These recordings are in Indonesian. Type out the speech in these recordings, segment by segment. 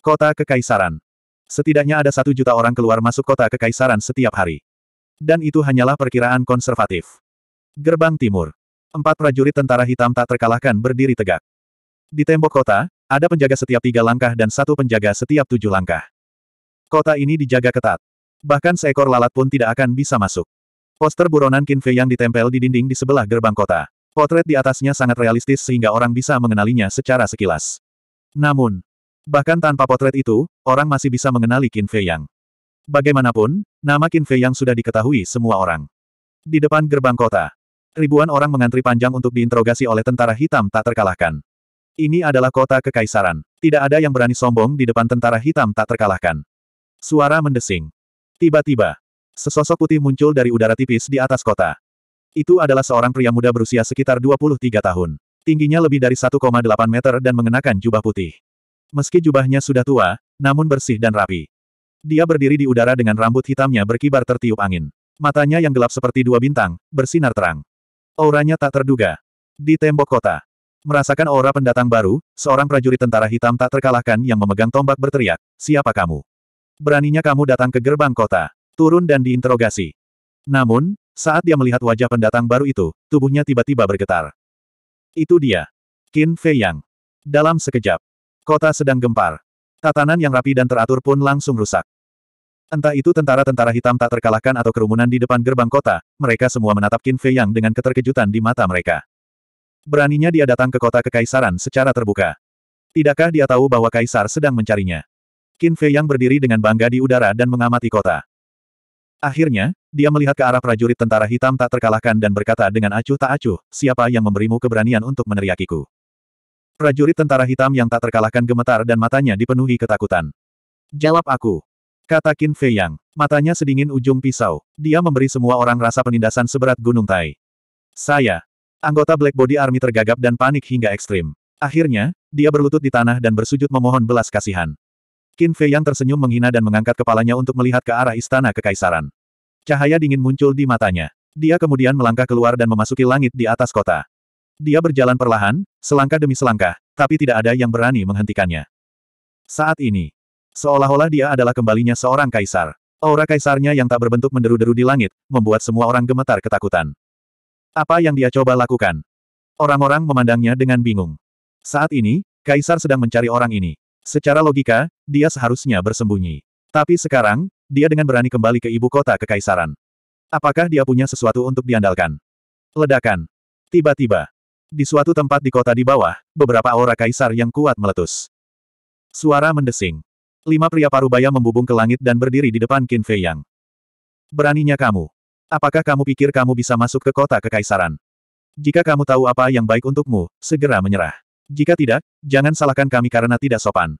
Kota Kekaisaran. Setidaknya ada satu juta orang keluar masuk kota Kekaisaran setiap hari. Dan itu hanyalah perkiraan konservatif. Gerbang Timur. Empat prajurit tentara hitam tak terkalahkan berdiri tegak. Di tembok kota, ada penjaga setiap tiga langkah dan satu penjaga setiap tujuh langkah. Kota ini dijaga ketat. Bahkan seekor lalat pun tidak akan bisa masuk. Poster buronan Kinfei yang ditempel di dinding di sebelah gerbang kota. Potret di atasnya sangat realistis sehingga orang bisa mengenalinya secara sekilas. Namun, Bahkan tanpa potret itu, orang masih bisa mengenali Qin Fei Yang. Bagaimanapun, nama Qin Fei Yang sudah diketahui semua orang. Di depan gerbang kota, ribuan orang mengantri panjang untuk diinterogasi oleh tentara hitam tak terkalahkan. Ini adalah kota kekaisaran. Tidak ada yang berani sombong di depan tentara hitam tak terkalahkan. Suara mendesing. Tiba-tiba, sesosok putih muncul dari udara tipis di atas kota. Itu adalah seorang pria muda berusia sekitar 23 tahun. Tingginya lebih dari 1,8 meter dan mengenakan jubah putih. Meski jubahnya sudah tua, namun bersih dan rapi. Dia berdiri di udara dengan rambut hitamnya berkibar tertiup angin. Matanya yang gelap seperti dua bintang, bersinar terang. Auranya tak terduga. Di tembok kota. Merasakan aura pendatang baru, seorang prajurit tentara hitam tak terkalahkan yang memegang tombak berteriak, siapa kamu? Beraninya kamu datang ke gerbang kota, turun dan diinterogasi. Namun, saat dia melihat wajah pendatang baru itu, tubuhnya tiba-tiba bergetar. Itu dia. Qin Fei Yang. Dalam sekejap, Kota sedang gempar. Tatanan yang rapi dan teratur pun langsung rusak. Entah itu tentara-tentara hitam tak terkalahkan atau kerumunan di depan gerbang kota, mereka semua menatap Qin Fei Yang dengan keterkejutan di mata mereka. Beraninya dia datang ke kota kekaisaran secara terbuka. Tidakkah dia tahu bahwa kaisar sedang mencarinya? Qin Fei Yang berdiri dengan bangga di udara dan mengamati kota. Akhirnya, dia melihat ke arah prajurit tentara hitam tak terkalahkan dan berkata dengan acuh tak acuh, siapa yang memberimu keberanian untuk meneriakiku? Prajurit tentara hitam yang tak terkalahkan gemetar dan matanya dipenuhi ketakutan. Jawab aku. Kata Qin Fei Yang. Matanya sedingin ujung pisau. Dia memberi semua orang rasa penindasan seberat gunung tai. Saya. Anggota Black Body Army tergagap dan panik hingga ekstrim. Akhirnya, dia berlutut di tanah dan bersujud memohon belas kasihan. Qin Fei Yang tersenyum menghina dan mengangkat kepalanya untuk melihat ke arah istana kekaisaran. Cahaya dingin muncul di matanya. Dia kemudian melangkah keluar dan memasuki langit di atas kota. Dia berjalan perlahan, selangkah demi selangkah, tapi tidak ada yang berani menghentikannya. Saat ini, seolah-olah dia adalah kembalinya seorang kaisar. Aura kaisarnya yang tak berbentuk menderu-deru di langit, membuat semua orang gemetar ketakutan. Apa yang dia coba lakukan? Orang-orang memandangnya dengan bingung. Saat ini, kaisar sedang mencari orang ini. Secara logika, dia seharusnya bersembunyi. Tapi sekarang, dia dengan berani kembali ke ibu kota kekaisaran. Apakah dia punya sesuatu untuk diandalkan? Ledakan. Tiba-tiba, di suatu tempat di kota di bawah, beberapa aura kaisar yang kuat meletus. Suara mendesing. Lima pria parubaya membubung ke langit dan berdiri di depan Qin Fei Yang. Beraninya kamu. Apakah kamu pikir kamu bisa masuk ke kota kekaisaran? Jika kamu tahu apa yang baik untukmu, segera menyerah. Jika tidak, jangan salahkan kami karena tidak sopan.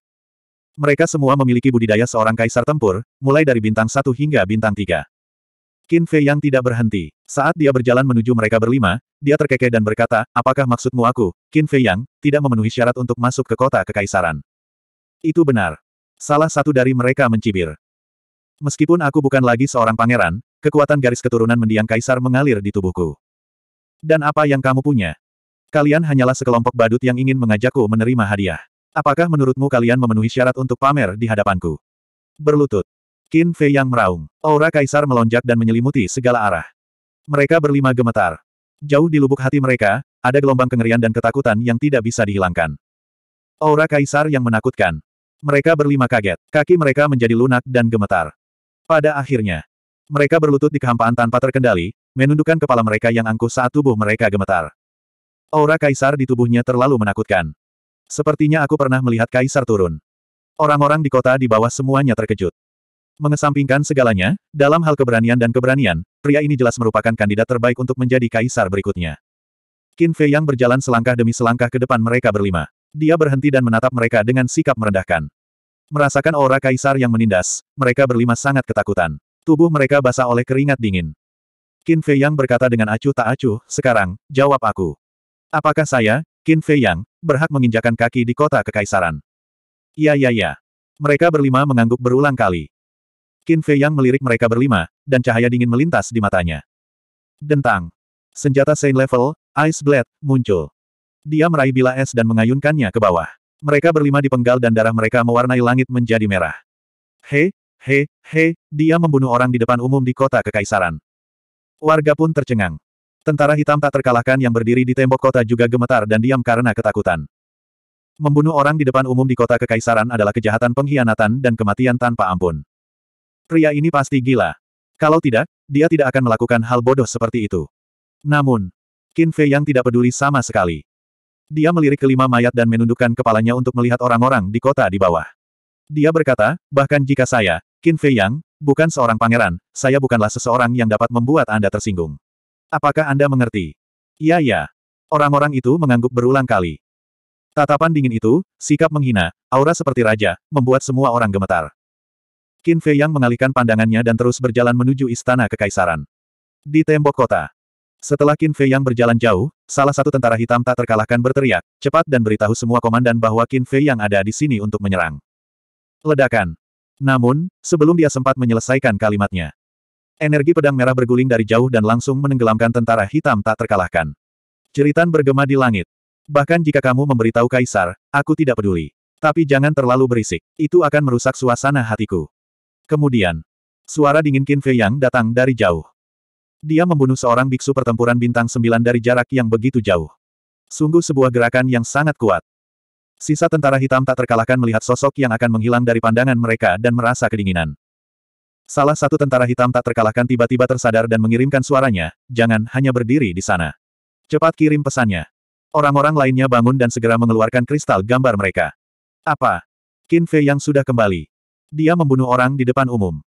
Mereka semua memiliki budidaya seorang kaisar tempur, mulai dari bintang satu hingga bintang tiga. Qin Fei Yang tidak berhenti. Saat dia berjalan menuju mereka berlima, dia terkekeh dan berkata, apakah maksudmu aku, Qin Fei Yang, tidak memenuhi syarat untuk masuk ke kota kekaisaran? Itu benar. Salah satu dari mereka mencibir. Meskipun aku bukan lagi seorang pangeran, kekuatan garis keturunan mendiang kaisar mengalir di tubuhku. Dan apa yang kamu punya? Kalian hanyalah sekelompok badut yang ingin mengajakku menerima hadiah. Apakah menurutmu kalian memenuhi syarat untuk pamer di hadapanku? Berlutut. Qin Fei Yang meraung. Aura kaisar melonjak dan menyelimuti segala arah. Mereka berlima gemetar. Jauh di lubuk hati mereka, ada gelombang kengerian dan ketakutan yang tidak bisa dihilangkan. Aura kaisar yang menakutkan. Mereka berlima kaget, kaki mereka menjadi lunak dan gemetar. Pada akhirnya, mereka berlutut di kehampaan tanpa terkendali, menundukkan kepala mereka yang angkuh saat tubuh mereka gemetar. Aura kaisar di tubuhnya terlalu menakutkan. Sepertinya aku pernah melihat kaisar turun. Orang-orang di kota di bawah semuanya terkejut. Mengesampingkan segalanya, dalam hal keberanian dan keberanian, Pria ini jelas merupakan kandidat terbaik untuk menjadi kaisar berikutnya. Qin Fei Yang berjalan selangkah demi selangkah ke depan mereka berlima. Dia berhenti dan menatap mereka dengan sikap merendahkan. Merasakan aura kaisar yang menindas, mereka berlima sangat ketakutan. Tubuh mereka basah oleh keringat dingin. Qin Fei Yang berkata dengan acuh tak acuh, sekarang, jawab aku. Apakah saya, Qin Fei Yang, berhak menginjakan kaki di kota kekaisaran? Iya iya iya. Mereka berlima mengangguk berulang kali. Qin Fei Yang melirik mereka berlima, dan cahaya dingin melintas di matanya. Dentang. Senjata Saint Level, Ice Blade, muncul. Dia meraih bila es dan mengayunkannya ke bawah. Mereka berlima dipenggal dan darah mereka mewarnai langit menjadi merah. He, he, he, dia membunuh orang di depan umum di kota kekaisaran. Warga pun tercengang. Tentara hitam tak terkalahkan yang berdiri di tembok kota juga gemetar dan diam karena ketakutan. Membunuh orang di depan umum di kota kekaisaran adalah kejahatan pengkhianatan dan kematian tanpa ampun. Pria ini pasti gila. Kalau tidak, dia tidak akan melakukan hal bodoh seperti itu. Namun, Qin Fei yang tidak peduli sama sekali. Dia melirik kelima mayat dan menundukkan kepalanya untuk melihat orang-orang di kota di bawah. Dia berkata, bahkan jika saya, Qin Fei Yang, bukan seorang pangeran, saya bukanlah seseorang yang dapat membuat Anda tersinggung. Apakah Anda mengerti? Ya ya. Orang-orang itu mengangguk berulang kali. Tatapan dingin itu, sikap menghina, aura seperti raja, membuat semua orang gemetar. Qin Fei Yang mengalihkan pandangannya dan terus berjalan menuju istana kekaisaran. Di tembok kota. Setelah Qin Fei Yang berjalan jauh, salah satu tentara hitam tak terkalahkan berteriak, cepat dan beritahu semua komandan bahwa Qin Fei Yang ada di sini untuk menyerang. Ledakan. Namun, sebelum dia sempat menyelesaikan kalimatnya, energi pedang merah berguling dari jauh dan langsung menenggelamkan tentara hitam tak terkalahkan. Ceritan bergema di langit. Bahkan jika kamu memberitahu kaisar, aku tidak peduli. Tapi jangan terlalu berisik, itu akan merusak suasana hatiku. Kemudian, suara dingin Qin Fei Yang datang dari jauh. Dia membunuh seorang biksu pertempuran bintang sembilan dari jarak yang begitu jauh. Sungguh sebuah gerakan yang sangat kuat. Sisa tentara hitam tak terkalahkan melihat sosok yang akan menghilang dari pandangan mereka dan merasa kedinginan. Salah satu tentara hitam tak terkalahkan tiba-tiba tersadar dan mengirimkan suaranya, jangan hanya berdiri di sana. Cepat kirim pesannya. Orang-orang lainnya bangun dan segera mengeluarkan kristal gambar mereka. Apa? Qin Fei yang sudah kembali. Dia membunuh orang di depan umum.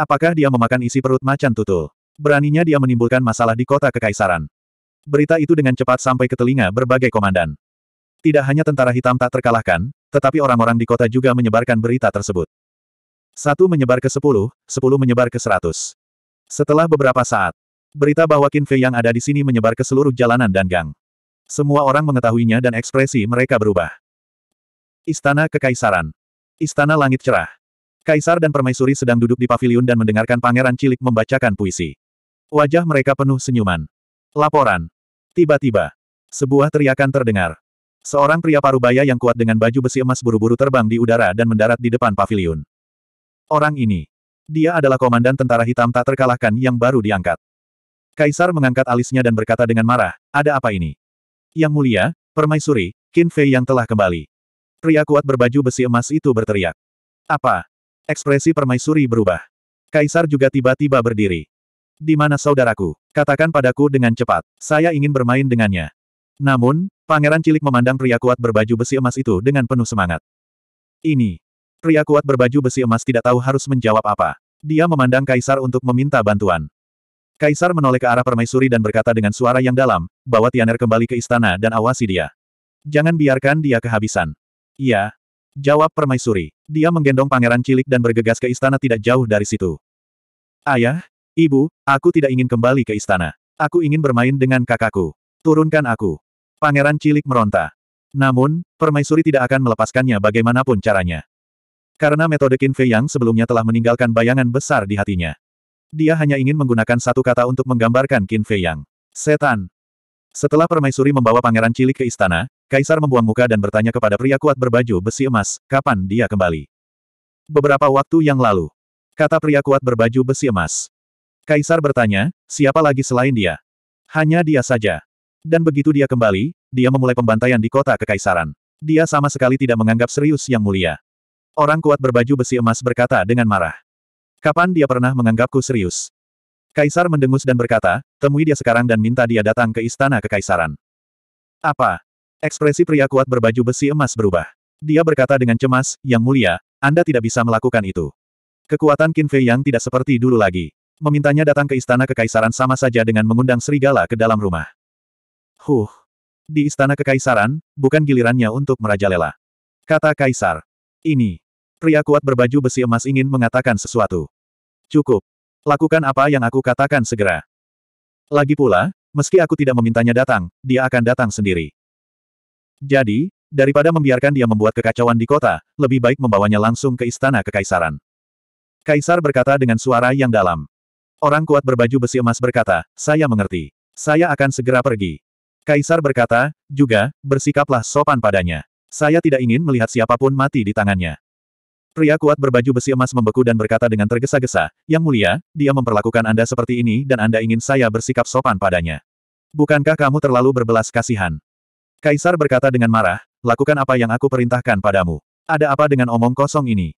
Apakah dia memakan isi perut macan tutul? Beraninya dia menimbulkan masalah di kota kekaisaran. Berita itu dengan cepat sampai ke telinga berbagai komandan. Tidak hanya tentara hitam tak terkalahkan, tetapi orang-orang di kota juga menyebarkan berita tersebut. Satu menyebar ke sepuluh, sepuluh menyebar ke seratus. Setelah beberapa saat, berita bahwa Qin Fei yang ada di sini menyebar ke seluruh jalanan dan gang. Semua orang mengetahuinya dan ekspresi mereka berubah. Istana Kekaisaran. Istana Langit Cerah. Kaisar dan permaisuri sedang duduk di pavilion dan mendengarkan pangeran cilik membacakan puisi. Wajah mereka penuh senyuman. Laporan. Tiba-tiba, sebuah teriakan terdengar. Seorang pria parubaya yang kuat dengan baju besi emas buru-buru terbang di udara dan mendarat di depan pavilion. Orang ini. Dia adalah komandan tentara hitam tak terkalahkan yang baru diangkat. Kaisar mengangkat alisnya dan berkata dengan marah, ada apa ini? Yang mulia, permaisuri, Qin yang telah kembali. Pria kuat berbaju besi emas itu berteriak. Apa? Ekspresi permaisuri berubah. Kaisar juga tiba-tiba berdiri. Di mana saudaraku? Katakan padaku dengan cepat. Saya ingin bermain dengannya. Namun, pangeran cilik memandang pria kuat berbaju besi emas itu dengan penuh semangat. Ini. Pria kuat berbaju besi emas tidak tahu harus menjawab apa. Dia memandang kaisar untuk meminta bantuan. Kaisar menoleh ke arah permaisuri dan berkata dengan suara yang dalam, bawa Tianer kembali ke istana dan awasi dia. Jangan biarkan dia kehabisan. Iya, Jawab permaisuri. Dia menggendong pangeran cilik dan bergegas ke istana tidak jauh dari situ. Ayah, ibu, aku tidak ingin kembali ke istana. Aku ingin bermain dengan kakakku. Turunkan aku. Pangeran cilik meronta. Namun, permaisuri tidak akan melepaskannya bagaimanapun caranya. Karena metode Qin Fei yang sebelumnya telah meninggalkan bayangan besar di hatinya. Dia hanya ingin menggunakan satu kata untuk menggambarkan Qin Fei yang. Setan. Setelah permaisuri membawa pangeran cilik ke istana, Kaisar membuang muka dan bertanya kepada pria kuat berbaju besi emas, kapan dia kembali. Beberapa waktu yang lalu. Kata pria kuat berbaju besi emas. Kaisar bertanya, siapa lagi selain dia? Hanya dia saja. Dan begitu dia kembali, dia memulai pembantaian di kota kekaisaran. Dia sama sekali tidak menganggap serius yang mulia. Orang kuat berbaju besi emas berkata dengan marah. Kapan dia pernah menganggapku serius? Kaisar mendengus dan berkata, temui dia sekarang dan minta dia datang ke istana kekaisaran. Apa? Ekspresi pria kuat berbaju besi emas berubah. Dia berkata dengan cemas, Yang Mulia, Anda tidak bisa melakukan itu. Kekuatan Qin Fei yang tidak seperti dulu lagi. Memintanya datang ke istana kekaisaran sama saja dengan mengundang serigala ke dalam rumah. Huh. Di istana kekaisaran, bukan gilirannya untuk merajalela. Kata kaisar. Ini. Pria kuat berbaju besi emas ingin mengatakan sesuatu. Cukup. Lakukan apa yang aku katakan segera. Lagi pula, meski aku tidak memintanya datang, dia akan datang sendiri. Jadi, daripada membiarkan dia membuat kekacauan di kota, lebih baik membawanya langsung ke istana kekaisaran. Kaisar berkata dengan suara yang dalam. Orang kuat berbaju besi emas berkata, saya mengerti. Saya akan segera pergi. Kaisar berkata, juga, bersikaplah sopan padanya. Saya tidak ingin melihat siapapun mati di tangannya. Pria kuat berbaju besi emas membeku dan berkata dengan tergesa-gesa, Yang mulia, dia memperlakukan Anda seperti ini dan Anda ingin saya bersikap sopan padanya. Bukankah kamu terlalu berbelas kasihan? Kaisar berkata dengan marah, lakukan apa yang aku perintahkan padamu. Ada apa dengan omong kosong ini?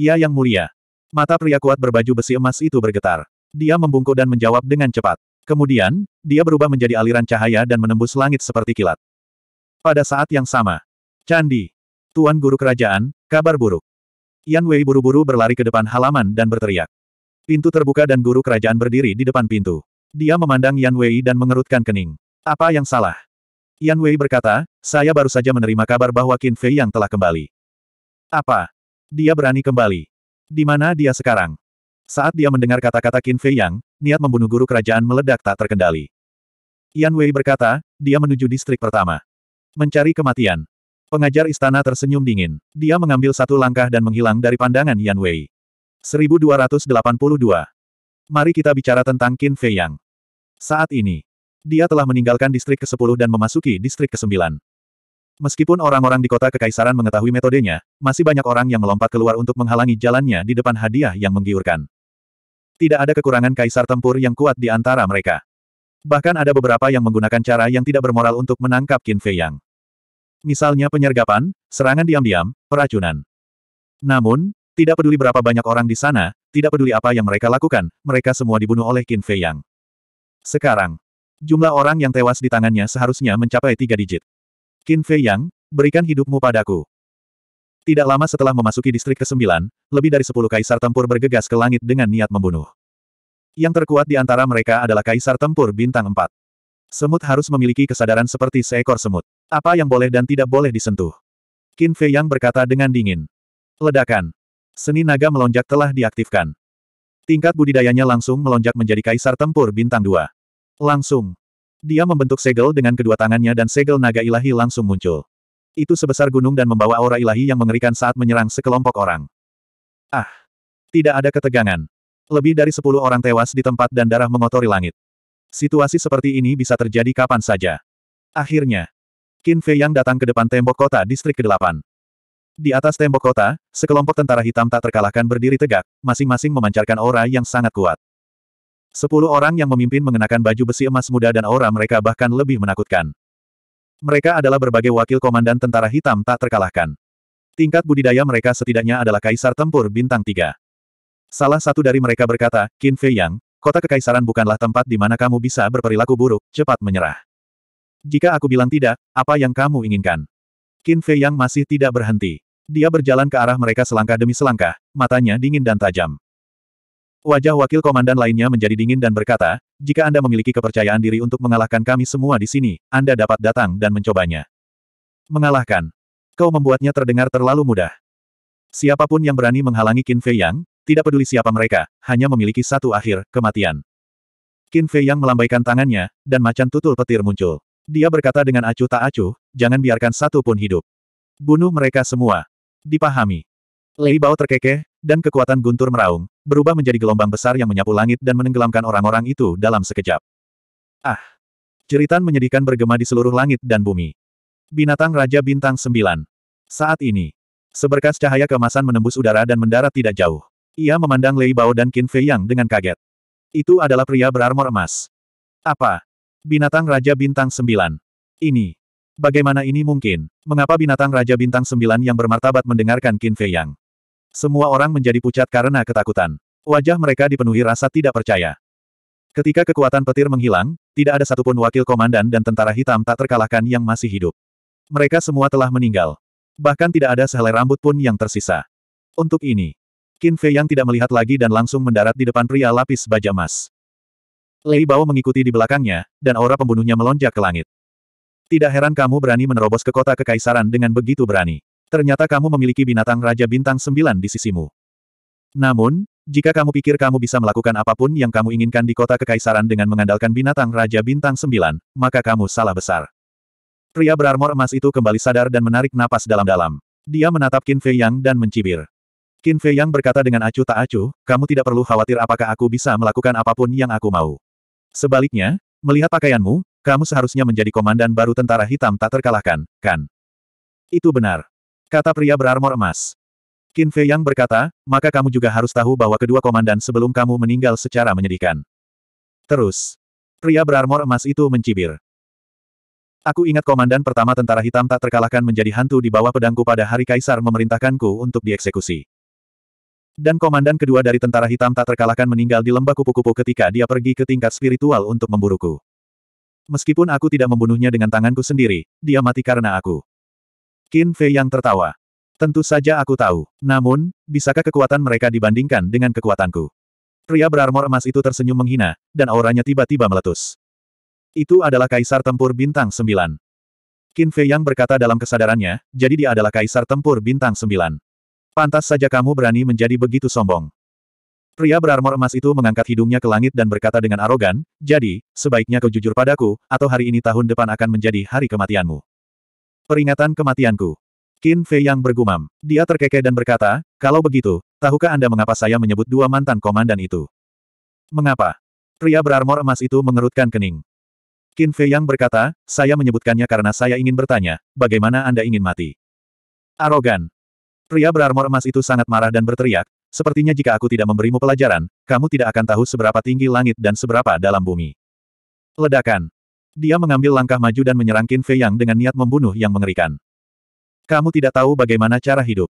Ia yang mulia. Mata pria kuat berbaju besi emas itu bergetar. Dia membungkuk dan menjawab dengan cepat. Kemudian, dia berubah menjadi aliran cahaya dan menembus langit seperti kilat. Pada saat yang sama, Candi, Tuan Guru Kerajaan, kabar buruk. Yan Wei buru-buru berlari ke depan halaman dan berteriak. Pintu terbuka dan Guru Kerajaan berdiri di depan pintu. Dia memandang Yan Wei dan mengerutkan kening. Apa yang salah? Yan Wei berkata, saya baru saja menerima kabar bahwa Qin Fei yang telah kembali. Apa? Dia berani kembali. Di mana dia sekarang? Saat dia mendengar kata-kata Qin Fei Yang, niat membunuh guru kerajaan meledak tak terkendali. Yan Wei berkata, dia menuju distrik pertama. Mencari kematian. Pengajar istana tersenyum dingin. Dia mengambil satu langkah dan menghilang dari pandangan Yan Wei. 1282. Mari kita bicara tentang Qin Fei Yang. Saat ini, dia telah meninggalkan distrik ke-10 dan memasuki distrik ke-9. Meskipun orang-orang di kota kekaisaran mengetahui metodenya, masih banyak orang yang melompat keluar untuk menghalangi jalannya di depan hadiah yang menggiurkan. Tidak ada kekurangan kaisar tempur yang kuat di antara mereka. Bahkan ada beberapa yang menggunakan cara yang tidak bermoral untuk menangkap Qin Fei Yang. Misalnya penyergapan, serangan diam-diam, peracunan. Namun, tidak peduli berapa banyak orang di sana, tidak peduli apa yang mereka lakukan, mereka semua dibunuh oleh Qin Fei Yang. Sekarang, Jumlah orang yang tewas di tangannya seharusnya mencapai tiga digit. Qin Fei Yang, berikan hidupmu padaku. Tidak lama setelah memasuki distrik ke-9, lebih dari sepuluh kaisar tempur bergegas ke langit dengan niat membunuh. Yang terkuat di antara mereka adalah kaisar tempur bintang 4. Semut harus memiliki kesadaran seperti seekor semut. Apa yang boleh dan tidak boleh disentuh. Qin Fei Yang berkata dengan dingin. Ledakan. Seni naga melonjak telah diaktifkan. Tingkat budidayanya langsung melonjak menjadi kaisar tempur bintang 2. Langsung. Dia membentuk segel dengan kedua tangannya dan segel naga ilahi langsung muncul. Itu sebesar gunung dan membawa aura ilahi yang mengerikan saat menyerang sekelompok orang. Ah! Tidak ada ketegangan. Lebih dari sepuluh orang tewas di tempat dan darah mengotori langit. Situasi seperti ini bisa terjadi kapan saja. Akhirnya, Qin Fei yang datang ke depan tembok kota distrik ke-8. Di atas tembok kota, sekelompok tentara hitam tak terkalahkan berdiri tegak, masing-masing memancarkan aura yang sangat kuat. Sepuluh orang yang memimpin mengenakan baju besi emas muda dan aura mereka bahkan lebih menakutkan. Mereka adalah berbagai wakil komandan tentara hitam tak terkalahkan. Tingkat budidaya mereka setidaknya adalah kaisar tempur bintang tiga. Salah satu dari mereka berkata, Qin Fei Yang, kota kekaisaran bukanlah tempat di mana kamu bisa berperilaku buruk, cepat menyerah. Jika aku bilang tidak, apa yang kamu inginkan? Qin Fei Yang masih tidak berhenti. Dia berjalan ke arah mereka selangkah demi selangkah, matanya dingin dan tajam. Wajah wakil komandan lainnya menjadi dingin dan berkata, jika Anda memiliki kepercayaan diri untuk mengalahkan kami semua di sini, Anda dapat datang dan mencobanya. Mengalahkan. Kau membuatnya terdengar terlalu mudah. Siapapun yang berani menghalangi Qin Fei Yang, tidak peduli siapa mereka, hanya memiliki satu akhir, kematian. Qin Fei Yang melambaikan tangannya, dan macan tutul petir muncul. Dia berkata dengan acuh tak acuh, jangan biarkan satu pun hidup. Bunuh mereka semua. Dipahami. Lei Bao terkekeh, dan kekuatan guntur meraung, berubah menjadi gelombang besar yang menyapu langit dan menenggelamkan orang-orang itu dalam sekejap. Ah! Jeritan menyedihkan bergema di seluruh langit dan bumi. Binatang Raja Bintang Sembilan. Saat ini, seberkas cahaya kemasan menembus udara dan mendarat tidak jauh. Ia memandang Lei Bao dan Qin Fei Yang dengan kaget. Itu adalah pria berarmor emas. Apa? Binatang Raja Bintang Sembilan. Ini. Bagaimana ini mungkin? Mengapa binatang Raja Bintang Sembilan yang bermartabat mendengarkan Qin Fei Yang? Semua orang menjadi pucat karena ketakutan. Wajah mereka dipenuhi rasa tidak percaya. Ketika kekuatan petir menghilang, tidak ada satupun wakil komandan dan tentara hitam tak terkalahkan yang masih hidup. Mereka semua telah meninggal. Bahkan tidak ada sehelai rambut pun yang tersisa. Untuk ini, Qin Fei yang tidak melihat lagi dan langsung mendarat di depan pria lapis baja emas. Lei Bao mengikuti di belakangnya, dan aura pembunuhnya melonjak ke langit. Tidak heran kamu berani menerobos ke kota kekaisaran dengan begitu berani. Ternyata kamu memiliki binatang Raja Bintang Sembilan di sisimu. Namun, jika kamu pikir kamu bisa melakukan apapun yang kamu inginkan di kota kekaisaran dengan mengandalkan binatang Raja Bintang Sembilan, maka kamu salah besar. Pria berarmor emas itu kembali sadar dan menarik napas dalam-dalam. Dia menatap Qin Fei Yang dan mencibir. Qin Fei Yang berkata dengan acuh tak acuh, kamu tidak perlu khawatir apakah aku bisa melakukan apapun yang aku mau. Sebaliknya, melihat pakaianmu, kamu seharusnya menjadi komandan baru tentara hitam tak terkalahkan, kan? Itu benar. Kata pria berarmor emas. Qin Fei Yang berkata, maka kamu juga harus tahu bahwa kedua komandan sebelum kamu meninggal secara menyedihkan. Terus. Pria berarmor emas itu mencibir. Aku ingat komandan pertama tentara hitam tak terkalahkan menjadi hantu di bawah pedangku pada hari kaisar memerintahkanku untuk dieksekusi. Dan komandan kedua dari tentara hitam tak terkalahkan meninggal di lembah kupu-kupu ketika dia pergi ke tingkat spiritual untuk memburuku. Meskipun aku tidak membunuhnya dengan tanganku sendiri, dia mati karena aku. Qin Fei yang tertawa. Tentu saja aku tahu. Namun, bisakah kekuatan mereka dibandingkan dengan kekuatanku? Pria berarmor emas itu tersenyum menghina, dan auranya tiba-tiba meletus. Itu adalah Kaisar Tempur Bintang Sembilan. Qin Fei Yang berkata dalam kesadarannya, jadi dia adalah Kaisar Tempur Bintang Sembilan. Pantas saja kamu berani menjadi begitu sombong. Pria berarmor emas itu mengangkat hidungnya ke langit dan berkata dengan arogan, jadi, sebaiknya kau jujur padaku, atau hari ini tahun depan akan menjadi hari kematianmu. Peringatan kematianku. Qin Fei yang bergumam. Dia terkekeh dan berkata, kalau begitu, tahukah Anda mengapa saya menyebut dua mantan komandan itu? Mengapa? Pria berarmor emas itu mengerutkan kening. Qin Fei yang berkata, saya menyebutkannya karena saya ingin bertanya, bagaimana Anda ingin mati? Arogan. Pria berarmor emas itu sangat marah dan berteriak, sepertinya jika aku tidak memberimu pelajaran, kamu tidak akan tahu seberapa tinggi langit dan seberapa dalam bumi. Ledakan. Dia mengambil langkah maju dan menyerang Qin Fei Yang dengan niat membunuh yang mengerikan. Kamu tidak tahu bagaimana cara hidup.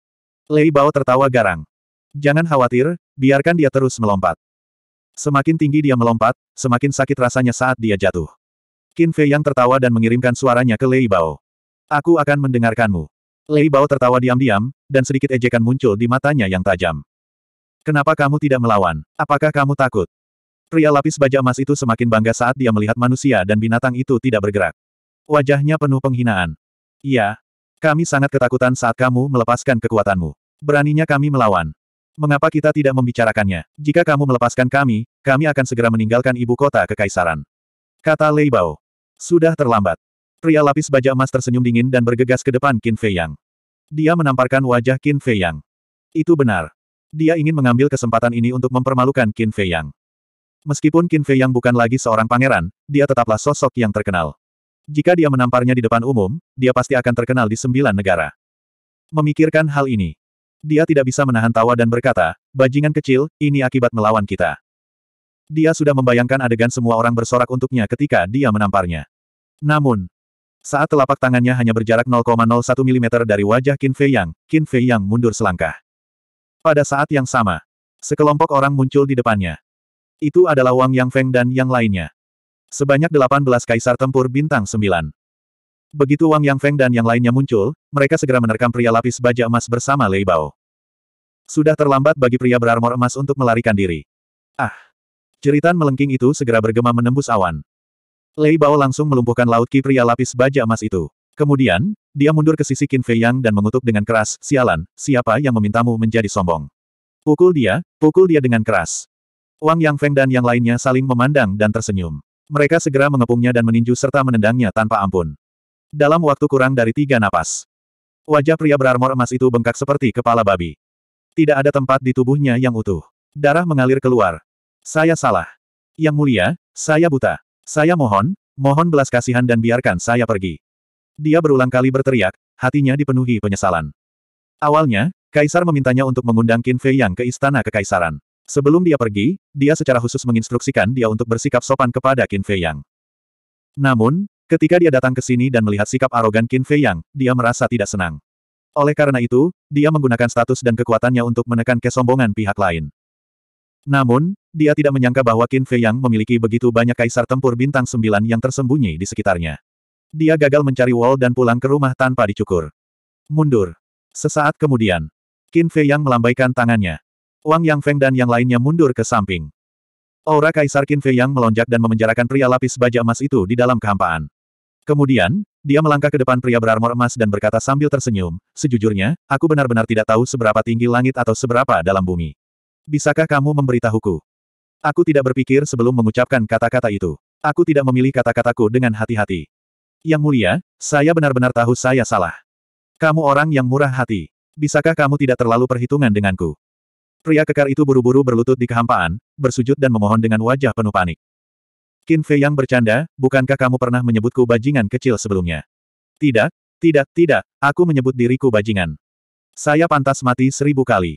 Lei Bao tertawa garang. Jangan khawatir, biarkan dia terus melompat. Semakin tinggi dia melompat, semakin sakit rasanya saat dia jatuh. Qin Fei Yang tertawa dan mengirimkan suaranya ke Lei Bao. Aku akan mendengarkanmu. Lei Bao tertawa diam-diam, dan sedikit ejekan muncul di matanya yang tajam. Kenapa kamu tidak melawan? Apakah kamu takut? Pria lapis baja emas itu semakin bangga saat dia melihat manusia dan binatang itu tidak bergerak. Wajahnya penuh penghinaan. Iya. Kami sangat ketakutan saat kamu melepaskan kekuatanmu. Beraninya kami melawan. Mengapa kita tidak membicarakannya? Jika kamu melepaskan kami, kami akan segera meninggalkan ibu kota kekaisaran. Kata Lei Bao. Sudah terlambat. Pria lapis baja emas tersenyum dingin dan bergegas ke depan Qin Fei Yang. Dia menamparkan wajah Qin Fei Yang. Itu benar. Dia ingin mengambil kesempatan ini untuk mempermalukan Qin Fei Yang. Meskipun Qin Fei yang bukan lagi seorang pangeran, dia tetaplah sosok yang terkenal. Jika dia menamparnya di depan umum, dia pasti akan terkenal di sembilan negara. Memikirkan hal ini, dia tidak bisa menahan tawa dan berkata, bajingan kecil, ini akibat melawan kita. Dia sudah membayangkan adegan semua orang bersorak untuknya ketika dia menamparnya. Namun, saat telapak tangannya hanya berjarak 0,01 mm dari wajah Qin Fei Yang, Qin Fei Yang mundur selangkah. Pada saat yang sama, sekelompok orang muncul di depannya. Itu adalah Wang Yang Feng dan yang lainnya. Sebanyak 18 kaisar tempur bintang 9. Begitu Wang Yang Feng dan yang lainnya muncul, mereka segera menerkam pria lapis baja emas bersama Lei Bao. Sudah terlambat bagi pria berarmor emas untuk melarikan diri. Ah! Jeritan melengking itu segera bergema menembus awan. Lei Bao langsung melumpuhkan laut ki pria lapis baja emas itu. Kemudian, dia mundur ke sisi Qin Fei Yang dan mengutuk dengan keras, sialan, siapa yang memintamu menjadi sombong? Pukul dia, pukul dia dengan keras. Wang Yang Feng dan yang lainnya saling memandang dan tersenyum. Mereka segera mengepungnya dan meninju serta menendangnya tanpa ampun. Dalam waktu kurang dari tiga napas. Wajah pria berarmor emas itu bengkak seperti kepala babi. Tidak ada tempat di tubuhnya yang utuh. Darah mengalir keluar. Saya salah. Yang mulia, saya buta. Saya mohon, mohon belas kasihan dan biarkan saya pergi. Dia berulang kali berteriak, hatinya dipenuhi penyesalan. Awalnya, Kaisar memintanya untuk mengundang Qin Fei Yang ke istana kekaisaran. Sebelum dia pergi, dia secara khusus menginstruksikan dia untuk bersikap sopan kepada Qin Fei Yang. Namun, ketika dia datang ke sini dan melihat sikap arogan Qin Fei Yang, dia merasa tidak senang. Oleh karena itu, dia menggunakan status dan kekuatannya untuk menekan kesombongan pihak lain. Namun, dia tidak menyangka bahwa Qin Fei Yang memiliki begitu banyak kaisar tempur bintang sembilan yang tersembunyi di sekitarnya. Dia gagal mencari Wall dan pulang ke rumah tanpa dicukur. Mundur. Sesaat kemudian, Qin Fei Yang melambaikan tangannya. Wang Yang Feng dan yang lainnya mundur ke samping. Aura Kaisar Qin Fei Yang melonjak dan memenjarakan pria lapis baja emas itu di dalam kehampaan. Kemudian, dia melangkah ke depan pria berarmor emas dan berkata sambil tersenyum, Sejujurnya, aku benar-benar tidak tahu seberapa tinggi langit atau seberapa dalam bumi. Bisakah kamu memberitahuku? Aku tidak berpikir sebelum mengucapkan kata-kata itu. Aku tidak memilih kata-kataku dengan hati-hati. Yang mulia, saya benar-benar tahu saya salah. Kamu orang yang murah hati. Bisakah kamu tidak terlalu perhitungan denganku? Pria kekar itu buru-buru berlutut di kehampaan, bersujud dan memohon dengan wajah penuh panik. Qin Fei yang bercanda, bukankah kamu pernah menyebutku bajingan kecil sebelumnya? Tidak, tidak, tidak, aku menyebut diriku bajingan. Saya pantas mati seribu kali.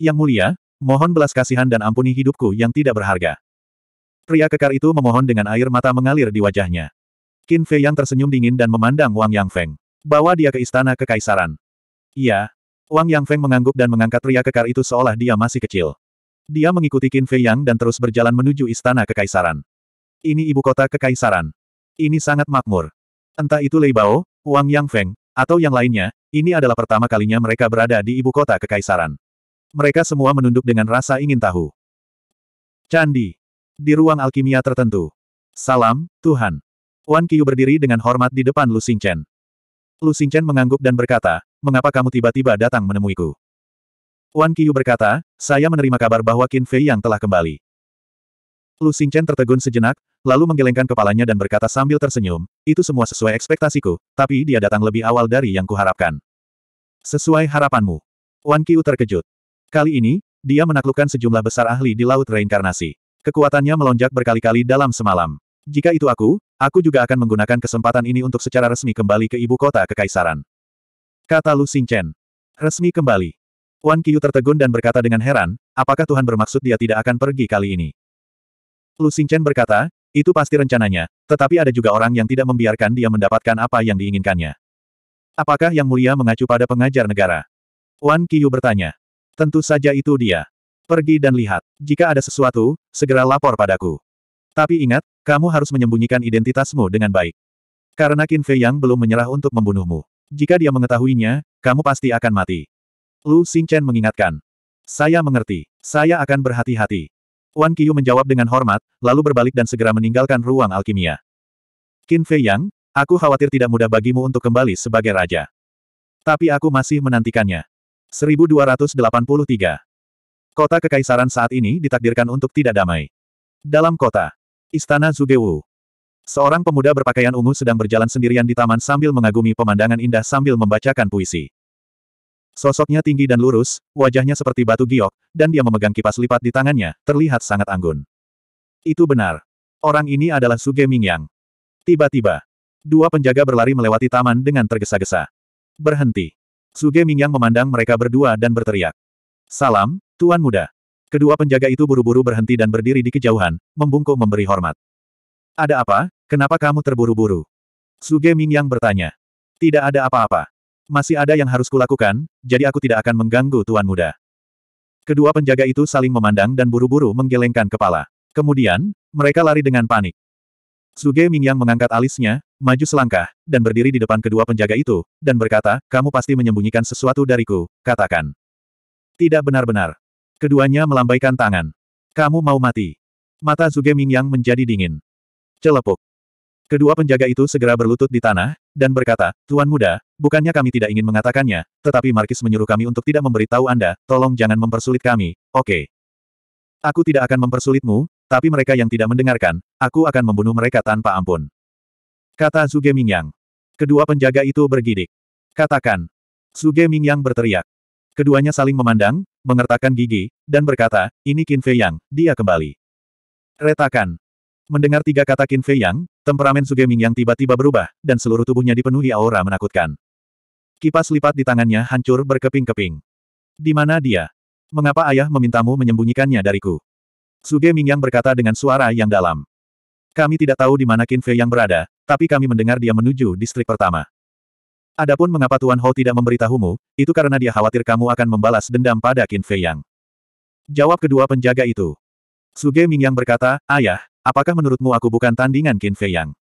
Yang mulia, mohon belas kasihan dan ampuni hidupku yang tidak berharga. Pria kekar itu memohon dengan air mata mengalir di wajahnya. Qin Fei yang tersenyum dingin dan memandang Wang Yang Feng. Bawa dia ke istana kekaisaran. Iya, Wang Yang Feng mengangguk dan mengangkat pria kekar itu seolah dia masih kecil. Dia mengikuti Qin Fei Yang dan terus berjalan menuju istana kekaisaran. Ini ibu kota kekaisaran. Ini sangat makmur. Entah itu Lei Bao, Wang Yang Feng, atau yang lainnya, ini adalah pertama kalinya mereka berada di ibu kota kekaisaran. Mereka semua menunduk dengan rasa ingin tahu. Candi. Di ruang alkimia tertentu. Salam, Tuhan. Wan Qiu berdiri dengan hormat di depan Lu Xingchen. Lu Xingchen mengangguk dan berkata, mengapa kamu tiba-tiba datang menemuiku? Wan Qiyu berkata, saya menerima kabar bahwa Qin Fei yang telah kembali. Lu Xingchen tertegun sejenak, lalu menggelengkan kepalanya dan berkata sambil tersenyum, itu semua sesuai ekspektasiku, tapi dia datang lebih awal dari yang kuharapkan. Sesuai harapanmu. Wan Qiu terkejut. Kali ini, dia menaklukkan sejumlah besar ahli di Laut Reinkarnasi. Kekuatannya melonjak berkali-kali dalam semalam. Jika itu aku, aku juga akan menggunakan kesempatan ini untuk secara resmi kembali ke ibu kota kekaisaran. Kata Lu Xingchen. Resmi kembali. Wan Qiu tertegun dan berkata dengan heran, apakah Tuhan bermaksud dia tidak akan pergi kali ini? Lu Xingchen berkata, itu pasti rencananya, tetapi ada juga orang yang tidak membiarkan dia mendapatkan apa yang diinginkannya. Apakah yang mulia mengacu pada pengajar negara? Wan Qiu bertanya. Tentu saja itu dia. Pergi dan lihat. Jika ada sesuatu, segera lapor padaku. Tapi ingat, kamu harus menyembunyikan identitasmu dengan baik. Karena Qin Fei Yang belum menyerah untuk membunuhmu. Jika dia mengetahuinya, kamu pasti akan mati. Lu Xingchen mengingatkan. Saya mengerti. Saya akan berhati-hati. Wan Qiu menjawab dengan hormat, lalu berbalik dan segera meninggalkan ruang alkimia. Qin Fei Yang, aku khawatir tidak mudah bagimu untuk kembali sebagai raja. Tapi aku masih menantikannya. 1283 Kota Kekaisaran saat ini ditakdirkan untuk tidak damai. Dalam kota, Istana Zugewu, Seorang pemuda berpakaian ungu sedang berjalan sendirian di taman sambil mengagumi pemandangan indah sambil membacakan puisi. Sosoknya tinggi dan lurus, wajahnya seperti batu giok, dan dia memegang kipas lipat di tangannya, terlihat sangat anggun. Itu benar. Orang ini adalah Suge Mingyang. Tiba-tiba, dua penjaga berlari melewati taman dengan tergesa-gesa. Berhenti. Suge Mingyang memandang mereka berdua dan berteriak. Salam, Tuan Muda. Kedua penjaga itu buru-buru berhenti dan berdiri di kejauhan, membungkuk memberi hormat. Ada apa? Kenapa kamu terburu-buru? Suge Mingyang bertanya. Tidak ada apa-apa. Masih ada yang harus kulakukan, jadi aku tidak akan mengganggu Tuan Muda. Kedua penjaga itu saling memandang dan buru-buru menggelengkan kepala. Kemudian, mereka lari dengan panik. Suge Mingyang mengangkat alisnya, maju selangkah, dan berdiri di depan kedua penjaga itu, dan berkata, kamu pasti menyembunyikan sesuatu dariku, katakan. Tidak benar-benar. Keduanya melambaikan tangan. Kamu mau mati. Mata Suge Mingyang menjadi dingin. Celepuk. Kedua penjaga itu segera berlutut di tanah, dan berkata, Tuan Muda, bukannya kami tidak ingin mengatakannya, tetapi Markis menyuruh kami untuk tidak memberitahu Anda, tolong jangan mempersulit kami, oke. Okay. Aku tidak akan mempersulitmu, tapi mereka yang tidak mendengarkan, aku akan membunuh mereka tanpa ampun. Kata Suge Mingyang. Kedua penjaga itu bergidik. Katakan. Suge Mingyang berteriak. Keduanya saling memandang, mengertakkan gigi, dan berkata, ini Qin Fei Yang, dia kembali. Retakan. Mendengar tiga kata Qin Fei Yang, Temperamen Suge Ming yang tiba-tiba berubah, dan seluruh tubuhnya dipenuhi aura menakutkan. Kipas lipat di tangannya hancur berkeping-keping. Di mana dia? Mengapa ayah memintamu menyembunyikannya dariku? Suge Ming yang berkata dengan suara yang dalam. Kami tidak tahu di mana Qin Fei yang berada, tapi kami mendengar dia menuju distrik pertama. Adapun mengapa Tuan Ho tidak memberitahumu, itu karena dia khawatir kamu akan membalas dendam pada Qin Fei Yang. Jawab kedua penjaga itu. Suge Ming yang berkata, Ayah, Apakah menurutmu aku bukan tandingan Qin Fei Yang?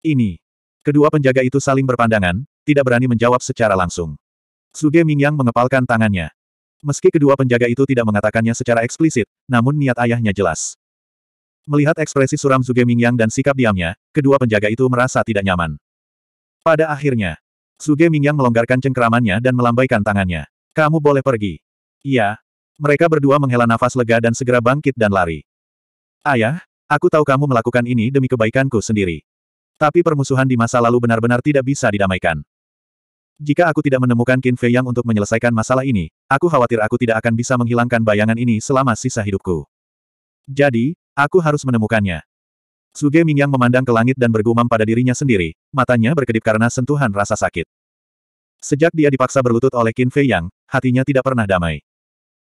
Ini. Kedua penjaga itu saling berpandangan, tidak berani menjawab secara langsung. Suge Ming Yang mengepalkan tangannya. Meski kedua penjaga itu tidak mengatakannya secara eksplisit, namun niat ayahnya jelas. Melihat ekspresi suram Suge Ming Yang dan sikap diamnya, kedua penjaga itu merasa tidak nyaman. Pada akhirnya, Suge Ming Yang melonggarkan cengkeramannya dan melambaikan tangannya. Kamu boleh pergi. Iya. Mereka berdua menghela nafas lega dan segera bangkit dan lari. Ayah, Aku tahu kamu melakukan ini demi kebaikanku sendiri. Tapi permusuhan di masa lalu benar-benar tidak bisa didamaikan. Jika aku tidak menemukan Qin Fei Yang untuk menyelesaikan masalah ini, aku khawatir aku tidak akan bisa menghilangkan bayangan ini selama sisa hidupku. Jadi, aku harus menemukannya. Suge Yang memandang ke langit dan bergumam pada dirinya sendiri, matanya berkedip karena sentuhan rasa sakit. Sejak dia dipaksa berlutut oleh Qin Fei Yang, hatinya tidak pernah damai.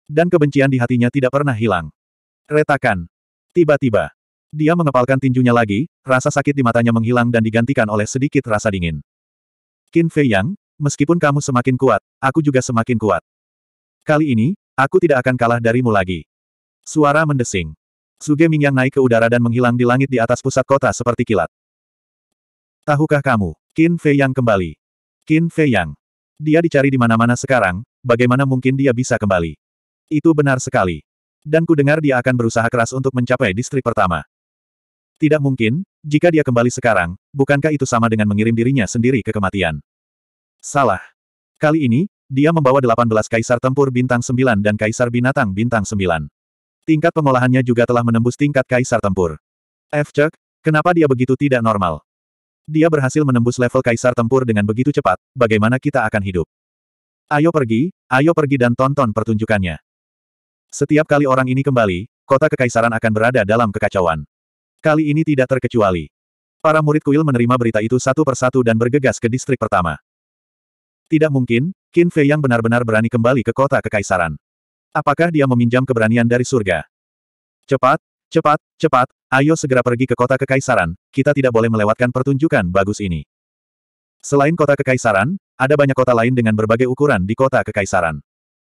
Dan kebencian di hatinya tidak pernah hilang. Retakan. Tiba-tiba, dia mengepalkan tinjunya lagi, rasa sakit di matanya menghilang dan digantikan oleh sedikit rasa dingin. Qin Fei Yang, meskipun kamu semakin kuat, aku juga semakin kuat. Kali ini, aku tidak akan kalah darimu lagi. Suara mendesing. Suge yang naik ke udara dan menghilang di langit di atas pusat kota seperti kilat. Tahukah kamu, Qin Fei Yang kembali. Qin Fei Yang. Dia dicari di mana-mana sekarang, bagaimana mungkin dia bisa kembali? Itu benar sekali. Dan ku dengar dia akan berusaha keras untuk mencapai distrik pertama. Tidak mungkin, jika dia kembali sekarang, bukankah itu sama dengan mengirim dirinya sendiri ke kematian? Salah. Kali ini, dia membawa 18 kaisar tempur bintang 9 dan kaisar binatang bintang 9. Tingkat pengolahannya juga telah menembus tingkat kaisar tempur. F. Chuck, kenapa dia begitu tidak normal? Dia berhasil menembus level kaisar tempur dengan begitu cepat, bagaimana kita akan hidup? Ayo pergi, ayo pergi dan tonton pertunjukannya. Setiap kali orang ini kembali, kota kekaisaran akan berada dalam kekacauan. Kali ini tidak terkecuali. Para murid kuil menerima berita itu satu persatu dan bergegas ke distrik pertama. Tidak mungkin, Qin Fei yang benar-benar berani kembali ke kota kekaisaran. Apakah dia meminjam keberanian dari surga? Cepat, cepat, cepat, ayo segera pergi ke kota kekaisaran, kita tidak boleh melewatkan pertunjukan bagus ini. Selain kota kekaisaran, ada banyak kota lain dengan berbagai ukuran di kota kekaisaran.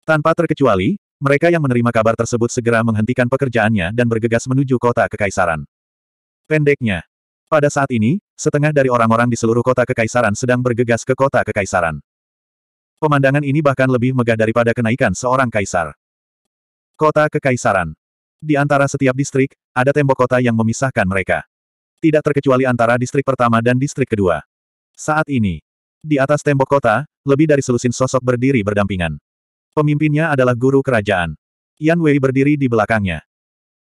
Tanpa terkecuali, mereka yang menerima kabar tersebut segera menghentikan pekerjaannya dan bergegas menuju kota kekaisaran. Pendeknya. Pada saat ini, setengah dari orang-orang di seluruh kota kekaisaran sedang bergegas ke kota kekaisaran. Pemandangan ini bahkan lebih megah daripada kenaikan seorang kaisar. Kota Kekaisaran Di antara setiap distrik, ada tembok kota yang memisahkan mereka. Tidak terkecuali antara distrik pertama dan distrik kedua. Saat ini, di atas tembok kota, lebih dari selusin sosok berdiri berdampingan. Pemimpinnya adalah guru kerajaan. Yan Wei berdiri di belakangnya.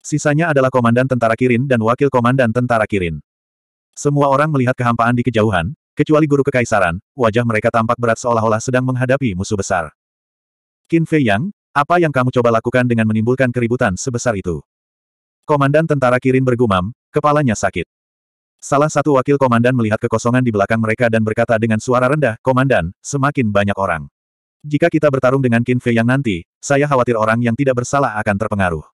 Sisanya adalah Komandan Tentara Kirin dan Wakil Komandan Tentara Kirin. Semua orang melihat kehampaan di kejauhan, kecuali Guru Kekaisaran, wajah mereka tampak berat seolah-olah sedang menghadapi musuh besar. Qin Fei Yang, apa yang kamu coba lakukan dengan menimbulkan keributan sebesar itu? Komandan Tentara Kirin bergumam, kepalanya sakit. Salah satu wakil komandan melihat kekosongan di belakang mereka dan berkata dengan suara rendah, Komandan, semakin banyak orang. Jika kita bertarung dengan Qin Fei Yang nanti, saya khawatir orang yang tidak bersalah akan terpengaruh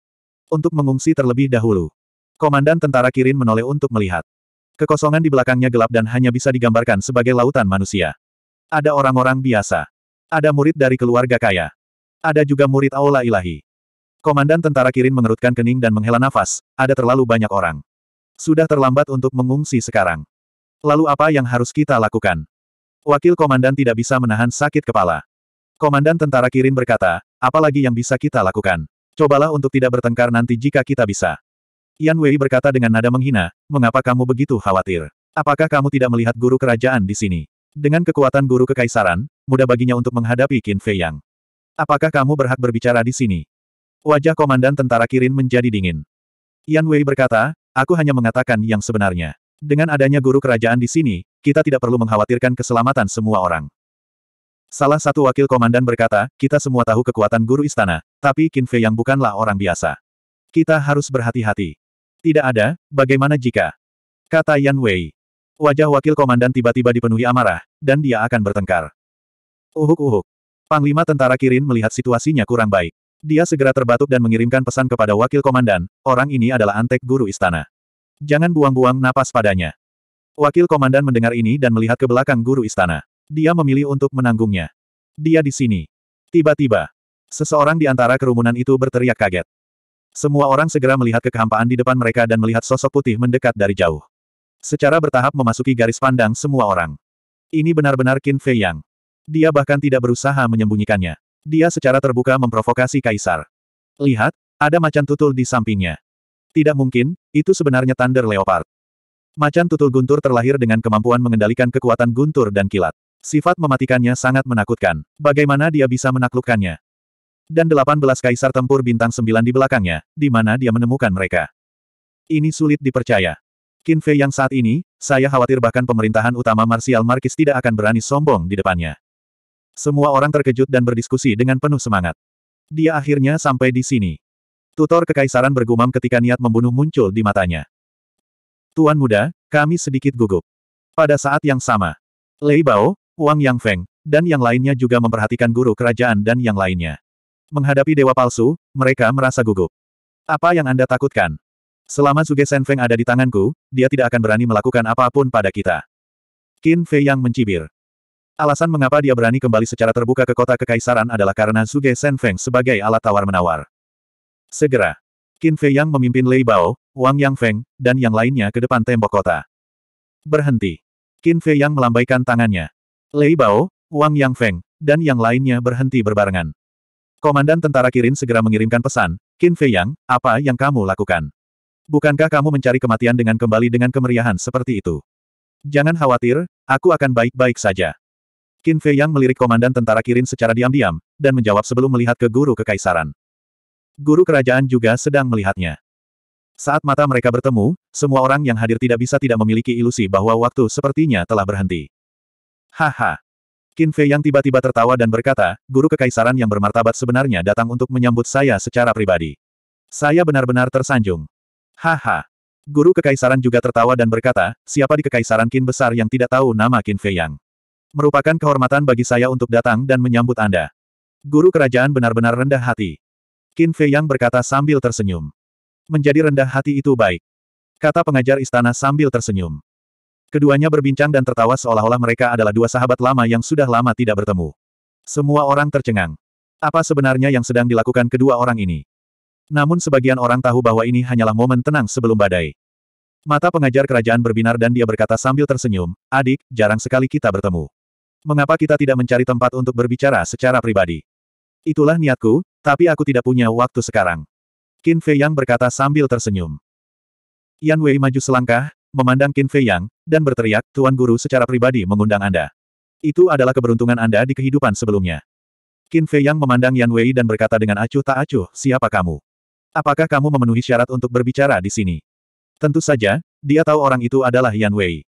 untuk mengungsi terlebih dahulu. Komandan tentara Kirin menoleh untuk melihat. Kekosongan di belakangnya gelap dan hanya bisa digambarkan sebagai lautan manusia. Ada orang-orang biasa. Ada murid dari keluarga kaya. Ada juga murid aula ilahi. Komandan tentara Kirin mengerutkan kening dan menghela nafas, ada terlalu banyak orang. Sudah terlambat untuk mengungsi sekarang. Lalu apa yang harus kita lakukan? Wakil komandan tidak bisa menahan sakit kepala. Komandan tentara Kirin berkata, apalagi yang bisa kita lakukan? Cobalah untuk tidak bertengkar nanti jika kita bisa. Yan Wei berkata dengan nada menghina, mengapa kamu begitu khawatir? Apakah kamu tidak melihat guru kerajaan di sini? Dengan kekuatan guru kekaisaran, mudah baginya untuk menghadapi Qin Fei Yang. Apakah kamu berhak berbicara di sini? Wajah komandan tentara Kirin menjadi dingin. Yan Wei berkata, aku hanya mengatakan yang sebenarnya. Dengan adanya guru kerajaan di sini, kita tidak perlu mengkhawatirkan keselamatan semua orang. Salah satu wakil komandan berkata, kita semua tahu kekuatan guru istana, tapi Qin Fei yang bukanlah orang biasa. Kita harus berhati-hati. Tidak ada, bagaimana jika? Kata Yan Wei. Wajah wakil komandan tiba-tiba dipenuhi amarah, dan dia akan bertengkar. Uhuk-uhuk. Panglima tentara Kirin melihat situasinya kurang baik. Dia segera terbatuk dan mengirimkan pesan kepada wakil komandan, orang ini adalah antek guru istana. Jangan buang-buang napas padanya. Wakil komandan mendengar ini dan melihat ke belakang guru istana. Dia memilih untuk menanggungnya. Dia di sini. Tiba-tiba, seseorang di antara kerumunan itu berteriak kaget. Semua orang segera melihat kekehampaan di depan mereka dan melihat sosok putih mendekat dari jauh. Secara bertahap memasuki garis pandang semua orang. Ini benar-benar Qin Fei Yang. Dia bahkan tidak berusaha menyembunyikannya. Dia secara terbuka memprovokasi Kaisar. Lihat, ada macan tutul di sampingnya. Tidak mungkin, itu sebenarnya Thunder Leopard. Macan tutul guntur terlahir dengan kemampuan mengendalikan kekuatan guntur dan kilat. Sifat mematikannya sangat menakutkan. Bagaimana dia bisa menaklukkannya? Dan delapan belas kaisar tempur bintang sembilan di belakangnya, di mana dia menemukan mereka. Ini sulit dipercaya. Qin yang saat ini, saya khawatir bahkan pemerintahan utama Marsial Markis tidak akan berani sombong di depannya. Semua orang terkejut dan berdiskusi dengan penuh semangat. Dia akhirnya sampai di sini. Tutor kekaisaran bergumam ketika niat membunuh muncul di matanya. Tuan muda, kami sedikit gugup. Pada saat yang sama, Lei Bao, Wang Yang Feng, dan yang lainnya juga memperhatikan guru kerajaan dan yang lainnya. Menghadapi dewa palsu, mereka merasa gugup. Apa yang Anda takutkan? Selama Suge Feng ada di tanganku, dia tidak akan berani melakukan apapun pada kita. Qin Fei yang mencibir. Alasan mengapa dia berani kembali secara terbuka ke kota kekaisaran adalah karena Suge Feng sebagai alat tawar-menawar. Segera, Qin Fei yang memimpin Lei Bao, Wang Yang Feng, dan yang lainnya ke depan tembok kota. Berhenti. Qin Fei yang melambaikan tangannya. Lei Bao, Wang Yang Feng, dan yang lainnya berhenti berbarengan. Komandan tentara Kirin segera mengirimkan pesan, Qin Fei Yang, apa yang kamu lakukan? Bukankah kamu mencari kematian dengan kembali dengan kemeriahan seperti itu? Jangan khawatir, aku akan baik-baik saja. Qin Fei Yang melirik komandan tentara Kirin secara diam-diam, dan menjawab sebelum melihat ke guru kekaisaran. Guru kerajaan juga sedang melihatnya. Saat mata mereka bertemu, semua orang yang hadir tidak bisa tidak memiliki ilusi bahwa waktu sepertinya telah berhenti. Haha. Qin Fei yang tiba-tiba tertawa dan berkata, guru kekaisaran yang bermartabat sebenarnya datang untuk menyambut saya secara pribadi. Saya benar-benar tersanjung. Haha. Guru kekaisaran juga tertawa dan berkata, siapa di kekaisaran Qin besar yang tidak tahu nama Qin Fei Yang? Merupakan kehormatan bagi saya untuk datang dan menyambut Anda. Guru kerajaan benar-benar rendah hati. Qin Fei Yang berkata sambil tersenyum. Menjadi rendah hati itu baik. Kata pengajar istana sambil tersenyum. Keduanya berbincang dan tertawa seolah-olah mereka adalah dua sahabat lama yang sudah lama tidak bertemu. Semua orang tercengang. Apa sebenarnya yang sedang dilakukan kedua orang ini? Namun sebagian orang tahu bahwa ini hanyalah momen tenang sebelum badai. Mata pengajar kerajaan berbinar dan dia berkata sambil tersenyum, adik, jarang sekali kita bertemu. Mengapa kita tidak mencari tempat untuk berbicara secara pribadi? Itulah niatku, tapi aku tidak punya waktu sekarang. Qin Fei Yang berkata sambil tersenyum. Yan Wei maju selangkah, memandang Qin Fei Yang, dan berteriak, Tuan Guru secara pribadi mengundang Anda. Itu adalah keberuntungan Anda di kehidupan sebelumnya. Qin Fei Yang memandang Yan Wei dan berkata dengan acuh tak acuh, siapa kamu? Apakah kamu memenuhi syarat untuk berbicara di sini? Tentu saja, dia tahu orang itu adalah Yan Wei.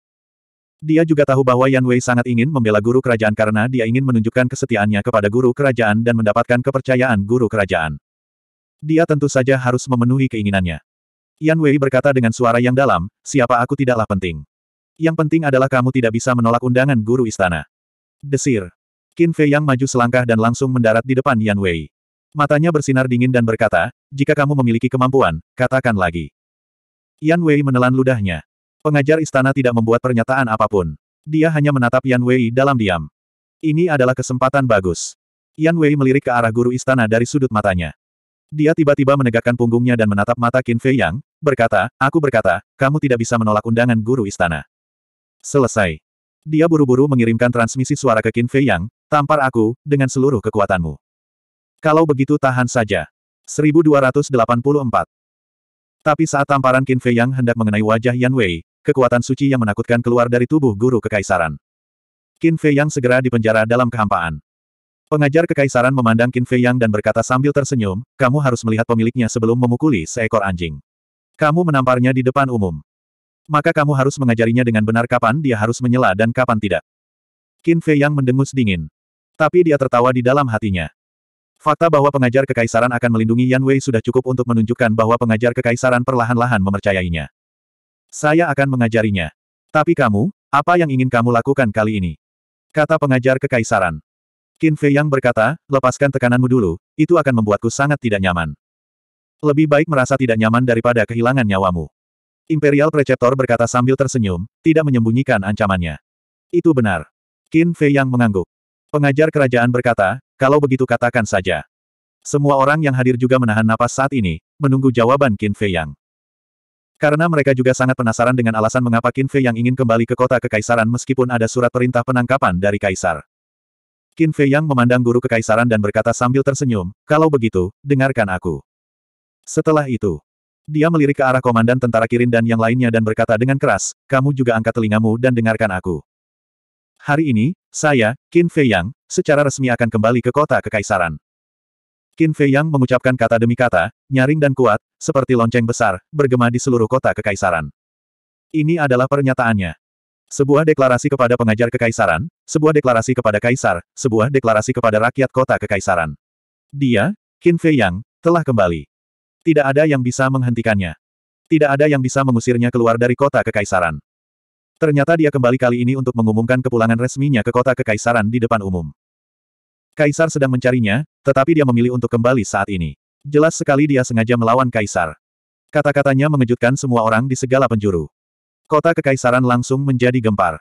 Dia juga tahu bahwa Yan Wei sangat ingin membela guru kerajaan karena dia ingin menunjukkan kesetiaannya kepada guru kerajaan dan mendapatkan kepercayaan guru kerajaan. Dia tentu saja harus memenuhi keinginannya. Yan Wei berkata dengan suara yang dalam, siapa aku tidaklah penting. Yang penting adalah kamu tidak bisa menolak undangan guru istana. Desir. Qin Fei yang maju selangkah dan langsung mendarat di depan Yan Wei. Matanya bersinar dingin dan berkata, jika kamu memiliki kemampuan, katakan lagi. Yan Wei menelan ludahnya. Pengajar istana tidak membuat pernyataan apapun. Dia hanya menatap Yan Wei dalam diam. Ini adalah kesempatan bagus. Yan Wei melirik ke arah guru istana dari sudut matanya. Dia tiba-tiba menegakkan punggungnya dan menatap mata Qin Fei Yang, berkata, aku berkata, kamu tidak bisa menolak undangan guru istana. Selesai. Dia buru-buru mengirimkan transmisi suara ke Qin Fei Yang, tampar aku, dengan seluruh kekuatanmu. Kalau begitu tahan saja. 1284. Tapi saat tamparan Qin Fei Yang hendak mengenai wajah Yan Wei, kekuatan suci yang menakutkan keluar dari tubuh guru kekaisaran. Qin Fei Yang segera dipenjara dalam kehampaan. Pengajar kekaisaran memandang Qin Fei Yang dan berkata sambil tersenyum, kamu harus melihat pemiliknya sebelum memukuli seekor anjing. Kamu menamparnya di depan umum. Maka kamu harus mengajarinya dengan benar kapan dia harus menyela dan kapan tidak. Qin Fei Yang mendengus dingin. Tapi dia tertawa di dalam hatinya. Fakta bahwa pengajar kekaisaran akan melindungi Yan Wei sudah cukup untuk menunjukkan bahwa pengajar kekaisaran perlahan-lahan memercayainya. Saya akan mengajarinya. Tapi kamu, apa yang ingin kamu lakukan kali ini? Kata pengajar kekaisaran. Qin Fei Yang berkata, lepaskan tekananmu dulu, itu akan membuatku sangat tidak nyaman. Lebih baik merasa tidak nyaman daripada kehilangan nyawamu. Imperial Preceptor berkata sambil tersenyum, tidak menyembunyikan ancamannya. Itu benar. Qin Fei Yang mengangguk. Pengajar kerajaan berkata, kalau begitu katakan saja. Semua orang yang hadir juga menahan napas saat ini, menunggu jawaban Qin Fei Yang. Karena mereka juga sangat penasaran dengan alasan mengapa Qin Fei Yang ingin kembali ke kota kekaisaran meskipun ada surat perintah penangkapan dari kaisar. Qin Fei Yang memandang guru kekaisaran dan berkata sambil tersenyum, kalau begitu, dengarkan aku. Setelah itu, dia melirik ke arah komandan tentara Kirin dan yang lainnya dan berkata dengan keras, kamu juga angkat telingamu dan dengarkan aku. Hari ini, saya, Qin Fei Yang, secara resmi akan kembali ke kota kekaisaran. Qin Fei Yang mengucapkan kata demi kata, nyaring dan kuat, seperti lonceng besar, bergema di seluruh kota kekaisaran. Ini adalah pernyataannya. Sebuah deklarasi kepada pengajar kekaisaran, sebuah deklarasi kepada kaisar, sebuah deklarasi kepada rakyat kota kekaisaran. Dia, Qin Fei Yang, telah kembali. Tidak ada yang bisa menghentikannya. Tidak ada yang bisa mengusirnya keluar dari kota kekaisaran. Ternyata dia kembali kali ini untuk mengumumkan kepulangan resminya ke kota kekaisaran di depan umum. Kaisar sedang mencarinya, tetapi dia memilih untuk kembali saat ini. Jelas sekali dia sengaja melawan Kaisar. Kata-katanya mengejutkan semua orang di segala penjuru. Kota kekaisaran langsung menjadi gempar.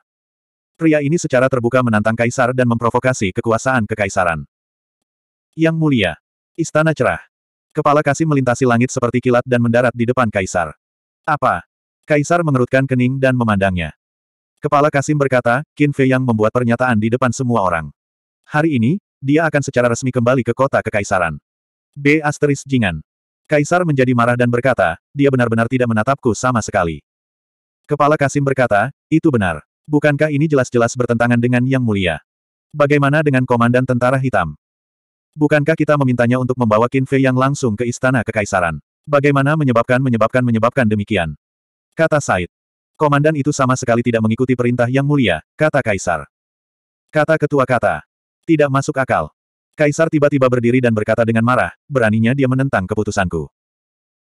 Pria ini secara terbuka menantang kaisar dan memprovokasi kekuasaan kekaisaran. Yang mulia. Istana cerah. Kepala kasih melintasi langit seperti kilat dan mendarat di depan kaisar. Apa? Kaisar mengerutkan kening dan memandangnya. Kepala Kasim berkata, Qin Fei yang membuat pernyataan di depan semua orang. Hari ini, dia akan secara resmi kembali ke kota kekaisaran. B. Asteris Jingan. Kaisar menjadi marah dan berkata, dia benar-benar tidak menatapku sama sekali. Kepala Kasim berkata, itu benar. Bukankah ini jelas-jelas bertentangan dengan Yang Mulia? Bagaimana dengan Komandan Tentara Hitam? Bukankah kita memintanya untuk membawa Qin Fei yang langsung ke Istana Kekaisaran? Bagaimana menyebabkan menyebabkan menyebabkan demikian? Kata Said. Komandan itu sama sekali tidak mengikuti perintah Yang Mulia, kata Kaisar. Kata ketua kata. Tidak masuk akal. Kaisar tiba-tiba berdiri dan berkata dengan marah, beraninya dia menentang keputusanku.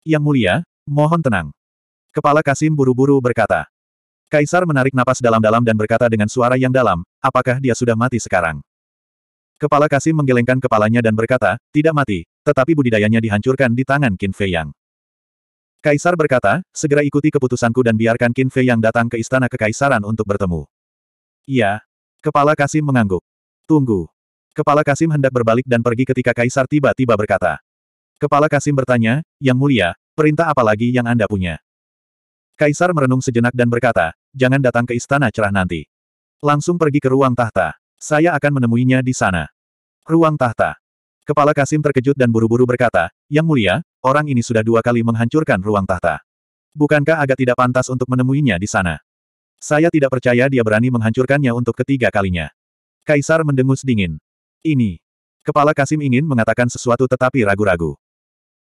Yang Mulia, mohon tenang. Kepala Kasim buru-buru berkata. Kaisar menarik napas dalam-dalam dan berkata dengan suara yang dalam, apakah dia sudah mati sekarang? Kepala Kasim menggelengkan kepalanya dan berkata, tidak mati, tetapi budidayanya dihancurkan di tangan Qin Fei Yang. Kaisar berkata, segera ikuti keputusanku dan biarkan Qin Fei Yang datang ke istana kekaisaran untuk bertemu. Iya. Kepala Kasim mengangguk. Tunggu. Kepala Kasim hendak berbalik dan pergi ketika Kaisar tiba-tiba berkata. Kepala Kasim bertanya, Yang Mulia, perintah apa lagi yang Anda punya? Kaisar merenung sejenak dan berkata, jangan datang ke istana cerah nanti. Langsung pergi ke ruang tahta. Saya akan menemuinya di sana. Ruang tahta. Kepala Kasim terkejut dan buru-buru berkata, Yang mulia, orang ini sudah dua kali menghancurkan ruang tahta. Bukankah agak tidak pantas untuk menemuinya di sana? Saya tidak percaya dia berani menghancurkannya untuk ketiga kalinya. Kaisar mendengus dingin. Ini. Kepala Kasim ingin mengatakan sesuatu tetapi ragu-ragu.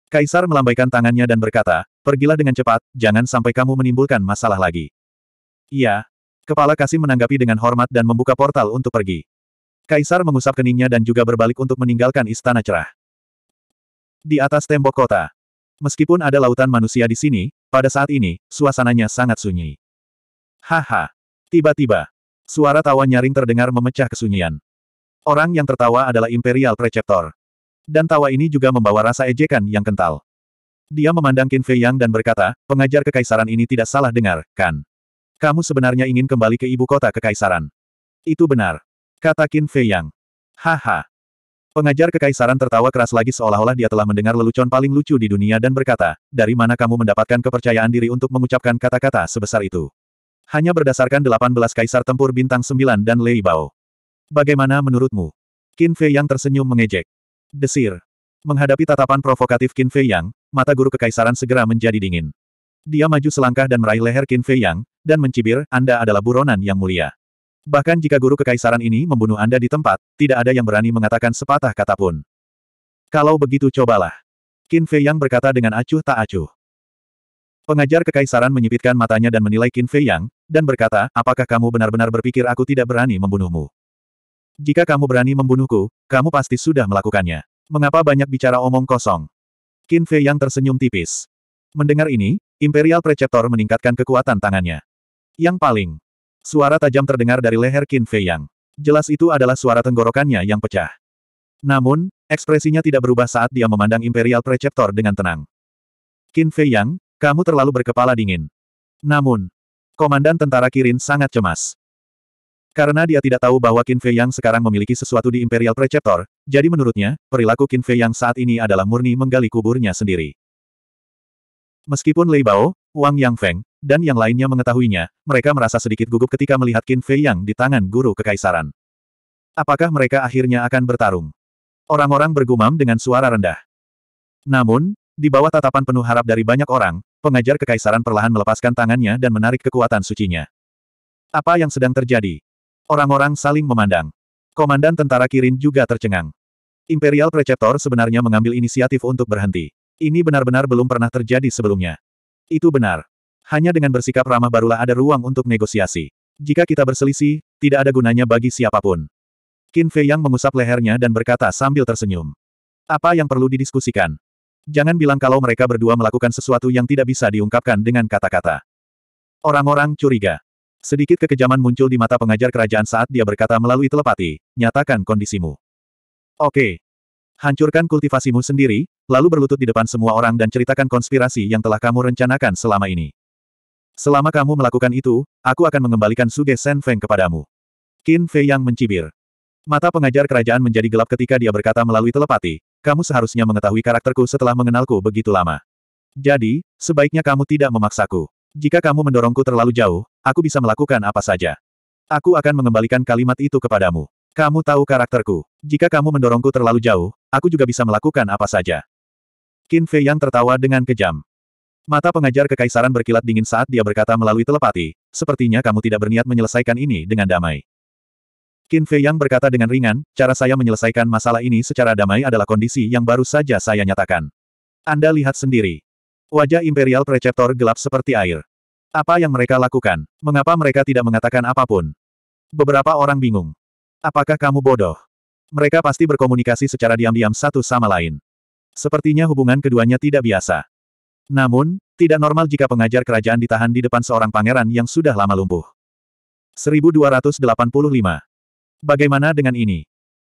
Kaisar melambaikan tangannya dan berkata, pergilah dengan cepat, jangan sampai kamu menimbulkan masalah lagi. Iya. Kepala Kasim menanggapi dengan hormat dan membuka portal untuk pergi. Kaisar mengusap keningnya dan juga berbalik untuk meninggalkan istana cerah. Di atas tembok kota. Meskipun ada lautan manusia di sini, pada saat ini, suasananya sangat sunyi. Haha. Tiba-tiba, suara tawa nyaring terdengar memecah kesunyian. Orang yang tertawa adalah Imperial Preceptor. Dan tawa ini juga membawa rasa ejekan yang kental. Dia memandang Qin Fei Yang dan berkata, pengajar kekaisaran ini tidak salah dengar, kan? Kamu sebenarnya ingin kembali ke ibu kota kekaisaran. Itu benar. Kata Qin Fei Yang. Haha. Pengajar kekaisaran tertawa keras lagi seolah-olah dia telah mendengar lelucon paling lucu di dunia dan berkata, dari mana kamu mendapatkan kepercayaan diri untuk mengucapkan kata-kata sebesar itu? Hanya berdasarkan 18 kaisar tempur bintang 9 dan Lei Bao. Bagaimana menurutmu? Qin Fei Yang tersenyum mengejek. Desir. Menghadapi tatapan provokatif Qin Fei Yang, mata guru kekaisaran segera menjadi dingin. Dia maju selangkah dan meraih leher Qin Fei Yang, dan mencibir, Anda adalah buronan yang mulia. Bahkan jika guru kekaisaran ini membunuh Anda di tempat, tidak ada yang berani mengatakan sepatah kata pun. Kalau begitu cobalah. Qin Fei Yang berkata dengan acuh tak acuh. Pengajar kekaisaran menyipitkan matanya dan menilai Qin Fei Yang, dan berkata, apakah kamu benar-benar berpikir aku tidak berani membunuhmu? Jika kamu berani membunuhku, kamu pasti sudah melakukannya. Mengapa banyak bicara omong kosong? Qin Fei yang tersenyum tipis. Mendengar ini, Imperial Preceptor meningkatkan kekuatan tangannya. Yang paling. Suara tajam terdengar dari leher Qin Fei yang. Jelas itu adalah suara tenggorokannya yang pecah. Namun, ekspresinya tidak berubah saat dia memandang Imperial Preceptor dengan tenang. Qin Fei yang, kamu terlalu berkepala dingin. Namun, komandan tentara Kirin sangat cemas. Karena dia tidak tahu bahwa Qin Fei Yang sekarang memiliki sesuatu di Imperial Preceptor, jadi menurutnya, perilaku Qin Fei Yang saat ini adalah murni menggali kuburnya sendiri. Meskipun Lei Bao, Wang Yang Feng, dan yang lainnya mengetahuinya, mereka merasa sedikit gugup ketika melihat Qin Fei Yang di tangan guru kekaisaran. Apakah mereka akhirnya akan bertarung? Orang-orang bergumam dengan suara rendah. Namun, di bawah tatapan penuh harap dari banyak orang, pengajar kekaisaran perlahan melepaskan tangannya dan menarik kekuatan sucinya. Apa yang sedang terjadi? Orang-orang saling memandang. Komandan tentara Kirin juga tercengang. Imperial Preceptor sebenarnya mengambil inisiatif untuk berhenti. Ini benar-benar belum pernah terjadi sebelumnya. Itu benar. Hanya dengan bersikap ramah barulah ada ruang untuk negosiasi. Jika kita berselisih, tidak ada gunanya bagi siapapun. Qin Fei Yang mengusap lehernya dan berkata sambil tersenyum. Apa yang perlu didiskusikan? Jangan bilang kalau mereka berdua melakukan sesuatu yang tidak bisa diungkapkan dengan kata-kata. Orang-orang curiga. Sedikit kekejaman muncul di mata pengajar kerajaan saat dia berkata melalui telepati, nyatakan kondisimu. Oke. Hancurkan kultivasimu sendiri, lalu berlutut di depan semua orang dan ceritakan konspirasi yang telah kamu rencanakan selama ini. Selama kamu melakukan itu, aku akan mengembalikan Suge Sen Feng kepadamu. Qin Fei yang mencibir. Mata pengajar kerajaan menjadi gelap ketika dia berkata melalui telepati, kamu seharusnya mengetahui karakterku setelah mengenalku begitu lama. Jadi, sebaiknya kamu tidak memaksaku. Jika kamu mendorongku terlalu jauh, aku bisa melakukan apa saja. Aku akan mengembalikan kalimat itu kepadamu. Kamu tahu karakterku. Jika kamu mendorongku terlalu jauh, aku juga bisa melakukan apa saja. Qin Fei yang tertawa dengan kejam. Mata pengajar kekaisaran berkilat dingin saat dia berkata melalui telepati, sepertinya kamu tidak berniat menyelesaikan ini dengan damai. Qin Fei yang berkata dengan ringan, cara saya menyelesaikan masalah ini secara damai adalah kondisi yang baru saja saya nyatakan. Anda lihat sendiri. Wajah Imperial Preceptor gelap seperti air. Apa yang mereka lakukan? Mengapa mereka tidak mengatakan apapun? Beberapa orang bingung. Apakah kamu bodoh? Mereka pasti berkomunikasi secara diam-diam satu sama lain. Sepertinya hubungan keduanya tidak biasa. Namun, tidak normal jika pengajar kerajaan ditahan di depan seorang pangeran yang sudah lama lumpuh. 1285. Bagaimana dengan ini?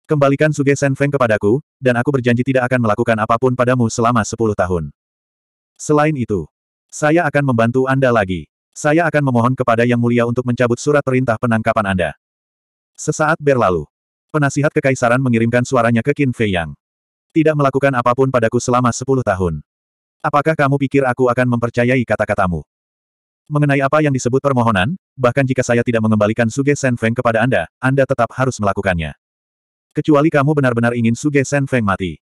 Kembalikan Suge Feng kepadaku, dan aku berjanji tidak akan melakukan apapun padamu selama 10 tahun. Selain itu, saya akan membantu Anda lagi. Saya akan memohon kepada Yang Mulia untuk mencabut surat perintah penangkapan Anda. Sesaat berlalu. Penasihat kekaisaran mengirimkan suaranya ke Qin Fei Yang. Tidak melakukan apapun padaku selama sepuluh tahun. Apakah kamu pikir aku akan mempercayai kata-katamu? Mengenai apa yang disebut permohonan, bahkan jika saya tidak mengembalikan Suge Feng kepada Anda, Anda tetap harus melakukannya. Kecuali kamu benar-benar ingin Suge Feng mati.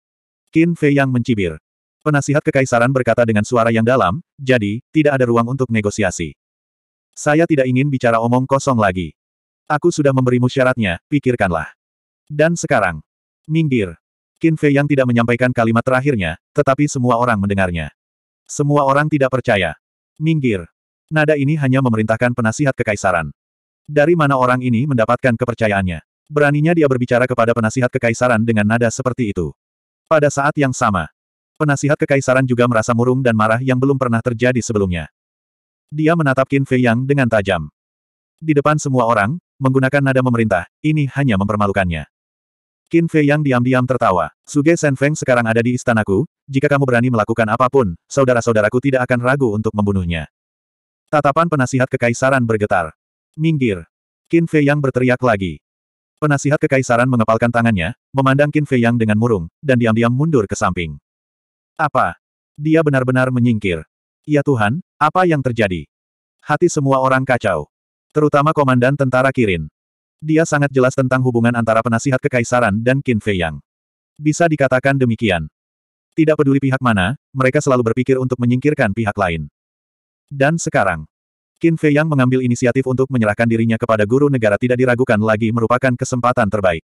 Qin Fei Yang mencibir. Penasihat kekaisaran berkata dengan suara yang dalam, jadi, tidak ada ruang untuk negosiasi. Saya tidak ingin bicara omong kosong lagi. Aku sudah memberimu syaratnya, pikirkanlah. Dan sekarang, minggir. Qin Fei yang tidak menyampaikan kalimat terakhirnya, tetapi semua orang mendengarnya. Semua orang tidak percaya. Minggir. Nada ini hanya memerintahkan penasihat kekaisaran. Dari mana orang ini mendapatkan kepercayaannya? Beraninya dia berbicara kepada penasihat kekaisaran dengan nada seperti itu. Pada saat yang sama, Penasihat kekaisaran juga merasa murung dan marah yang belum pernah terjadi sebelumnya. Dia menatap Qin Fei Yang dengan tajam. Di depan semua orang, menggunakan nada memerintah, ini hanya mempermalukannya. Qin Fei Yang diam-diam tertawa. Suge Feng sekarang ada di istanaku, jika kamu berani melakukan apapun, saudara-saudaraku tidak akan ragu untuk membunuhnya. Tatapan penasihat kekaisaran bergetar. Minggir. Qin Fei Yang berteriak lagi. Penasihat kekaisaran mengepalkan tangannya, memandang Qin Fei Yang dengan murung, dan diam-diam mundur ke samping. Apa? Dia benar-benar menyingkir. Ya Tuhan, apa yang terjadi? Hati semua orang kacau. Terutama komandan tentara Kirin. Dia sangat jelas tentang hubungan antara penasihat kekaisaran dan Qin Fei Yang. Bisa dikatakan demikian. Tidak peduli pihak mana, mereka selalu berpikir untuk menyingkirkan pihak lain. Dan sekarang, Qin Fei Yang mengambil inisiatif untuk menyerahkan dirinya kepada guru negara tidak diragukan lagi merupakan kesempatan terbaik.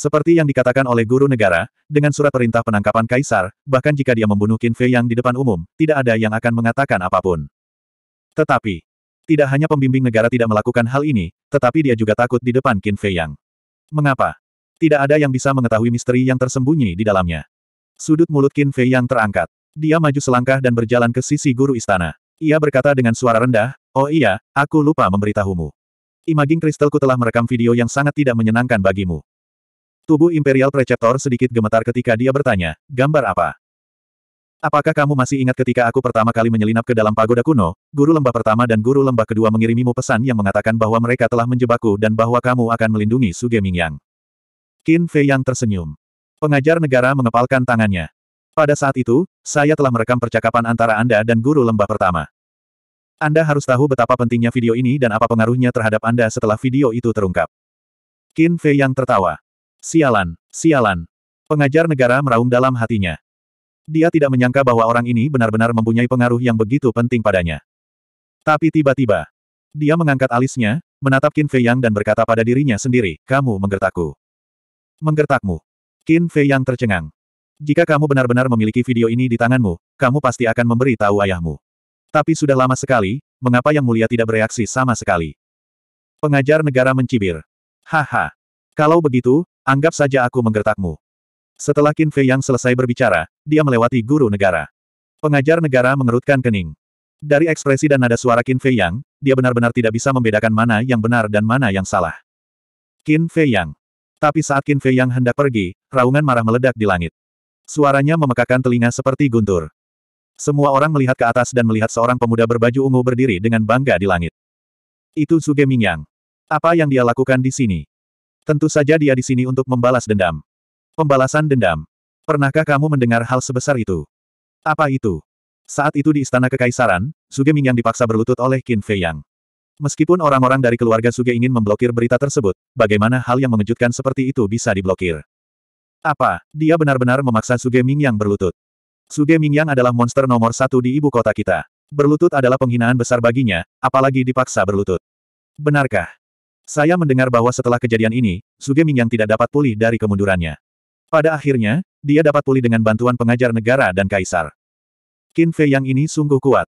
Seperti yang dikatakan oleh guru negara, dengan surat perintah penangkapan kaisar, bahkan jika dia membunuh Qin Fei yang di depan umum, tidak ada yang akan mengatakan apapun. Tetapi, tidak hanya pembimbing negara tidak melakukan hal ini, tetapi dia juga takut di depan Qin Fei yang. Mengapa? Tidak ada yang bisa mengetahui misteri yang tersembunyi di dalamnya. Sudut mulut Qin Fei yang terangkat. Dia maju selangkah dan berjalan ke sisi guru istana. Ia berkata dengan suara rendah, Oh iya, aku lupa memberitahumu. Imaging kristalku telah merekam video yang sangat tidak menyenangkan bagimu. Tubuh Imperial Preceptor sedikit gemetar ketika dia bertanya, gambar apa? Apakah kamu masih ingat ketika aku pertama kali menyelinap ke dalam pagoda kuno, guru lembah pertama dan guru lembah kedua mengirimimu pesan yang mengatakan bahwa mereka telah menjebakku dan bahwa kamu akan melindungi Suge Mingyang. Qin Fei yang tersenyum. Pengajar negara mengepalkan tangannya. Pada saat itu, saya telah merekam percakapan antara Anda dan guru lembah pertama. Anda harus tahu betapa pentingnya video ini dan apa pengaruhnya terhadap Anda setelah video itu terungkap. Qin Fei yang tertawa. Sialan, sialan. Pengajar negara meraung dalam hatinya. Dia tidak menyangka bahwa orang ini benar-benar mempunyai pengaruh yang begitu penting padanya. Tapi tiba-tiba, dia mengangkat alisnya, menatap Qin Fei Yang dan berkata pada dirinya sendiri, kamu menggertakku. Menggertakmu. Qin Fei Yang tercengang. Jika kamu benar-benar memiliki video ini di tanganmu, kamu pasti akan memberi tahu ayahmu. Tapi sudah lama sekali, mengapa Yang Mulia tidak bereaksi sama sekali? Pengajar negara mencibir. Haha. Kalau begitu, Anggap saja aku menggertakmu. Setelah Qin Fei yang selesai berbicara, dia melewati guru negara. Pengajar negara mengerutkan kening. Dari ekspresi dan nada suara Qin Fei Yang, dia benar-benar tidak bisa membedakan mana yang benar dan mana yang salah. Qin Fei Yang. Tapi saat Qin Fei Yang hendak pergi, raungan marah meledak di langit. Suaranya memekakan telinga seperti guntur. Semua orang melihat ke atas dan melihat seorang pemuda berbaju ungu berdiri dengan bangga di langit. Itu Suge Mingyang. Apa yang dia lakukan di sini? Tentu saja dia di sini untuk membalas dendam. Pembalasan dendam. Pernahkah kamu mendengar hal sebesar itu? Apa itu? Saat itu di istana kekaisaran, Suge yang dipaksa berlutut oleh Qin Fei Yang. Meskipun orang-orang dari keluarga Suge ingin memblokir berita tersebut, bagaimana hal yang mengejutkan seperti itu bisa diblokir? Apa, dia benar-benar memaksa Suge yang berlutut? Suge yang adalah monster nomor satu di ibu kota kita. Berlutut adalah penghinaan besar baginya, apalagi dipaksa berlutut. Benarkah? Saya mendengar bahwa setelah kejadian ini, Suge yang tidak dapat pulih dari kemundurannya. Pada akhirnya, dia dapat pulih dengan bantuan pengajar negara dan kaisar. Qin Fei Yang ini sungguh kuat.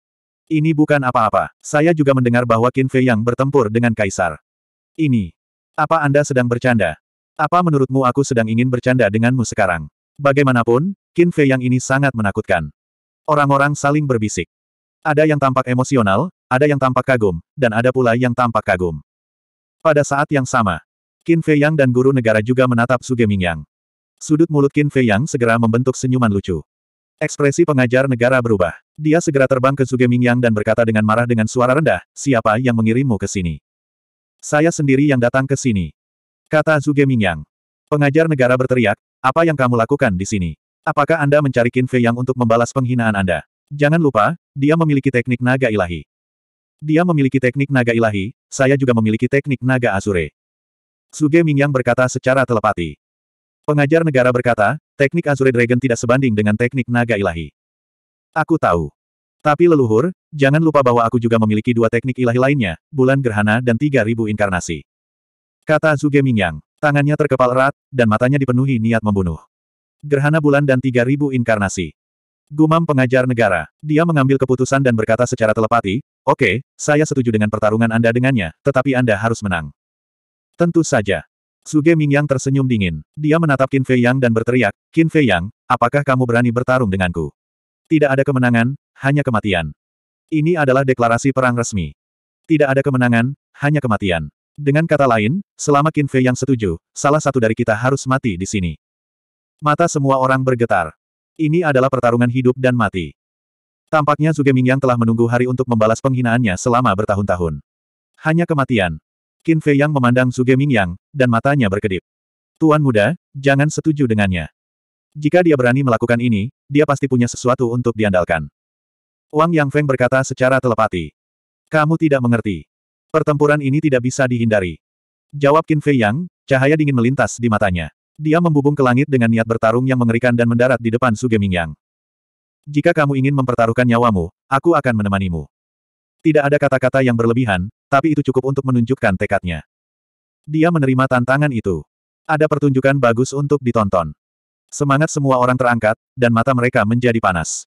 Ini bukan apa-apa. Saya juga mendengar bahwa Qin Fei Yang bertempur dengan kaisar. Ini. Apa Anda sedang bercanda? Apa menurutmu aku sedang ingin bercanda denganmu sekarang? Bagaimanapun, Qin Fei Yang ini sangat menakutkan. Orang-orang saling berbisik. Ada yang tampak emosional, ada yang tampak kagum, dan ada pula yang tampak kagum. Pada saat yang sama, Qin Fei Yang dan guru negara juga menatap Suge Ming Yang. Sudut mulut Qin Fei Yang segera membentuk senyuman lucu. Ekspresi pengajar negara berubah. Dia segera terbang ke Suge Ming Yang dan berkata dengan marah dengan suara rendah, siapa yang mengirimmu ke sini? Saya sendiri yang datang ke sini. Kata Suge Ming Yang. Pengajar negara berteriak, apa yang kamu lakukan di sini? Apakah Anda mencari Qin Fei Yang untuk membalas penghinaan Anda? Jangan lupa, dia memiliki teknik naga ilahi. Dia memiliki teknik naga ilahi, saya juga memiliki teknik naga Azure. Suge Mingyang berkata secara telepati. Pengajar negara berkata, teknik Azure Dragon tidak sebanding dengan teknik naga ilahi. Aku tahu. Tapi leluhur, jangan lupa bahwa aku juga memiliki dua teknik ilahi lainnya, bulan gerhana dan 3000 inkarnasi. Kata Zuge Mingyang, tangannya terkepal erat, dan matanya dipenuhi niat membunuh. Gerhana bulan dan 3000 inkarnasi. Gumam pengajar negara. Dia mengambil keputusan dan berkata secara telepati, Oke, okay, saya setuju dengan pertarungan Anda dengannya, tetapi Anda harus menang. Tentu saja. Suge Mingyang tersenyum dingin. Dia menatap Qin Fei Yang dan berteriak, Qin Fei Yang, apakah kamu berani bertarung denganku? Tidak ada kemenangan, hanya kematian. Ini adalah deklarasi perang resmi. Tidak ada kemenangan, hanya kematian. Dengan kata lain, selama Qin Fei yang setuju, salah satu dari kita harus mati di sini. Mata semua orang bergetar. Ini adalah pertarungan hidup dan mati. Tampaknya Mingyang telah menunggu hari untuk membalas penghinaannya selama bertahun-tahun. Hanya kematian. Qin Fei Yang memandang Mingyang, dan matanya berkedip. Tuan muda, jangan setuju dengannya. Jika dia berani melakukan ini, dia pasti punya sesuatu untuk diandalkan. Wang Yang Feng berkata secara telepati. Kamu tidak mengerti. Pertempuran ini tidak bisa dihindari. Jawab Qin Fei Yang, cahaya dingin melintas di matanya. Dia membubung ke langit dengan niat bertarung yang mengerikan dan mendarat di depan Mingyang. Jika kamu ingin mempertaruhkan nyawamu, aku akan menemanimu. Tidak ada kata-kata yang berlebihan, tapi itu cukup untuk menunjukkan tekadnya. Dia menerima tantangan itu. Ada pertunjukan bagus untuk ditonton. Semangat semua orang terangkat, dan mata mereka menjadi panas.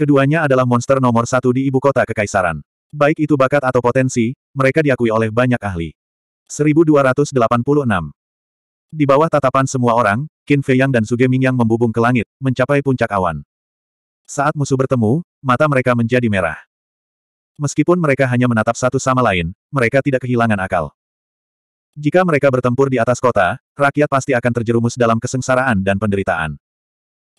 Keduanya adalah monster nomor satu di ibu kota kekaisaran. Baik itu bakat atau potensi, mereka diakui oleh banyak ahli. 1286 di bawah tatapan semua orang, Qin Fei Yang dan Suge Mingyang membubung ke langit, mencapai puncak awan. Saat musuh bertemu, mata mereka menjadi merah. Meskipun mereka hanya menatap satu sama lain, mereka tidak kehilangan akal. Jika mereka bertempur di atas kota, rakyat pasti akan terjerumus dalam kesengsaraan dan penderitaan.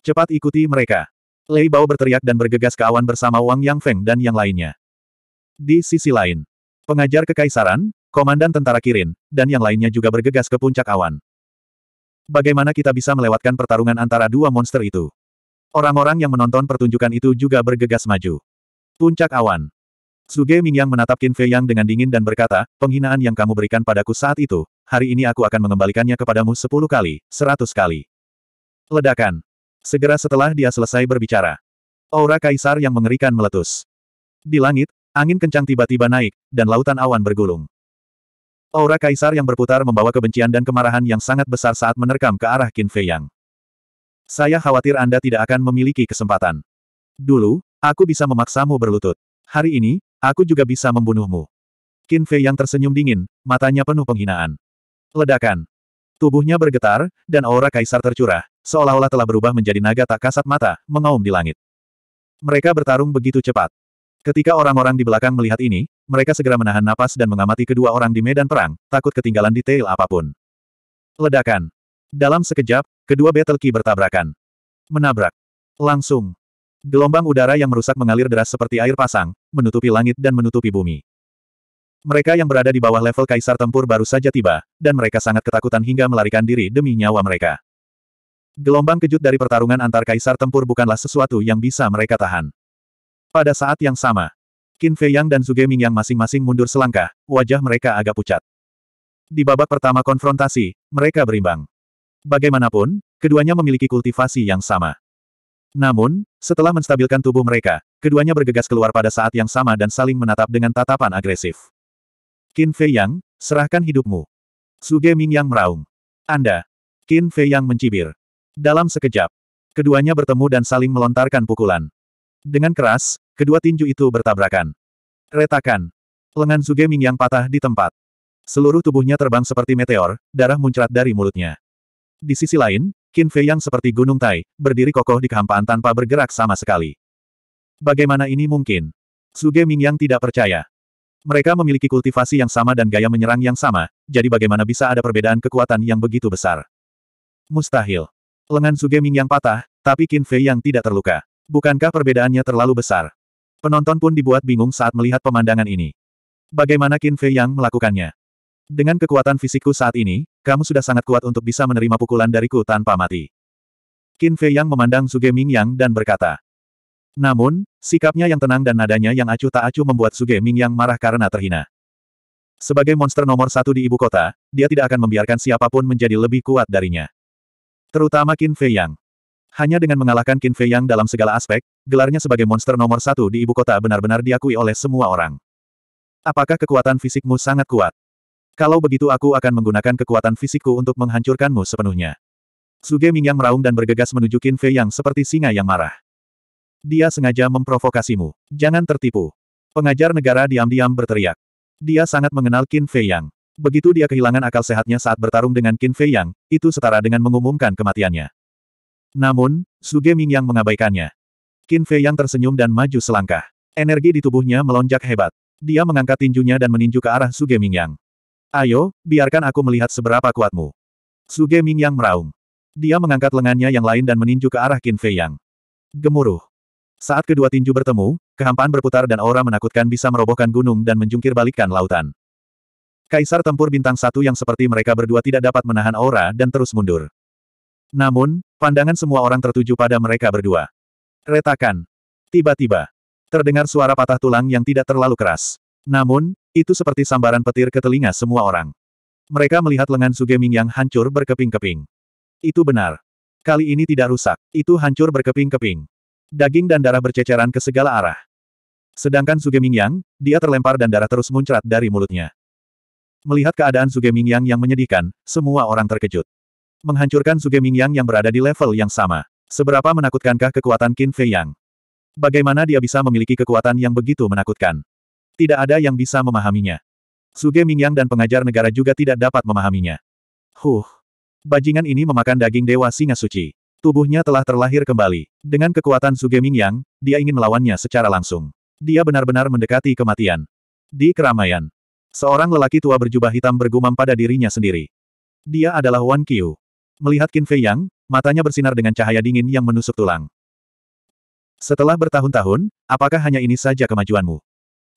Cepat ikuti mereka. Lei Bao berteriak dan bergegas ke awan bersama Wang Yang Feng dan yang lainnya. Di sisi lain, pengajar kekaisaran, komandan tentara Kirin, dan yang lainnya juga bergegas ke puncak awan. Bagaimana kita bisa melewatkan pertarungan antara dua monster itu? Orang-orang yang menonton pertunjukan itu juga bergegas maju. Puncak awan. Suge Mingyang menatap Qin Fei Yang dengan dingin dan berkata, penghinaan yang kamu berikan padaku saat itu, hari ini aku akan mengembalikannya kepadamu sepuluh kali, seratus kali. Ledakan. Segera setelah dia selesai berbicara. Aura kaisar yang mengerikan meletus. Di langit, angin kencang tiba-tiba naik, dan lautan awan bergulung. Aura kaisar yang berputar membawa kebencian dan kemarahan yang sangat besar saat menerkam ke arah Qin Fei Yang. Saya khawatir Anda tidak akan memiliki kesempatan. Dulu, aku bisa memaksamu berlutut. Hari ini, aku juga bisa membunuhmu. Qin Fei yang tersenyum dingin, matanya penuh penghinaan. Ledakan. Tubuhnya bergetar, dan aura kaisar tercurah, seolah-olah telah berubah menjadi naga tak kasat mata, mengaum di langit. Mereka bertarung begitu cepat. Ketika orang-orang di belakang melihat ini, mereka segera menahan napas dan mengamati kedua orang di medan perang, takut ketinggalan detail apapun. Ledakan. Dalam sekejap, kedua battle key bertabrakan. Menabrak. Langsung. Gelombang udara yang merusak mengalir deras seperti air pasang, menutupi langit dan menutupi bumi. Mereka yang berada di bawah level kaisar tempur baru saja tiba, dan mereka sangat ketakutan hingga melarikan diri demi nyawa mereka. Gelombang kejut dari pertarungan antar kaisar tempur bukanlah sesuatu yang bisa mereka tahan. Pada saat yang sama, Qin Fei Yang dan Zuge yang masing-masing mundur selangkah, wajah mereka agak pucat. Di babak pertama konfrontasi, mereka berimbang. Bagaimanapun, keduanya memiliki kultivasi yang sama. Namun, setelah menstabilkan tubuh mereka, keduanya bergegas keluar pada saat yang sama dan saling menatap dengan tatapan agresif. Qin Fei Yang, serahkan hidupmu. Suge yang meraung. Anda. Qin Fei Yang mencibir. Dalam sekejap, keduanya bertemu dan saling melontarkan pukulan. Dengan keras, Kedua tinju itu bertabrakan. Retakan. Lengan Ming yang patah di tempat. Seluruh tubuhnya terbang seperti meteor, darah muncrat dari mulutnya. Di sisi lain, Qin Fei yang seperti gunung Tai, berdiri kokoh di kehampaan tanpa bergerak sama sekali. Bagaimana ini mungkin? Ming yang tidak percaya. Mereka memiliki kultivasi yang sama dan gaya menyerang yang sama, jadi bagaimana bisa ada perbedaan kekuatan yang begitu besar? Mustahil. Lengan Ming yang patah, tapi Qin Fei yang tidak terluka. Bukankah perbedaannya terlalu besar? Penonton pun dibuat bingung saat melihat pemandangan ini. Bagaimana Qin Fei yang melakukannya? Dengan kekuatan fisikku saat ini, kamu sudah sangat kuat untuk bisa menerima pukulan dariku tanpa mati. Qin Fei yang memandang Suge Ming Yang dan berkata. Namun, sikapnya yang tenang dan nadanya yang acuh tak acuh membuat Suge Ming Yang marah karena terhina. Sebagai monster nomor satu di ibu kota, dia tidak akan membiarkan siapapun menjadi lebih kuat darinya. Terutama Qin Fei Yang. Hanya dengan mengalahkan Qin Fei Yang dalam segala aspek, gelarnya sebagai monster nomor satu di ibu kota benar-benar diakui oleh semua orang. Apakah kekuatan fisikmu sangat kuat? Kalau begitu aku akan menggunakan kekuatan fisikku untuk menghancurkanmu sepenuhnya. Suge yang meraung dan bergegas menuju Qin Fei Yang seperti singa yang marah. Dia sengaja memprovokasimu. Jangan tertipu. Pengajar negara diam-diam berteriak. Dia sangat mengenal Qin Fei Yang. Begitu dia kehilangan akal sehatnya saat bertarung dengan Qin Fei Yang, itu setara dengan mengumumkan kematiannya. Namun, Suge Ming yang mengabaikannya. Qin Fei yang tersenyum dan maju selangkah. Energi di tubuhnya melonjak hebat. Dia mengangkat tinjunya dan meninju ke arah Suge Ming yang. Ayo, biarkan aku melihat seberapa kuatmu. Suge Ming yang meraung. Dia mengangkat lengannya yang lain dan meninju ke arah Qin Fei yang. Gemuruh. Saat kedua tinju bertemu, kehampaan berputar dan aura menakutkan bisa merobohkan gunung dan menjungkir balikkan lautan. Kaisar tempur bintang satu yang seperti mereka berdua tidak dapat menahan aura dan terus mundur. Namun, Pandangan semua orang tertuju pada mereka berdua. Retakan. Tiba-tiba. Terdengar suara patah tulang yang tidak terlalu keras. Namun, itu seperti sambaran petir ke telinga semua orang. Mereka melihat lengan Sugeming yang hancur berkeping-keping. Itu benar. Kali ini tidak rusak, itu hancur berkeping-keping. Daging dan darah berceceran ke segala arah. Sedangkan Sugeming Yang, dia terlempar dan darah terus muncrat dari mulutnya. Melihat keadaan Sugeming Yang yang menyedihkan, semua orang terkejut menghancurkan Suge Mingyang yang berada di level yang sama. Seberapa menakutkankah kekuatan Qin Fei Yang? Bagaimana dia bisa memiliki kekuatan yang begitu menakutkan? Tidak ada yang bisa memahaminya. Suge Mingyang dan pengajar negara juga tidak dapat memahaminya. Huh. Bajingan ini memakan daging dewa singa suci. Tubuhnya telah terlahir kembali. Dengan kekuatan Suge Mingyang, dia ingin melawannya secara langsung. Dia benar-benar mendekati kematian. Di keramaian, seorang lelaki tua berjubah hitam bergumam pada dirinya sendiri. Dia adalah Wan Qiu. Melihat Qin Fei Yang, matanya bersinar dengan cahaya dingin yang menusuk tulang. Setelah bertahun-tahun, apakah hanya ini saja kemajuanmu?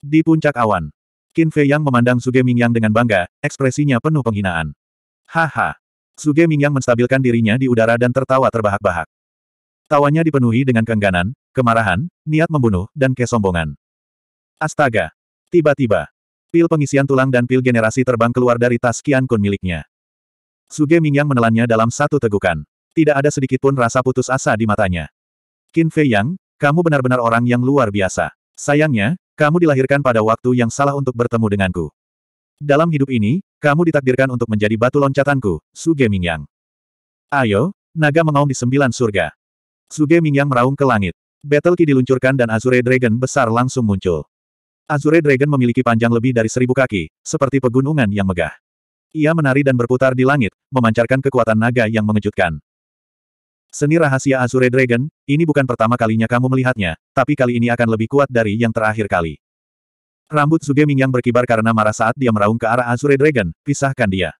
Di puncak awan, Qin Fei Yang memandang Suge Yang dengan bangga, ekspresinya penuh penghinaan. Haha. Suge Yang menstabilkan dirinya di udara dan tertawa terbahak-bahak. Tawanya dipenuhi dengan keengganan, kemarahan, niat membunuh, dan kesombongan. Astaga! Tiba-tiba, pil pengisian tulang dan pil generasi terbang keluar dari tas Qian Kun miliknya. Suge Mingyang menelannya dalam satu tegukan. Tidak ada sedikit pun rasa putus asa di matanya. Qin Fei Yang, kamu benar-benar orang yang luar biasa. Sayangnya, kamu dilahirkan pada waktu yang salah untuk bertemu denganku. Dalam hidup ini, kamu ditakdirkan untuk menjadi batu loncatanku, Suge Mingyang. Ayo, naga mengaum di sembilan surga. Suge Mingyang meraung ke langit. Battle Ki diluncurkan dan Azure Dragon besar langsung muncul. Azure Dragon memiliki panjang lebih dari seribu kaki, seperti pegunungan yang megah. Ia menari dan berputar di langit, memancarkan kekuatan naga yang mengejutkan. Seni rahasia Azure Dragon, ini bukan pertama kalinya kamu melihatnya, tapi kali ini akan lebih kuat dari yang terakhir kali. Rambut Zugeming yang berkibar karena marah saat dia meraung ke arah Azure Dragon, pisahkan dia.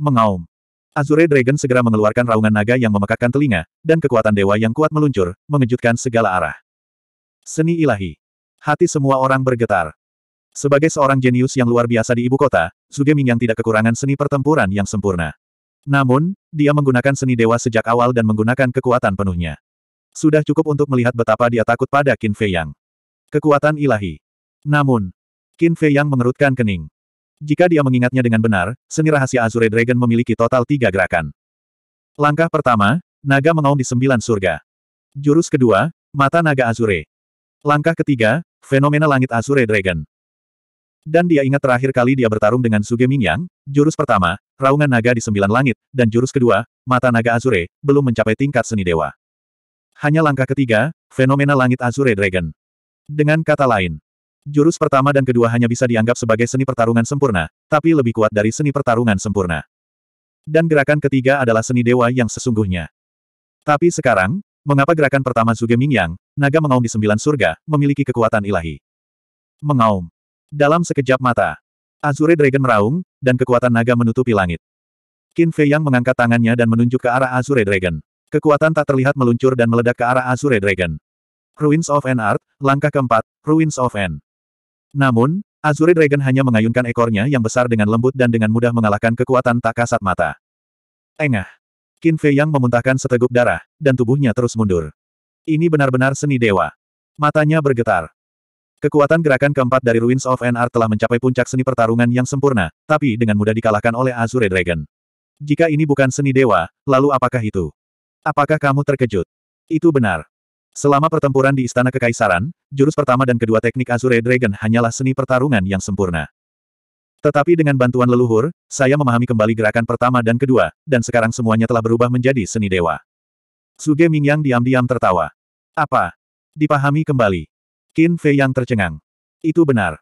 Mengaum. Azure Dragon segera mengeluarkan raungan naga yang memekakkan telinga, dan kekuatan dewa yang kuat meluncur, mengejutkan segala arah. Seni ilahi. Hati semua orang bergetar. Sebagai seorang jenius yang luar biasa di ibu kota, Zugeming yang tidak kekurangan seni pertempuran yang sempurna. Namun, dia menggunakan seni dewa sejak awal dan menggunakan kekuatan penuhnya. Sudah cukup untuk melihat betapa dia takut pada Qin Fei Yang. Kekuatan ilahi. Namun, Qin Fei Yang mengerutkan kening. Jika dia mengingatnya dengan benar, seni rahasia Azure Dragon memiliki total tiga gerakan. Langkah pertama, naga mengaum di sembilan surga. Jurus kedua, mata naga Azure. Langkah ketiga, fenomena langit Azure Dragon. Dan dia ingat terakhir kali dia bertarung dengan Suge Mingyang, jurus pertama, Raungan Naga di Sembilan Langit, dan jurus kedua, Mata Naga Azure, belum mencapai tingkat seni dewa. Hanya langkah ketiga, fenomena langit Azure Dragon. Dengan kata lain, jurus pertama dan kedua hanya bisa dianggap sebagai seni pertarungan sempurna, tapi lebih kuat dari seni pertarungan sempurna. Dan gerakan ketiga adalah seni dewa yang sesungguhnya. Tapi sekarang, mengapa gerakan pertama Suge Mingyang, naga mengaum di sembilan surga, memiliki kekuatan ilahi? Mengaum. Dalam sekejap mata, Azure Dragon meraung, dan kekuatan naga menutupi langit. Qin Fei Yang mengangkat tangannya dan menunjuk ke arah Azure Dragon. Kekuatan tak terlihat meluncur dan meledak ke arah Azure Dragon. Ruins of N Art, langkah keempat, Ruins of N. Namun, Azure Dragon hanya mengayunkan ekornya yang besar dengan lembut dan dengan mudah mengalahkan kekuatan tak kasat mata. Engah. Qin Fei Yang memuntahkan seteguk darah, dan tubuhnya terus mundur. Ini benar-benar seni dewa. Matanya bergetar. Kekuatan gerakan keempat dari Ruins of NR telah mencapai puncak seni pertarungan yang sempurna, tapi dengan mudah dikalahkan oleh Azure Dragon. Jika ini bukan seni dewa, lalu apakah itu? Apakah kamu terkejut? Itu benar. Selama pertempuran di Istana Kekaisaran, jurus pertama dan kedua teknik Azure Dragon hanyalah seni pertarungan yang sempurna. Tetapi dengan bantuan leluhur, saya memahami kembali gerakan pertama dan kedua, dan sekarang semuanya telah berubah menjadi seni dewa. Suge Mingyang diam-diam tertawa. Apa? Dipahami kembali. Qin Fei yang tercengang. Itu benar.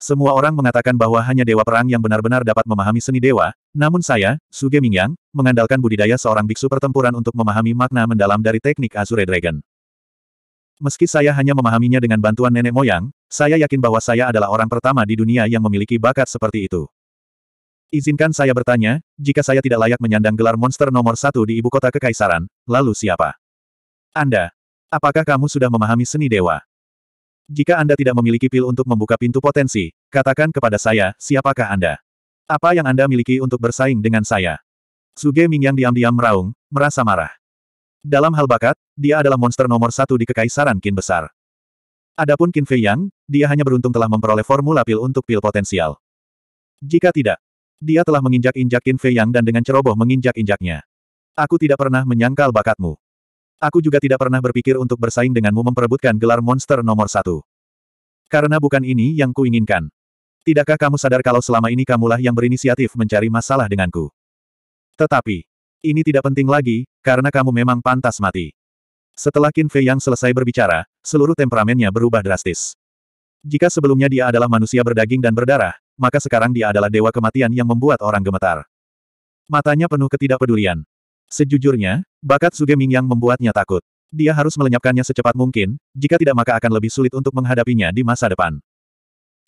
Semua orang mengatakan bahwa hanya dewa perang yang benar-benar dapat memahami seni dewa, namun saya, Suge Mingyang, mengandalkan budidaya seorang biksu pertempuran untuk memahami makna mendalam dari teknik Azure Dragon. Meski saya hanya memahaminya dengan bantuan nenek moyang, saya yakin bahwa saya adalah orang pertama di dunia yang memiliki bakat seperti itu. Izinkan saya bertanya, jika saya tidak layak menyandang gelar monster nomor satu di ibu kota kekaisaran, lalu siapa? Anda. Apakah kamu sudah memahami seni dewa? jika Anda tidak memiliki pil untuk membuka pintu potensi, katakan kepada saya, siapakah Anda? Apa yang Anda miliki untuk bersaing dengan saya? Suge yang diam-diam meraung, merasa marah. Dalam hal bakat, dia adalah monster nomor satu di Kekaisaran Qin Besar. Adapun Qin Fei Yang, dia hanya beruntung telah memperoleh formula pil untuk pil potensial. Jika tidak, dia telah menginjak-injak Qin Fei Yang dan dengan ceroboh menginjak-injaknya. Aku tidak pernah menyangkal bakatmu. Aku juga tidak pernah berpikir untuk bersaing denganmu memperebutkan gelar monster nomor satu. Karena bukan ini yang kuinginkan. Tidakkah kamu sadar kalau selama ini kamulah yang berinisiatif mencari masalah denganku? Tetapi, ini tidak penting lagi, karena kamu memang pantas mati. Setelah Qin Fei yang selesai berbicara, seluruh temperamennya berubah drastis. Jika sebelumnya dia adalah manusia berdaging dan berdarah, maka sekarang dia adalah dewa kematian yang membuat orang gemetar. Matanya penuh ketidakpedulian. Sejujurnya, bakat Suge Ming yang membuatnya takut. Dia harus melenyapkannya secepat mungkin, jika tidak maka akan lebih sulit untuk menghadapinya di masa depan.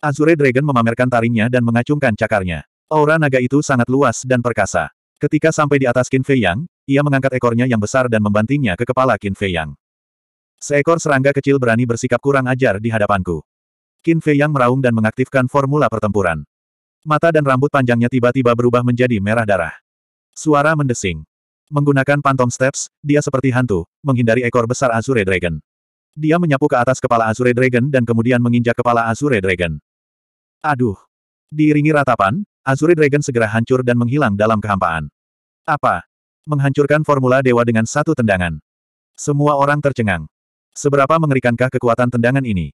Azure Dragon memamerkan taringnya dan mengacungkan cakarnya. Aura naga itu sangat luas dan perkasa. Ketika sampai di atas Qin Fei Yang, ia mengangkat ekornya yang besar dan membantingnya ke kepala Qin Fei Yang. Seekor serangga kecil berani bersikap kurang ajar di hadapanku. Qin Fei Yang meraung dan mengaktifkan formula pertempuran. Mata dan rambut panjangnya tiba-tiba berubah menjadi merah darah. Suara mendesing. Menggunakan phantom steps, dia seperti hantu, menghindari ekor besar Azure Dragon. Dia menyapu ke atas kepala Azure Dragon dan kemudian menginjak kepala Azure Dragon. Aduh! Diiringi ratapan, Azure Dragon segera hancur dan menghilang dalam kehampaan. Apa? Menghancurkan formula dewa dengan satu tendangan. Semua orang tercengang. Seberapa mengerikankah kekuatan tendangan ini?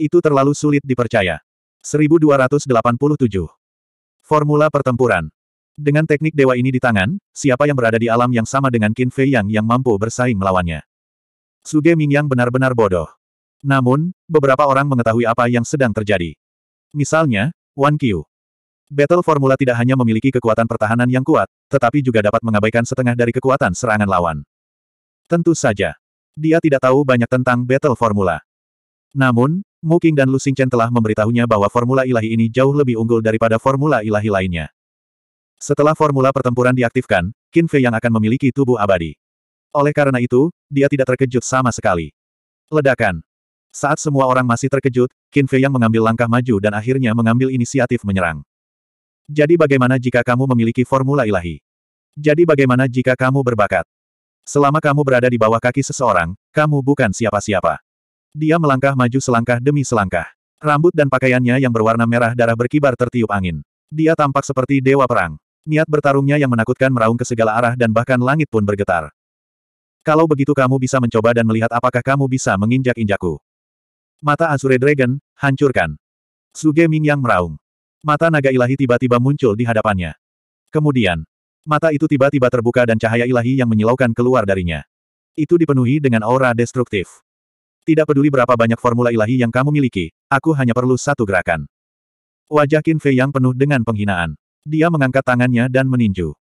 Itu terlalu sulit dipercaya. 1287. Formula pertempuran. Dengan teknik dewa ini di tangan, siapa yang berada di alam yang sama dengan Qin Fei Yang yang mampu bersaing melawannya. Suge Yang benar-benar bodoh. Namun, beberapa orang mengetahui apa yang sedang terjadi. Misalnya, Wan Qiu. Battle Formula tidak hanya memiliki kekuatan pertahanan yang kuat, tetapi juga dapat mengabaikan setengah dari kekuatan serangan lawan. Tentu saja. Dia tidak tahu banyak tentang Battle Formula. Namun, Mu King dan Lu Xingchen telah memberitahunya bahwa formula ilahi ini jauh lebih unggul daripada formula ilahi lainnya. Setelah formula pertempuran diaktifkan, Qin Fei yang akan memiliki tubuh abadi. Oleh karena itu, dia tidak terkejut sama sekali. Ledakan. Saat semua orang masih terkejut, Qin Fei yang mengambil langkah maju dan akhirnya mengambil inisiatif menyerang. Jadi bagaimana jika kamu memiliki formula ilahi? Jadi bagaimana jika kamu berbakat? Selama kamu berada di bawah kaki seseorang, kamu bukan siapa-siapa. Dia melangkah maju selangkah demi selangkah. Rambut dan pakaiannya yang berwarna merah darah berkibar tertiup angin. Dia tampak seperti dewa perang. Niat bertarungnya yang menakutkan meraung ke segala arah dan bahkan langit pun bergetar. Kalau begitu kamu bisa mencoba dan melihat apakah kamu bisa menginjak-injakku. Mata Azure Dragon, hancurkan. Suge Ming yang meraung. Mata naga ilahi tiba-tiba muncul di hadapannya. Kemudian, mata itu tiba-tiba terbuka dan cahaya ilahi yang menyilaukan keluar darinya. Itu dipenuhi dengan aura destruktif. Tidak peduli berapa banyak formula ilahi yang kamu miliki, aku hanya perlu satu gerakan. Wajah Qin Fei yang penuh dengan penghinaan. Dia mengangkat tangannya dan meninju.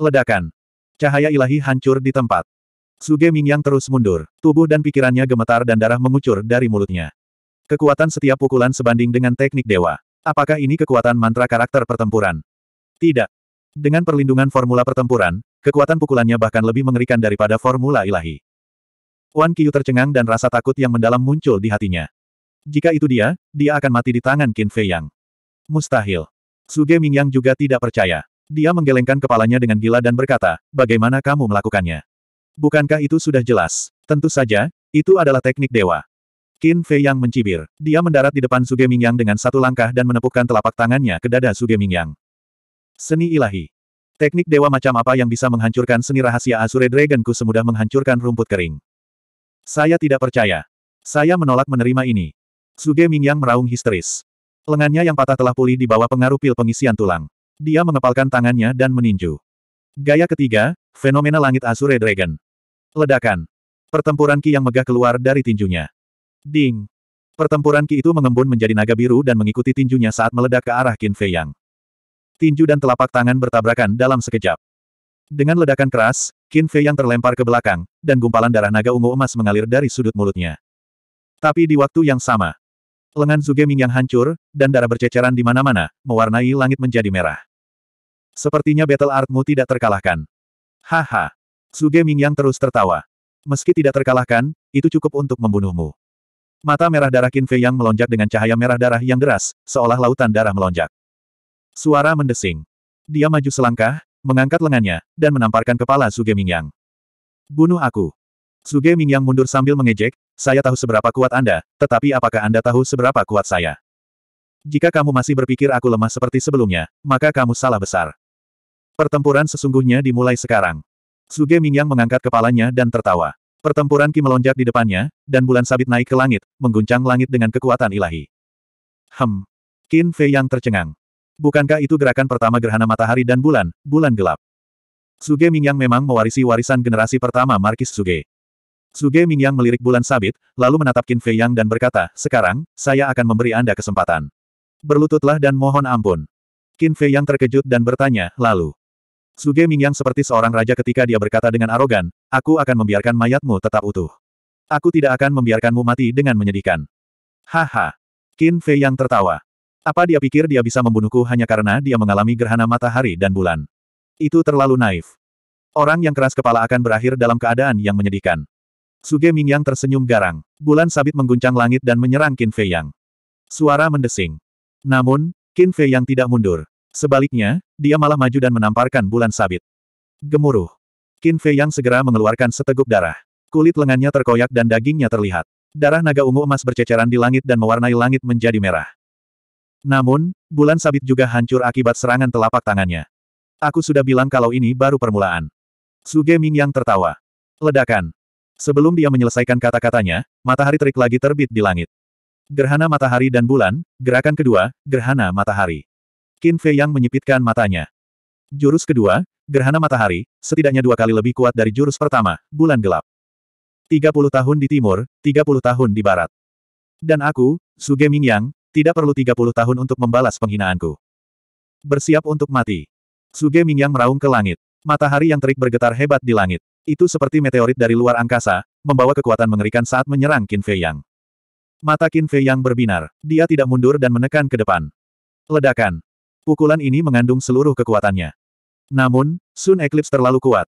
Ledakan. Cahaya ilahi hancur di tempat. Suge Mingyang terus mundur, tubuh dan pikirannya gemetar dan darah mengucur dari mulutnya. Kekuatan setiap pukulan sebanding dengan teknik dewa. Apakah ini kekuatan mantra karakter pertempuran? Tidak. Dengan perlindungan formula pertempuran, kekuatan pukulannya bahkan lebih mengerikan daripada formula ilahi. Wan Qiu tercengang dan rasa takut yang mendalam muncul di hatinya. Jika itu dia, dia akan mati di tangan Qin Fei Yang. Mustahil. Suge Mingyang juga tidak percaya. Dia menggelengkan kepalanya dengan gila dan berkata, bagaimana kamu melakukannya? Bukankah itu sudah jelas? Tentu saja, itu adalah teknik dewa. Qin Fei Yang mencibir. Dia mendarat di depan Suge Mingyang dengan satu langkah dan menepukkan telapak tangannya ke dada Suge Mingyang. Seni ilahi. Teknik dewa macam apa yang bisa menghancurkan seni rahasia Azure Dragonku semudah menghancurkan rumput kering? Saya tidak percaya. Saya menolak menerima ini. Suge Mingyang meraung histeris. Lengannya yang patah telah pulih di bawah pengaruh pil pengisian tulang. Dia mengepalkan tangannya dan meninju. Gaya ketiga, fenomena langit Azure Dragon. Ledakan. Pertempuran Ki yang megah keluar dari tinjunya. Ding. Pertempuran Ki itu mengembun menjadi naga biru dan mengikuti tinjunya saat meledak ke arah Qin Fei Yang. Tinju dan telapak tangan bertabrakan dalam sekejap. Dengan ledakan keras, Qin Fei yang terlempar ke belakang, dan gumpalan darah naga ungu emas mengalir dari sudut mulutnya. Tapi di waktu yang sama, Lengan Ming yang hancur, dan darah berceceran di mana-mana, mewarnai langit menjadi merah. Sepertinya battle artmu tidak terkalahkan. Haha. Ming yang terus tertawa. Meski tidak terkalahkan, itu cukup untuk membunuhmu. Mata merah darah Qin Fei yang melonjak dengan cahaya merah darah yang deras, seolah lautan darah melonjak. Suara mendesing. Dia maju selangkah, mengangkat lengannya, dan menamparkan kepala Ming yang. Bunuh aku. Suge Mingyang mundur sambil mengejek, saya tahu seberapa kuat Anda, tetapi apakah Anda tahu seberapa kuat saya? Jika kamu masih berpikir aku lemah seperti sebelumnya, maka kamu salah besar. Pertempuran sesungguhnya dimulai sekarang. Suge Mingyang mengangkat kepalanya dan tertawa. Pertempuran Ki melonjak di depannya, dan bulan sabit naik ke langit, mengguncang langit dengan kekuatan ilahi. Hem. Qin Fei yang tercengang. Bukankah itu gerakan pertama gerhana matahari dan bulan, bulan gelap? Suge Mingyang memang mewarisi warisan generasi pertama Markis Suge. Suge Mingyang melirik bulan sabit, lalu menatap Qin Fei Yang dan berkata, sekarang, saya akan memberi Anda kesempatan. Berlututlah dan mohon ampun. Qin Fei Yang terkejut dan bertanya, lalu. Suge Mingyang seperti seorang raja ketika dia berkata dengan arogan, aku akan membiarkan mayatmu tetap utuh. Aku tidak akan membiarkanmu mati dengan menyedihkan. Haha. Qin Fei Yang tertawa. Apa dia pikir dia bisa membunuhku hanya karena dia mengalami gerhana matahari dan bulan? Itu terlalu naif. Orang yang keras kepala akan berakhir dalam keadaan yang menyedihkan. Suge Mingyang tersenyum garang. Bulan sabit mengguncang langit dan menyerang Qin Fei Yang. Suara mendesing. Namun, Qin Fei Yang tidak mundur. Sebaliknya, dia malah maju dan menamparkan bulan sabit. Gemuruh. Qin Fei Yang segera mengeluarkan seteguk darah. Kulit lengannya terkoyak dan dagingnya terlihat. Darah naga ungu emas berceceran di langit dan mewarnai langit menjadi merah. Namun, bulan sabit juga hancur akibat serangan telapak tangannya. Aku sudah bilang kalau ini baru permulaan. Suge yang tertawa. Ledakan. Sebelum dia menyelesaikan kata-katanya, matahari terik lagi terbit di langit. Gerhana matahari dan bulan, gerakan kedua, gerhana matahari. Qin Fei Yang menyipitkan matanya. Jurus kedua, gerhana matahari, setidaknya dua kali lebih kuat dari jurus pertama, bulan gelap. 30 tahun di timur, 30 tahun di barat. Dan aku, Suge Mingyang, tidak perlu 30 tahun untuk membalas penghinaanku. Bersiap untuk mati. Suge Mingyang meraung ke langit. Matahari yang terik bergetar hebat di langit. Itu seperti meteorit dari luar angkasa, membawa kekuatan mengerikan saat menyerang Qin Fei Yang. Mata Qin Fei Yang berbinar, dia tidak mundur dan menekan ke depan. Ledakan. Pukulan ini mengandung seluruh kekuatannya. Namun, Sun Eclipse terlalu kuat.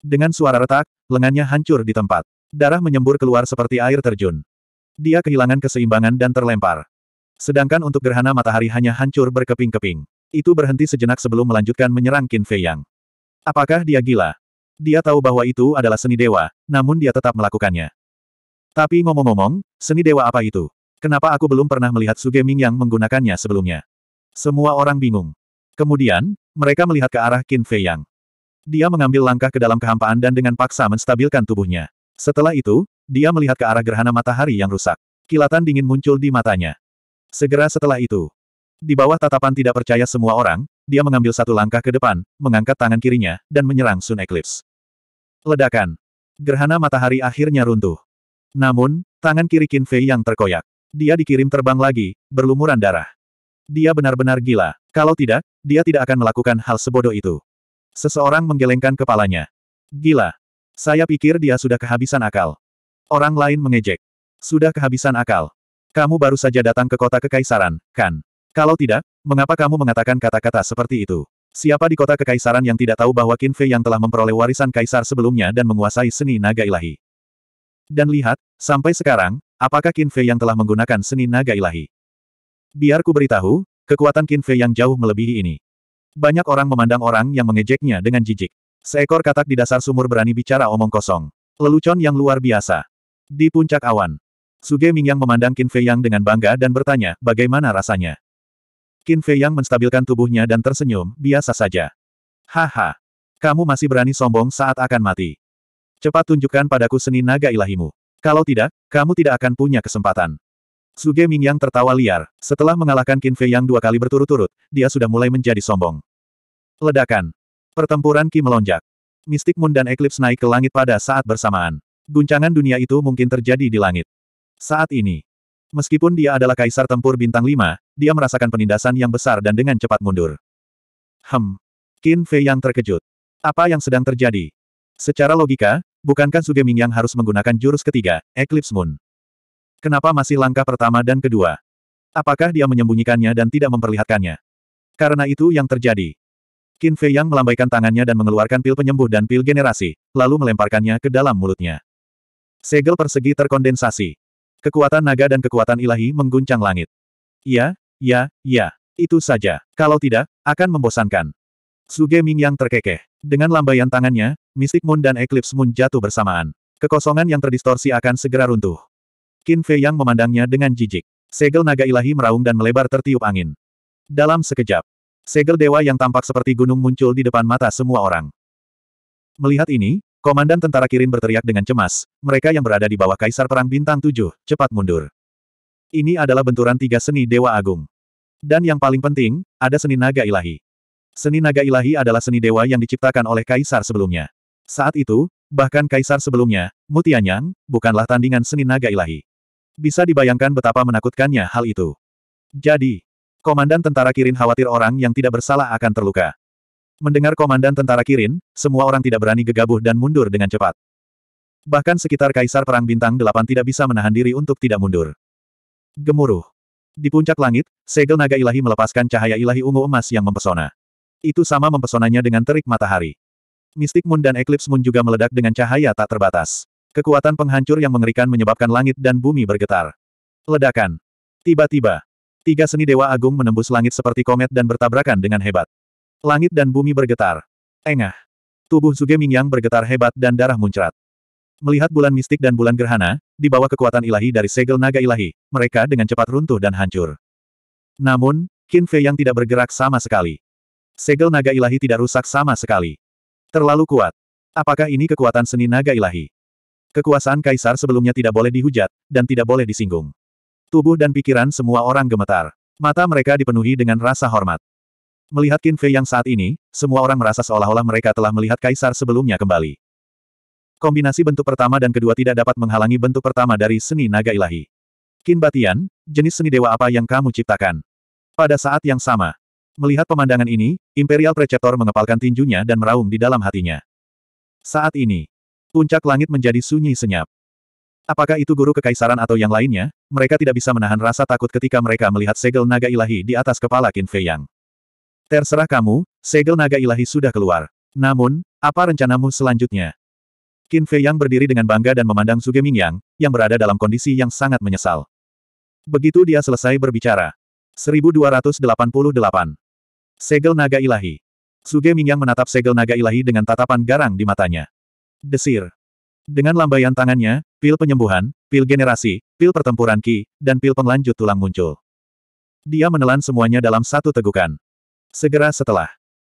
Dengan suara retak, lengannya hancur di tempat. Darah menyembur keluar seperti air terjun. Dia kehilangan keseimbangan dan terlempar. Sedangkan untuk gerhana matahari hanya hancur berkeping-keping. Itu berhenti sejenak sebelum melanjutkan menyerang Qin Fei Yang. Apakah dia gila? Dia tahu bahwa itu adalah seni dewa, namun dia tetap melakukannya. Tapi ngomong-ngomong, seni dewa apa itu? Kenapa aku belum pernah melihat Suge Ming yang menggunakannya sebelumnya? Semua orang bingung. Kemudian, mereka melihat ke arah Qin Fei Yang. Dia mengambil langkah ke dalam kehampaan dan dengan paksa menstabilkan tubuhnya. Setelah itu, dia melihat ke arah gerhana matahari yang rusak. Kilatan dingin muncul di matanya. Segera setelah itu, di bawah tatapan tidak percaya semua orang, dia mengambil satu langkah ke depan, mengangkat tangan kirinya, dan menyerang Sun Eclipse. Ledakan. Gerhana matahari akhirnya runtuh. Namun, tangan kiri Qin Fei yang terkoyak. Dia dikirim terbang lagi, berlumuran darah. Dia benar-benar gila. Kalau tidak, dia tidak akan melakukan hal sebodoh itu. Seseorang menggelengkan kepalanya. Gila. Saya pikir dia sudah kehabisan akal. Orang lain mengejek. Sudah kehabisan akal. Kamu baru saja datang ke kota kekaisaran, kan? Kalau tidak, mengapa kamu mengatakan kata-kata seperti itu? Siapa di kota kekaisaran yang tidak tahu bahwa Qin Fei yang telah memperoleh warisan kaisar sebelumnya dan menguasai seni naga ilahi? Dan lihat, sampai sekarang, apakah Qin Fei yang telah menggunakan seni naga ilahi? Biar ku beritahu, kekuatan Qin Fei yang jauh melebihi ini. Banyak orang memandang orang yang mengejeknya dengan jijik. Seekor katak di dasar sumur berani bicara omong kosong. Lelucon yang luar biasa. Di puncak awan, Suge Mingyang memandang Qin Fei Yang dengan bangga dan bertanya, bagaimana rasanya? Qin Fei yang menstabilkan tubuhnya dan tersenyum, biasa saja. Haha. Kamu masih berani sombong saat akan mati. Cepat tunjukkan padaku seni naga ilahimu. Kalau tidak, kamu tidak akan punya kesempatan. Suge Ming yang tertawa liar. Setelah mengalahkan Qin Fei Yang dua kali berturut-turut, dia sudah mulai menjadi sombong. Ledakan. Pertempuran Qi melonjak. Mistik Moon dan Eclipse naik ke langit pada saat bersamaan. Guncangan dunia itu mungkin terjadi di langit. Saat ini, Meskipun dia adalah kaisar tempur bintang lima, dia merasakan penindasan yang besar dan dengan cepat mundur. Hem. Qin Fei yang terkejut. Apa yang sedang terjadi? Secara logika, bukankah Suge yang harus menggunakan jurus ketiga, Eclipse Moon? Kenapa masih langkah pertama dan kedua? Apakah dia menyembunyikannya dan tidak memperlihatkannya? Karena itu yang terjadi. Qin Fei Yang melambaikan tangannya dan mengeluarkan pil penyembuh dan pil generasi, lalu melemparkannya ke dalam mulutnya. Segel persegi terkondensasi. Kekuatan naga dan kekuatan ilahi mengguncang langit. Ya, ya, ya. Itu saja. Kalau tidak, akan membosankan. Suge Ming yang terkekeh. Dengan lambaian tangannya, Mystic Moon dan Eclipse Moon jatuh bersamaan. Kekosongan yang terdistorsi akan segera runtuh. Qin Fei Yang memandangnya dengan jijik. Segel naga ilahi meraung dan melebar tertiup angin. Dalam sekejap, segel dewa yang tampak seperti gunung muncul di depan mata semua orang. Melihat ini, Komandan tentara Kirin berteriak dengan cemas, mereka yang berada di bawah Kaisar Perang Bintang 7, cepat mundur. Ini adalah benturan tiga seni Dewa Agung. Dan yang paling penting, ada seni naga ilahi. Seni naga ilahi adalah seni dewa yang diciptakan oleh Kaisar sebelumnya. Saat itu, bahkan Kaisar sebelumnya, Mutianyang, bukanlah tandingan seni naga ilahi. Bisa dibayangkan betapa menakutkannya hal itu. Jadi, Komandan tentara Kirin khawatir orang yang tidak bersalah akan terluka. Mendengar komandan tentara Kirin, semua orang tidak berani gegabah dan mundur dengan cepat. Bahkan sekitar Kaisar Perang Bintang Delapan tidak bisa menahan diri untuk tidak mundur. Gemuruh. Di puncak langit, segel naga ilahi melepaskan cahaya ilahi ungu emas yang mempesona. Itu sama mempesonanya dengan terik matahari. Mistik Moon dan Eclipse Moon juga meledak dengan cahaya tak terbatas. Kekuatan penghancur yang mengerikan menyebabkan langit dan bumi bergetar. Ledakan. Tiba-tiba, tiga seni Dewa Agung menembus langit seperti komet dan bertabrakan dengan hebat. Langit dan bumi bergetar. Engah. Tubuh Suge Mingyang bergetar hebat dan darah muncrat. Melihat bulan mistik dan bulan gerhana, di bawah kekuatan ilahi dari segel naga ilahi, mereka dengan cepat runtuh dan hancur. Namun, Qin Fei yang tidak bergerak sama sekali. Segel naga ilahi tidak rusak sama sekali. Terlalu kuat. Apakah ini kekuatan seni naga ilahi? Kekuasaan kaisar sebelumnya tidak boleh dihujat, dan tidak boleh disinggung. Tubuh dan pikiran semua orang gemetar. Mata mereka dipenuhi dengan rasa hormat. Melihat Qin Fei yang saat ini, semua orang merasa seolah-olah mereka telah melihat kaisar sebelumnya kembali. Kombinasi bentuk pertama dan kedua tidak dapat menghalangi bentuk pertama dari seni naga ilahi. Qin Batian, jenis seni dewa apa yang kamu ciptakan? Pada saat yang sama, melihat pemandangan ini, Imperial Preceptor mengepalkan tinjunya dan meraung di dalam hatinya. Saat ini, puncak langit menjadi sunyi senyap. Apakah itu guru kekaisaran atau yang lainnya, mereka tidak bisa menahan rasa takut ketika mereka melihat segel naga ilahi di atas kepala Qin Fei Yang. Terserah kamu, segel naga ilahi sudah keluar. Namun, apa rencanamu selanjutnya? Qin Fei Yang berdiri dengan bangga dan memandang Suge Ming yang yang berada dalam kondisi yang sangat menyesal. Begitu dia selesai berbicara. 1288. Segel Naga Ilahi. Ming yang menatap segel naga ilahi dengan tatapan garang di matanya. Desir. Dengan lambaian tangannya, pil penyembuhan, pil generasi, pil pertempuran ki, dan pil penglanjut tulang muncul. Dia menelan semuanya dalam satu tegukan. Segera setelah.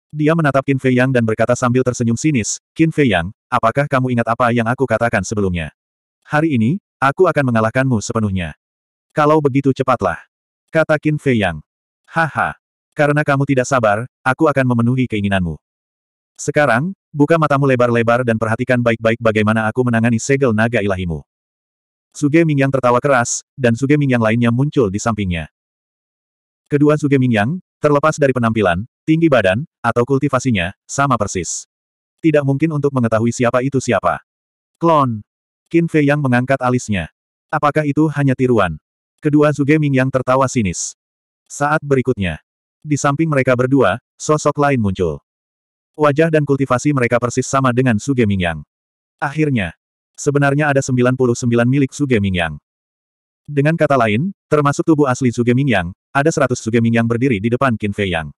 Dia menatap Qin Fei Yang dan berkata sambil tersenyum sinis, Qin Fei Yang, apakah kamu ingat apa yang aku katakan sebelumnya? Hari ini, aku akan mengalahkanmu sepenuhnya. Kalau begitu cepatlah. Kata Qin Fei Yang. Haha. Karena kamu tidak sabar, aku akan memenuhi keinginanmu. Sekarang, buka matamu lebar-lebar dan perhatikan baik-baik bagaimana aku menangani segel naga ilahimu. Suge Mingyang tertawa keras, dan Suge Mingyang lainnya muncul di sampingnya. Kedua Suge Mingyang, Terlepas dari penampilan, tinggi badan, atau kultivasinya, sama persis. Tidak mungkin untuk mengetahui siapa itu siapa. Klon. Qin Fei yang mengangkat alisnya. Apakah itu hanya tiruan? Kedua Zuge Ming yang tertawa sinis. Saat berikutnya. Di samping mereka berdua, sosok lain muncul. Wajah dan kultivasi mereka persis sama dengan Suge Mingyang. Akhirnya. Sebenarnya ada 99 milik Suge Mingyang. Dengan kata lain, termasuk tubuh asli Mingyang, ada seratus Mingyang berdiri di depan Qin Fei Yang.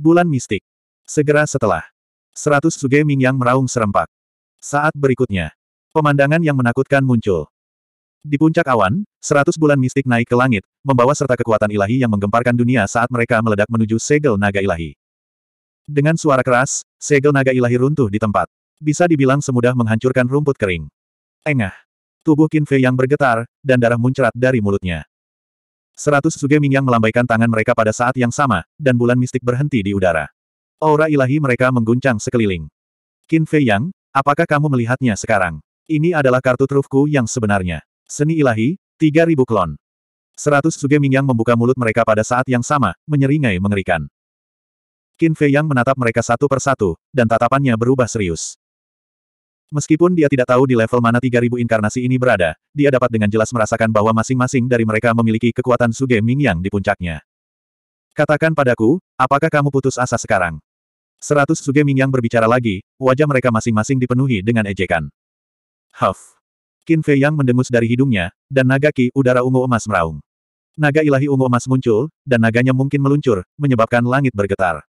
Bulan mistik. Segera setelah. Seratus Mingyang meraung serempak. Saat berikutnya, pemandangan yang menakutkan muncul. Di puncak awan, seratus bulan mistik naik ke langit, membawa serta kekuatan ilahi yang menggemparkan dunia saat mereka meledak menuju segel naga ilahi. Dengan suara keras, segel naga ilahi runtuh di tempat. Bisa dibilang semudah menghancurkan rumput kering. Engah. Tubuh Qin Fei yang bergetar, dan darah muncrat dari mulutnya. Seratus Suge yang melambaikan tangan mereka pada saat yang sama, dan bulan mistik berhenti di udara. Aura ilahi mereka mengguncang sekeliling. Qin Fei Yang, apakah kamu melihatnya sekarang? Ini adalah kartu trufku yang sebenarnya. Seni ilahi, 3000 klon. Seratus Suge yang membuka mulut mereka pada saat yang sama, menyeringai mengerikan. Qin Fei Yang menatap mereka satu persatu, dan tatapannya berubah serius. Meskipun dia tidak tahu di level mana 3000 inkarnasi ini berada, dia dapat dengan jelas merasakan bahwa masing-masing dari mereka memiliki kekuatan Suge Ming yang di puncaknya. Katakan padaku, apakah kamu putus asa sekarang? Seratus Suge yang berbicara lagi, wajah mereka masing-masing dipenuhi dengan ejekan. Huff. Qin Fei Yang mendengus dari hidungnya, dan naga ki udara ungu emas meraung. Naga ilahi ungu emas muncul, dan naganya mungkin meluncur, menyebabkan langit bergetar.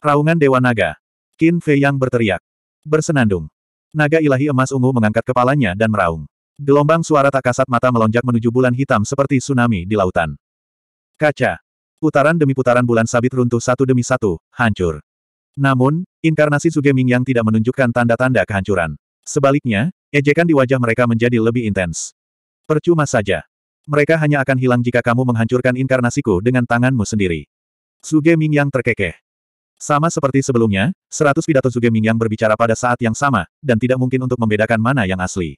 Raungan Dewa Naga. Qin Fei Yang berteriak. Bersenandung. Naga ilahi emas ungu mengangkat kepalanya dan meraung. Gelombang suara tak kasat mata melonjak menuju bulan hitam seperti tsunami di lautan. Kaca. Putaran demi putaran bulan sabit runtuh satu demi satu, hancur. Namun, inkarnasi Ming yang tidak menunjukkan tanda-tanda kehancuran. Sebaliknya, ejekan di wajah mereka menjadi lebih intens. Percuma saja. Mereka hanya akan hilang jika kamu menghancurkan inkarnasiku dengan tanganmu sendiri. Suge Ming yang terkekeh. Sama seperti sebelumnya, seratus pidato Zuge yang berbicara pada saat yang sama, dan tidak mungkin untuk membedakan mana yang asli.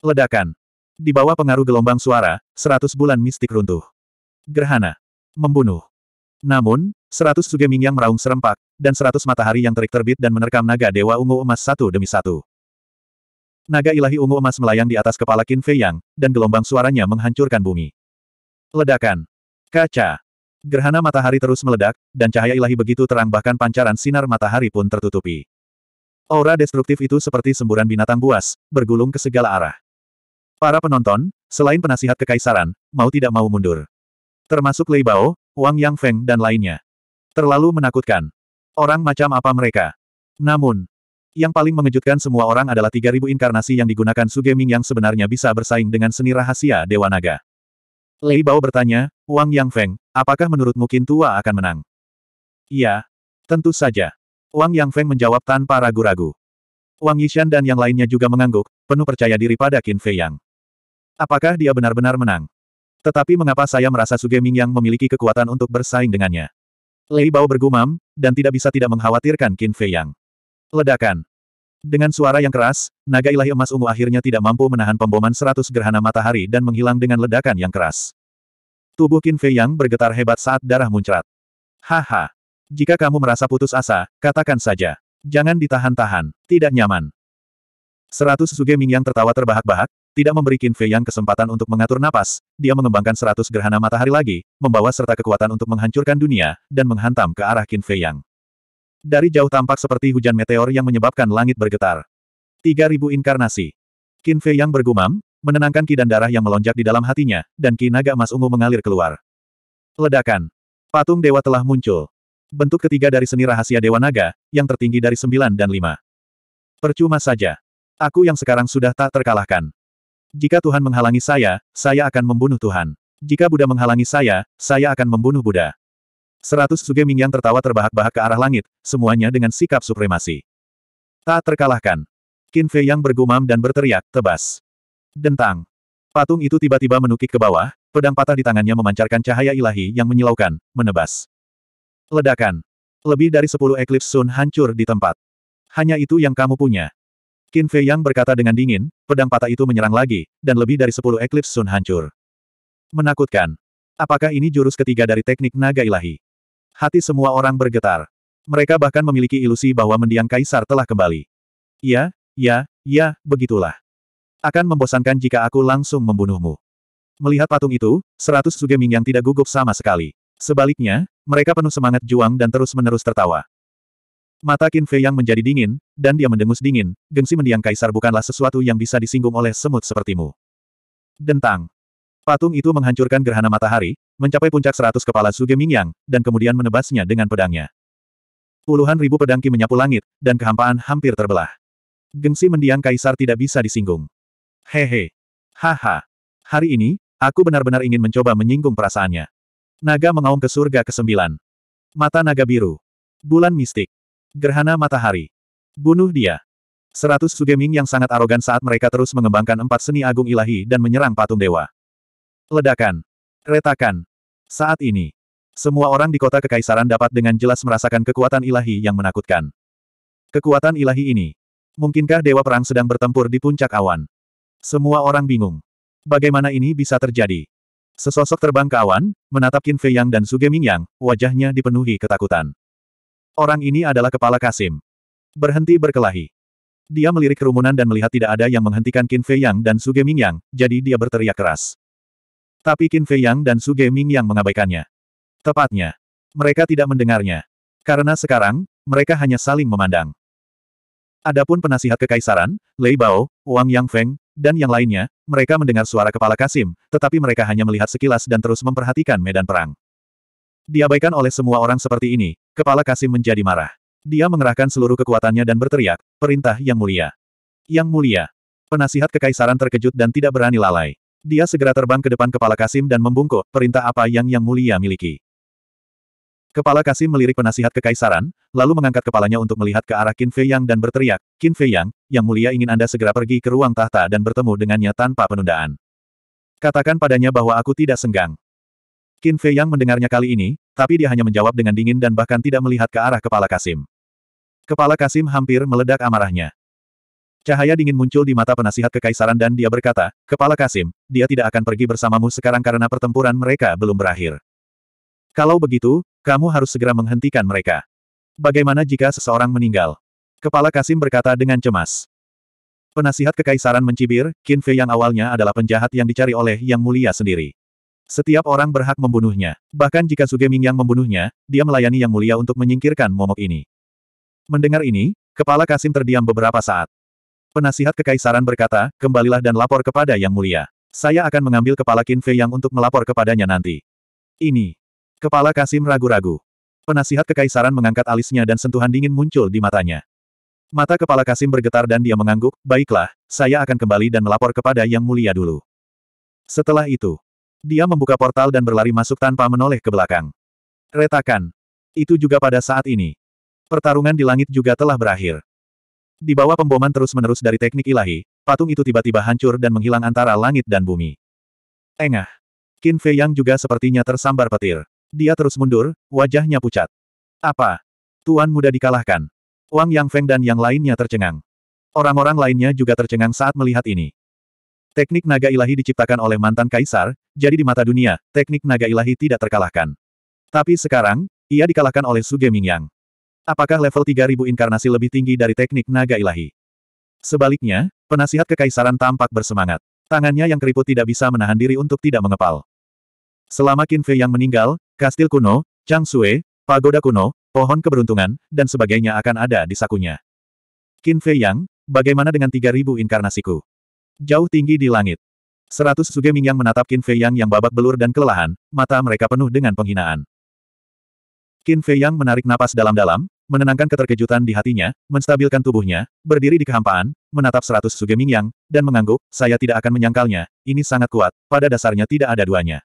Ledakan. Di bawah pengaruh gelombang suara, seratus bulan mistik runtuh. Gerhana. Membunuh. Namun, seratus Zuge yang meraung serempak, dan seratus matahari yang terik terbit dan menerkam naga dewa ungu emas satu demi satu. Naga ilahi ungu emas melayang di atas kepala Qin Fei Yang, dan gelombang suaranya menghancurkan bumi. Ledakan. Kaca. Gerhana matahari terus meledak, dan cahaya ilahi begitu terang bahkan pancaran sinar matahari pun tertutupi. Aura destruktif itu seperti semburan binatang buas, bergulung ke segala arah. Para penonton, selain penasihat kekaisaran, mau tidak mau mundur. Termasuk Lei Bao, Wang Yang Feng dan lainnya. Terlalu menakutkan. Orang macam apa mereka? Namun, yang paling mengejutkan semua orang adalah 3.000 inkarnasi yang digunakan Sugeming yang sebenarnya bisa bersaing dengan seni rahasia Dewa Naga. Lei Bao bertanya, Wang Yang Feng, apakah menurutmu Qin Tua akan menang? Iya. Tentu saja. Wang Yang Feng menjawab tanpa ragu-ragu. Wang Yishan dan yang lainnya juga mengangguk, penuh percaya diri pada Qin Fei Yang. Apakah dia benar-benar menang? Tetapi mengapa saya merasa Suge Ming yang memiliki kekuatan untuk bersaing dengannya? Lei Bao bergumam, dan tidak bisa tidak mengkhawatirkan Qin Fei Yang. Ledakan. Dengan suara yang keras, naga ilahi emas ungu akhirnya tidak mampu menahan pemboman seratus gerhana matahari dan menghilang dengan ledakan yang keras. Tubuh Qin Fei Yang bergetar hebat saat darah muncrat. Haha. Jika kamu merasa putus asa, katakan saja. Jangan ditahan-tahan. Tidak nyaman. Seratus Suge Ming Yang tertawa terbahak-bahak, tidak memberi Qin Fei Yang kesempatan untuk mengatur napas, dia mengembangkan seratus gerhana matahari lagi, membawa serta kekuatan untuk menghancurkan dunia, dan menghantam ke arah Qin Fei Yang. Dari jauh tampak seperti hujan meteor yang menyebabkan langit bergetar. 3000 inkarnasi. Qin Fei yang bergumam, menenangkan ki dan darah yang melonjak di dalam hatinya, dan ki naga emas ungu mengalir keluar. Ledakan. Patung dewa telah muncul. Bentuk ketiga dari seni rahasia dewa naga, yang tertinggi dari sembilan dan lima. Percuma saja. Aku yang sekarang sudah tak terkalahkan. Jika Tuhan menghalangi saya, saya akan membunuh Tuhan. Jika Buddha menghalangi saya, saya akan membunuh Buddha. Seratus Suge Mingyan tertawa terbahak-bahak ke arah langit, semuanya dengan sikap supremasi. Tak terkalahkan. Qin Fei yang bergumam dan berteriak, tebas. Dentang. Patung itu tiba-tiba menukik ke bawah, pedang patah di tangannya memancarkan cahaya ilahi yang menyilaukan, menebas. Ledakan. Lebih dari sepuluh eklips Sun hancur di tempat. Hanya itu yang kamu punya. Qin Fei Yang berkata dengan dingin, pedang patah itu menyerang lagi, dan lebih dari sepuluh eklips Sun hancur. Menakutkan. Apakah ini jurus ketiga dari teknik naga ilahi? Hati semua orang bergetar. Mereka bahkan memiliki ilusi bahwa mendiang kaisar telah kembali. Ya, ya, ya, begitulah. Akan membosankan jika aku langsung membunuhmu. Melihat patung itu, seratus Sugeming yang tidak gugup sama sekali. Sebaliknya, mereka penuh semangat juang dan terus-menerus tertawa. Mata Qin Fei yang menjadi dingin, dan dia mendengus dingin, gengsi mendiang kaisar bukanlah sesuatu yang bisa disinggung oleh semut sepertimu. Dentang. Patung itu menghancurkan gerhana matahari, mencapai puncak seratus kepala Sugeming Yang, dan kemudian menebasnya dengan pedangnya. Puluhan ribu pedangki menyapu langit, dan kehampaan hampir terbelah. Gengsi mendiang kaisar tidak bisa disinggung. Hehe. Haha. Hari ini, aku benar-benar ingin mencoba menyinggung perasaannya. Naga mengaum ke surga ke kesembilan. Mata naga biru. Bulan mistik. Gerhana matahari. Bunuh dia. Seratus sugeming yang sangat arogan saat mereka terus mengembangkan empat seni agung ilahi dan menyerang patung dewa. Ledakan. Retakan. Saat ini, semua orang di kota kekaisaran dapat dengan jelas merasakan kekuatan ilahi yang menakutkan. Kekuatan ilahi ini. Mungkinkah Dewa Perang sedang bertempur di puncak awan? Semua orang bingung. Bagaimana ini bisa terjadi? Sesosok terbang ke awan, menatap Qin Fei Yang dan Suge Ming Yang, wajahnya dipenuhi ketakutan. Orang ini adalah kepala Kasim. Berhenti berkelahi. Dia melirik kerumunan dan melihat tidak ada yang menghentikan Qin Fei Yang dan Suge Ming Yang, jadi dia berteriak keras. Tapi Qin Fei Yang dan Su Ge Ming yang mengabaikannya. Tepatnya. Mereka tidak mendengarnya. Karena sekarang, mereka hanya saling memandang. Adapun penasihat kekaisaran, Lei Bao, Wang Yang Feng, dan yang lainnya, mereka mendengar suara kepala Kasim, tetapi mereka hanya melihat sekilas dan terus memperhatikan medan perang. Diabaikan oleh semua orang seperti ini, kepala Kasim menjadi marah. Dia mengerahkan seluruh kekuatannya dan berteriak, perintah yang mulia. Yang mulia. Penasihat kekaisaran terkejut dan tidak berani lalai. Dia segera terbang ke depan kepala Kasim dan membungkuk, perintah apa yang Yang Mulia miliki. Kepala Kasim melirik penasihat kekaisaran, lalu mengangkat kepalanya untuk melihat ke arah Qin Fei Yang dan berteriak, Qin Fei Yang, Yang Mulia ingin Anda segera pergi ke ruang tahta dan bertemu dengannya tanpa penundaan. Katakan padanya bahwa aku tidak senggang. Qin Fei Yang mendengarnya kali ini, tapi dia hanya menjawab dengan dingin dan bahkan tidak melihat ke arah kepala Kasim. Kepala Kasim hampir meledak amarahnya. Cahaya dingin muncul di mata penasihat kekaisaran dan dia berkata, Kepala Kasim, dia tidak akan pergi bersamamu sekarang karena pertempuran mereka belum berakhir. Kalau begitu, kamu harus segera menghentikan mereka. Bagaimana jika seseorang meninggal? Kepala Kasim berkata dengan cemas. Penasihat kekaisaran mencibir, Qin Fei yang awalnya adalah penjahat yang dicari oleh Yang Mulia sendiri. Setiap orang berhak membunuhnya. Bahkan jika Suge Ming yang membunuhnya, dia melayani Yang Mulia untuk menyingkirkan momok ini. Mendengar ini, Kepala Kasim terdiam beberapa saat. Penasihat kekaisaran berkata, kembalilah dan lapor kepada Yang Mulia. Saya akan mengambil kepala Qin Fei Yang untuk melapor kepadanya nanti. Ini. Kepala Kasim ragu-ragu. Penasihat kekaisaran mengangkat alisnya dan sentuhan dingin muncul di matanya. Mata kepala Kasim bergetar dan dia mengangguk, baiklah, saya akan kembali dan melapor kepada Yang Mulia dulu. Setelah itu, dia membuka portal dan berlari masuk tanpa menoleh ke belakang. Retakan. Itu juga pada saat ini. Pertarungan di langit juga telah berakhir. Di bawah pemboman terus-menerus dari teknik ilahi, patung itu tiba-tiba hancur dan menghilang antara langit dan bumi. Engah. Qin Fei Yang juga sepertinya tersambar petir. Dia terus mundur, wajahnya pucat. Apa? Tuan muda dikalahkan. Wang Yang Feng dan yang lainnya tercengang. Orang-orang lainnya juga tercengang saat melihat ini. Teknik naga ilahi diciptakan oleh mantan kaisar, jadi di mata dunia, teknik naga ilahi tidak terkalahkan. Tapi sekarang, ia dikalahkan oleh Suge Mingyang. Apakah level 3000 inkarnasi lebih tinggi dari teknik naga ilahi? Sebaliknya, penasihat kekaisaran tampak bersemangat. Tangannya yang keriput tidak bisa menahan diri untuk tidak mengepal. Selama Qin Fei yang meninggal, kastil kuno, Chang Sui, pagoda kuno, pohon keberuntungan, dan sebagainya akan ada di sakunya. Qin Fei yang, bagaimana dengan 3000 inkarnasiku? Jauh tinggi di langit. Seratus Suge yang menatap Qin Fei Yang yang babak belur dan kelelahan, mata mereka penuh dengan penghinaan. Qin Fei Yang menarik napas dalam-dalam, menenangkan keterkejutan di hatinya, menstabilkan tubuhnya, berdiri di kehampaan, menatap seratus suge Mingyang dan mengangguk, saya tidak akan menyangkalnya, ini sangat kuat, pada dasarnya tidak ada duanya.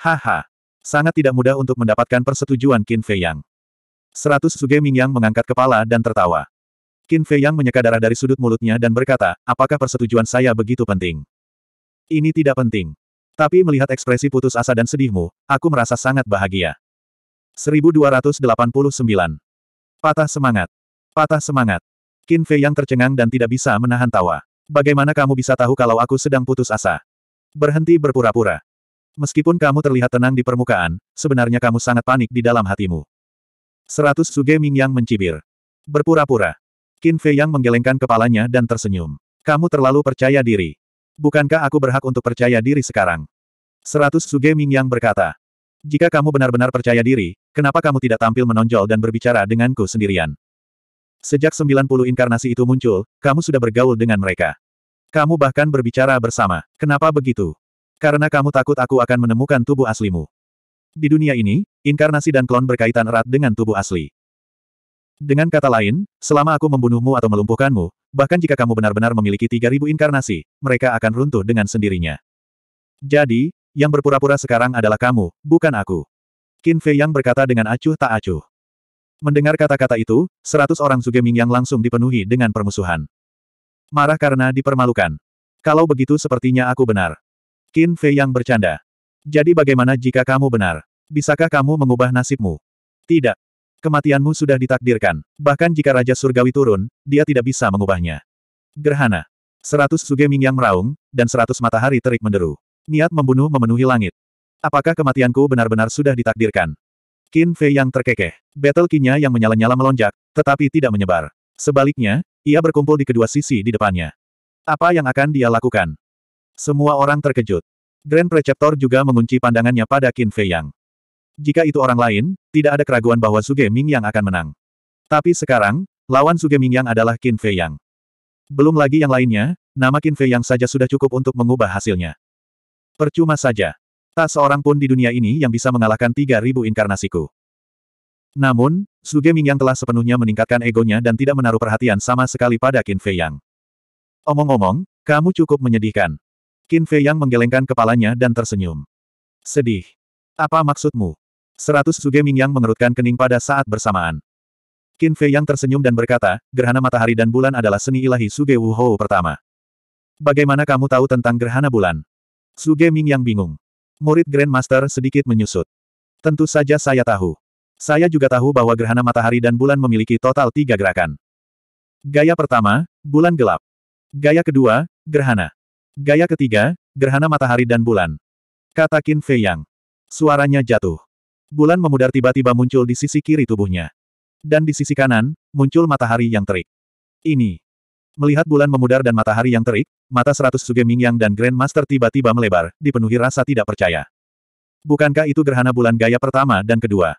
Haha. Sangat tidak mudah untuk mendapatkan persetujuan Qin Fei Yang. Seratus suge Mingyang mengangkat kepala dan tertawa. Qin Fei Yang menyeka darah dari sudut mulutnya dan berkata, apakah persetujuan saya begitu penting? Ini tidak penting. Tapi melihat ekspresi putus asa dan sedihmu, aku merasa sangat bahagia. 1289 Patah semangat. Patah semangat. Qin Fei yang tercengang dan tidak bisa menahan tawa. Bagaimana kamu bisa tahu kalau aku sedang putus asa? Berhenti berpura-pura. Meskipun kamu terlihat tenang di permukaan, sebenarnya kamu sangat panik di dalam hatimu. Seratus Suge yang mencibir. Berpura-pura. Qin Fei yang menggelengkan kepalanya dan tersenyum. Kamu terlalu percaya diri. Bukankah aku berhak untuk percaya diri sekarang? Seratus Suge yang berkata. Jika kamu benar-benar percaya diri, kenapa kamu tidak tampil menonjol dan berbicara denganku sendirian? Sejak 90 inkarnasi itu muncul, kamu sudah bergaul dengan mereka. Kamu bahkan berbicara bersama. Kenapa begitu? Karena kamu takut aku akan menemukan tubuh aslimu. Di dunia ini, inkarnasi dan klon berkaitan erat dengan tubuh asli. Dengan kata lain, selama aku membunuhmu atau melumpuhkanmu, bahkan jika kamu benar-benar memiliki 3000 inkarnasi, mereka akan runtuh dengan sendirinya. Jadi, yang berpura-pura sekarang adalah kamu, bukan aku. Qin Fei Yang berkata dengan acuh tak acuh. Mendengar kata-kata itu, seratus orang Sugeming yang langsung dipenuhi dengan permusuhan. Marah karena dipermalukan. Kalau begitu sepertinya aku benar. Qin Fei Yang bercanda. Jadi bagaimana jika kamu benar? Bisakah kamu mengubah nasibmu? Tidak. Kematianmu sudah ditakdirkan. Bahkan jika Raja Surgawi turun, dia tidak bisa mengubahnya. Gerhana. Seratus Sugeming yang meraung, dan seratus matahari terik menderu. Niat membunuh memenuhi langit. Apakah kematianku benar-benar sudah ditakdirkan? Qin Fei yang terkekeh. Battle kinya yang menyala-nyala melonjak, tetapi tidak menyebar. Sebaliknya, ia berkumpul di kedua sisi di depannya. Apa yang akan dia lakukan? Semua orang terkejut. Grand Preceptor juga mengunci pandangannya pada Qin Fei Yang. Jika itu orang lain, tidak ada keraguan bahwa Suge Ming yang akan menang. Tapi sekarang, lawan Suge Ming yang adalah Qin Fei Yang. Belum lagi yang lainnya, nama Qin Fei Yang saja sudah cukup untuk mengubah hasilnya. Percuma saja. Tak seorang pun di dunia ini yang bisa mengalahkan 3.000 inkarnasiku. Namun, Suge Mingyang telah sepenuhnya meningkatkan egonya dan tidak menaruh perhatian sama sekali pada Qin Fei Yang. Omong-omong, kamu cukup menyedihkan. Qin Fei Yang menggelengkan kepalanya dan tersenyum. Sedih. Apa maksudmu? Seratus Suge Mingyang mengerutkan kening pada saat bersamaan. Qin Fei Yang tersenyum dan berkata, gerhana matahari dan bulan adalah seni ilahi Suge Wuhou pertama. Bagaimana kamu tahu tentang gerhana bulan? Suge Ming yang bingung. Murid Grandmaster sedikit menyusut. Tentu saja saya tahu. Saya juga tahu bahwa gerhana matahari dan bulan memiliki total tiga gerakan. Gaya pertama, bulan gelap. Gaya kedua, gerhana. Gaya ketiga, gerhana matahari dan bulan. Kata Qin Fei Yang. Suaranya jatuh. Bulan memudar tiba-tiba muncul di sisi kiri tubuhnya. Dan di sisi kanan, muncul matahari yang terik. Ini. Melihat bulan memudar dan matahari yang terik, mata seratus Suge Mingyang dan Grandmaster tiba-tiba melebar, dipenuhi rasa tidak percaya. Bukankah itu gerhana bulan gaya pertama dan kedua?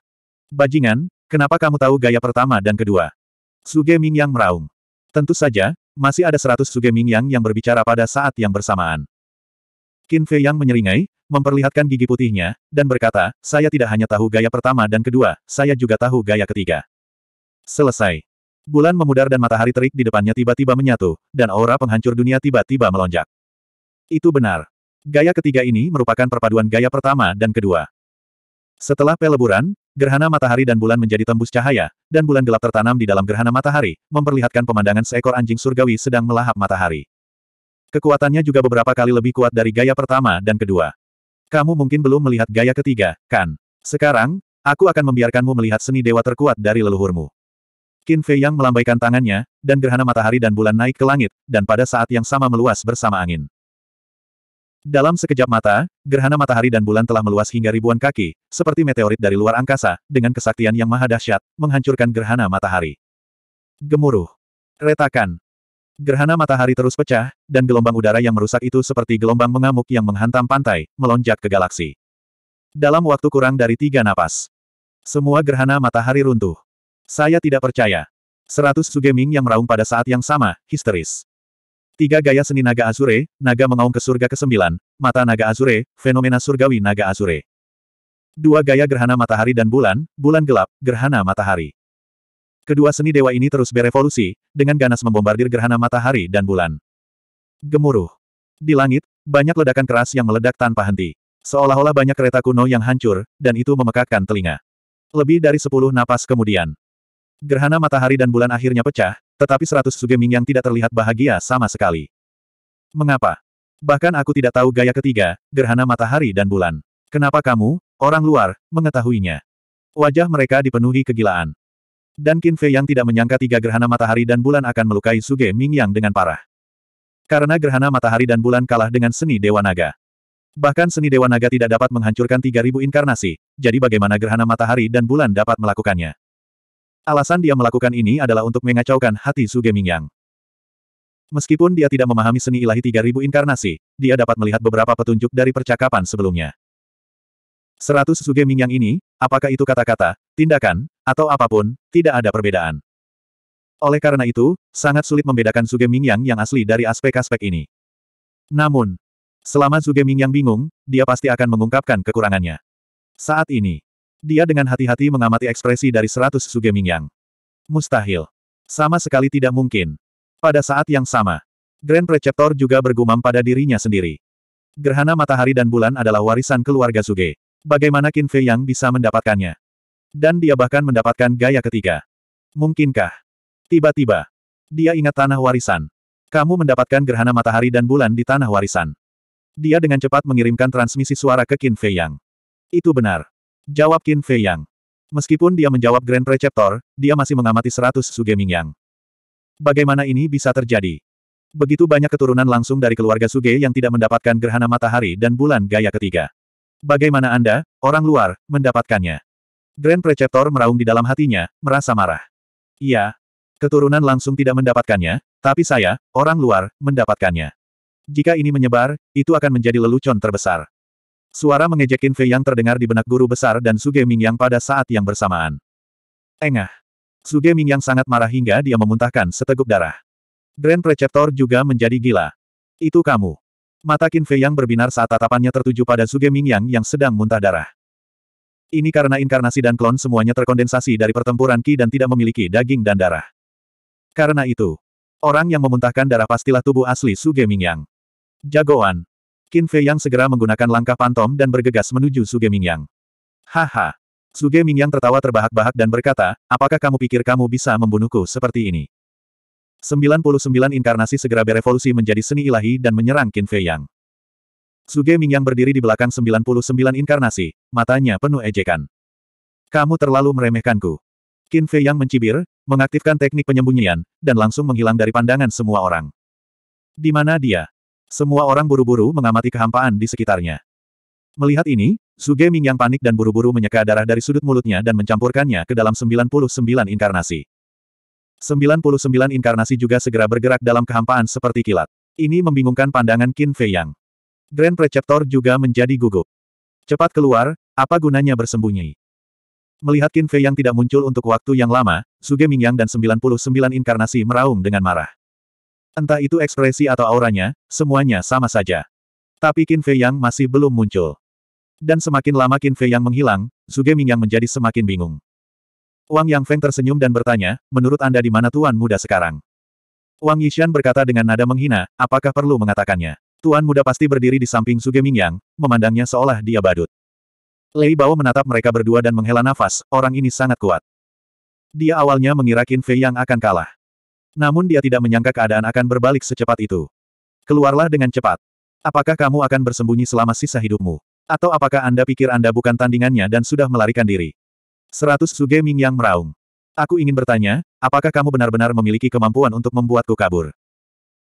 Bajingan, kenapa kamu tahu gaya pertama dan kedua? Suge Mingyang meraung. Tentu saja, masih ada seratus Suge Mingyang yang berbicara pada saat yang bersamaan. Qin Fei Yang menyeringai, memperlihatkan gigi putihnya, dan berkata, saya tidak hanya tahu gaya pertama dan kedua, saya juga tahu gaya ketiga. Selesai. Bulan memudar dan matahari terik di depannya tiba-tiba menyatu, dan aura penghancur dunia tiba-tiba melonjak. Itu benar. Gaya ketiga ini merupakan perpaduan gaya pertama dan kedua. Setelah peleburan, gerhana matahari dan bulan menjadi tembus cahaya, dan bulan gelap tertanam di dalam gerhana matahari, memperlihatkan pemandangan seekor anjing surgawi sedang melahap matahari. Kekuatannya juga beberapa kali lebih kuat dari gaya pertama dan kedua. Kamu mungkin belum melihat gaya ketiga, kan? Sekarang, aku akan membiarkanmu melihat seni dewa terkuat dari leluhurmu. Qin Fei Yang melambaikan tangannya, dan gerhana matahari dan bulan naik ke langit, dan pada saat yang sama meluas bersama angin. Dalam sekejap mata, gerhana matahari dan bulan telah meluas hingga ribuan kaki, seperti meteorit dari luar angkasa, dengan kesaktian yang maha dahsyat, menghancurkan gerhana matahari. Gemuruh. Retakan. Gerhana matahari terus pecah, dan gelombang udara yang merusak itu seperti gelombang mengamuk yang menghantam pantai, melonjak ke galaksi. Dalam waktu kurang dari tiga napas, semua gerhana matahari runtuh. Saya tidak percaya. Seratus Sugeming yang meraung pada saat yang sama, histeris. Tiga gaya seni naga Azure, naga mengaum ke surga ke-9, mata naga Azure, fenomena surgawi naga Azure. Dua gaya gerhana matahari dan bulan, bulan gelap, gerhana matahari. Kedua seni dewa ini terus berevolusi, dengan ganas membombardir gerhana matahari dan bulan. Gemuruh. Di langit, banyak ledakan keras yang meledak tanpa henti. Seolah-olah banyak kereta kuno yang hancur, dan itu memekakkan telinga. Lebih dari sepuluh napas kemudian. Gerhana matahari dan bulan akhirnya pecah, tetapi seratus sugeming yang tidak terlihat bahagia sama sekali. Mengapa? Bahkan aku tidak tahu gaya ketiga, gerhana matahari dan bulan. Kenapa kamu, orang luar, mengetahuinya? Wajah mereka dipenuhi kegilaan. Dan Qin Fei yang tidak menyangka tiga gerhana matahari dan bulan akan melukai Suge yang dengan parah. Karena gerhana matahari dan bulan kalah dengan seni Dewa Naga. Bahkan seni Dewa Naga tidak dapat menghancurkan 3000 inkarnasi, jadi bagaimana gerhana matahari dan bulan dapat melakukannya. Alasan dia melakukan ini adalah untuk mengacaukan hati Suge Mingyang. Meskipun dia tidak memahami seni ilahi 3000 inkarnasi, dia dapat melihat beberapa petunjuk dari percakapan sebelumnya. Seratus suge mingyang ini, apakah itu kata-kata, tindakan, atau apapun, tidak ada perbedaan. Oleh karena itu, sangat sulit membedakan suge mingyang yang asli dari aspek-aspek ini. Namun, selama suge mingyang bingung, dia pasti akan mengungkapkan kekurangannya. Saat ini, dia dengan hati-hati mengamati ekspresi dari seratus Suge Mingyang. Mustahil. Sama sekali tidak mungkin. Pada saat yang sama, Grand Preceptor juga bergumam pada dirinya sendiri. Gerhana matahari dan bulan adalah warisan keluarga Suge. Bagaimana Qin Fei Yang bisa mendapatkannya? Dan dia bahkan mendapatkan gaya ketiga. Mungkinkah? Tiba-tiba, dia ingat tanah warisan. Kamu mendapatkan gerhana matahari dan bulan di tanah warisan. Dia dengan cepat mengirimkan transmisi suara ke Qin Fei Yang. Itu benar. Jawab Qin Fei Yang. Meskipun dia menjawab Grand Preceptor, dia masih mengamati seratus Ming Yang. Bagaimana ini bisa terjadi? Begitu banyak keturunan langsung dari keluarga Suge yang tidak mendapatkan gerhana matahari dan bulan gaya ketiga. Bagaimana Anda, orang luar, mendapatkannya? Grand Preceptor meraung di dalam hatinya, merasa marah. Iya, keturunan langsung tidak mendapatkannya, tapi saya, orang luar, mendapatkannya. Jika ini menyebar, itu akan menjadi lelucon terbesar. Suara mengejekin Fei yang terdengar di benak guru besar dan Suge Ming Yang pada saat yang bersamaan. Engah. Suge Ming Yang sangat marah hingga dia memuntahkan seteguk darah. Grand Preceptor juga menjadi gila. Itu kamu. Mata Qin Fei yang berbinar saat tatapannya tertuju pada Suge Ming yang yang sedang muntah darah. Ini karena inkarnasi dan klon semuanya terkondensasi dari pertempuran Ki dan tidak memiliki daging dan darah. Karena itu, orang yang memuntahkan darah pastilah tubuh asli Suge Ming Yang. Jagoan, Qin Fei Yang segera menggunakan langkah pantom dan bergegas menuju Suge Mingyang. Haha! Suge Mingyang tertawa terbahak-bahak dan berkata, apakah kamu pikir kamu bisa membunuhku seperti ini? 99 inkarnasi segera berevolusi menjadi seni ilahi dan menyerang Qin Fei Yang. Suge Mingyang berdiri di belakang 99 inkarnasi, matanya penuh ejekan. Kamu terlalu meremehkanku. Qin Fei Yang mencibir, mengaktifkan teknik penyembunyian, dan langsung menghilang dari pandangan semua orang. Di mana dia? Semua orang buru-buru mengamati kehampaan di sekitarnya. Melihat ini, Suge yang panik dan buru-buru menyeka darah dari sudut mulutnya dan mencampurkannya ke dalam 99 inkarnasi. 99 inkarnasi juga segera bergerak dalam kehampaan seperti kilat. Ini membingungkan pandangan Qin Fei Yang. Grand Preceptor juga menjadi gugup. Cepat keluar, apa gunanya bersembunyi? Melihat Qin Fei Yang tidak muncul untuk waktu yang lama, Suge yang dan 99 inkarnasi meraung dengan marah. Entah itu ekspresi atau auranya, semuanya sama saja. Tapi Qin Fei Yang masih belum muncul. Dan semakin lama Qin Fei Yang menghilang, Zuge yang menjadi semakin bingung. Wang Yang Feng tersenyum dan bertanya, menurut Anda di mana Tuan Muda sekarang? Wang Yishan berkata dengan nada menghina, apakah perlu mengatakannya? Tuan Muda pasti berdiri di samping Zuge yang, memandangnya seolah dia badut. Lei Bao menatap mereka berdua dan menghela nafas, orang ini sangat kuat. Dia awalnya mengira Qin Fei Yang akan kalah. Namun dia tidak menyangka keadaan akan berbalik secepat itu. Keluarlah dengan cepat. Apakah kamu akan bersembunyi selama sisa hidupmu? Atau apakah Anda pikir Anda bukan tandingannya dan sudah melarikan diri? Seratus Suge Mingyang meraung. Aku ingin bertanya, apakah kamu benar-benar memiliki kemampuan untuk membuatku kabur?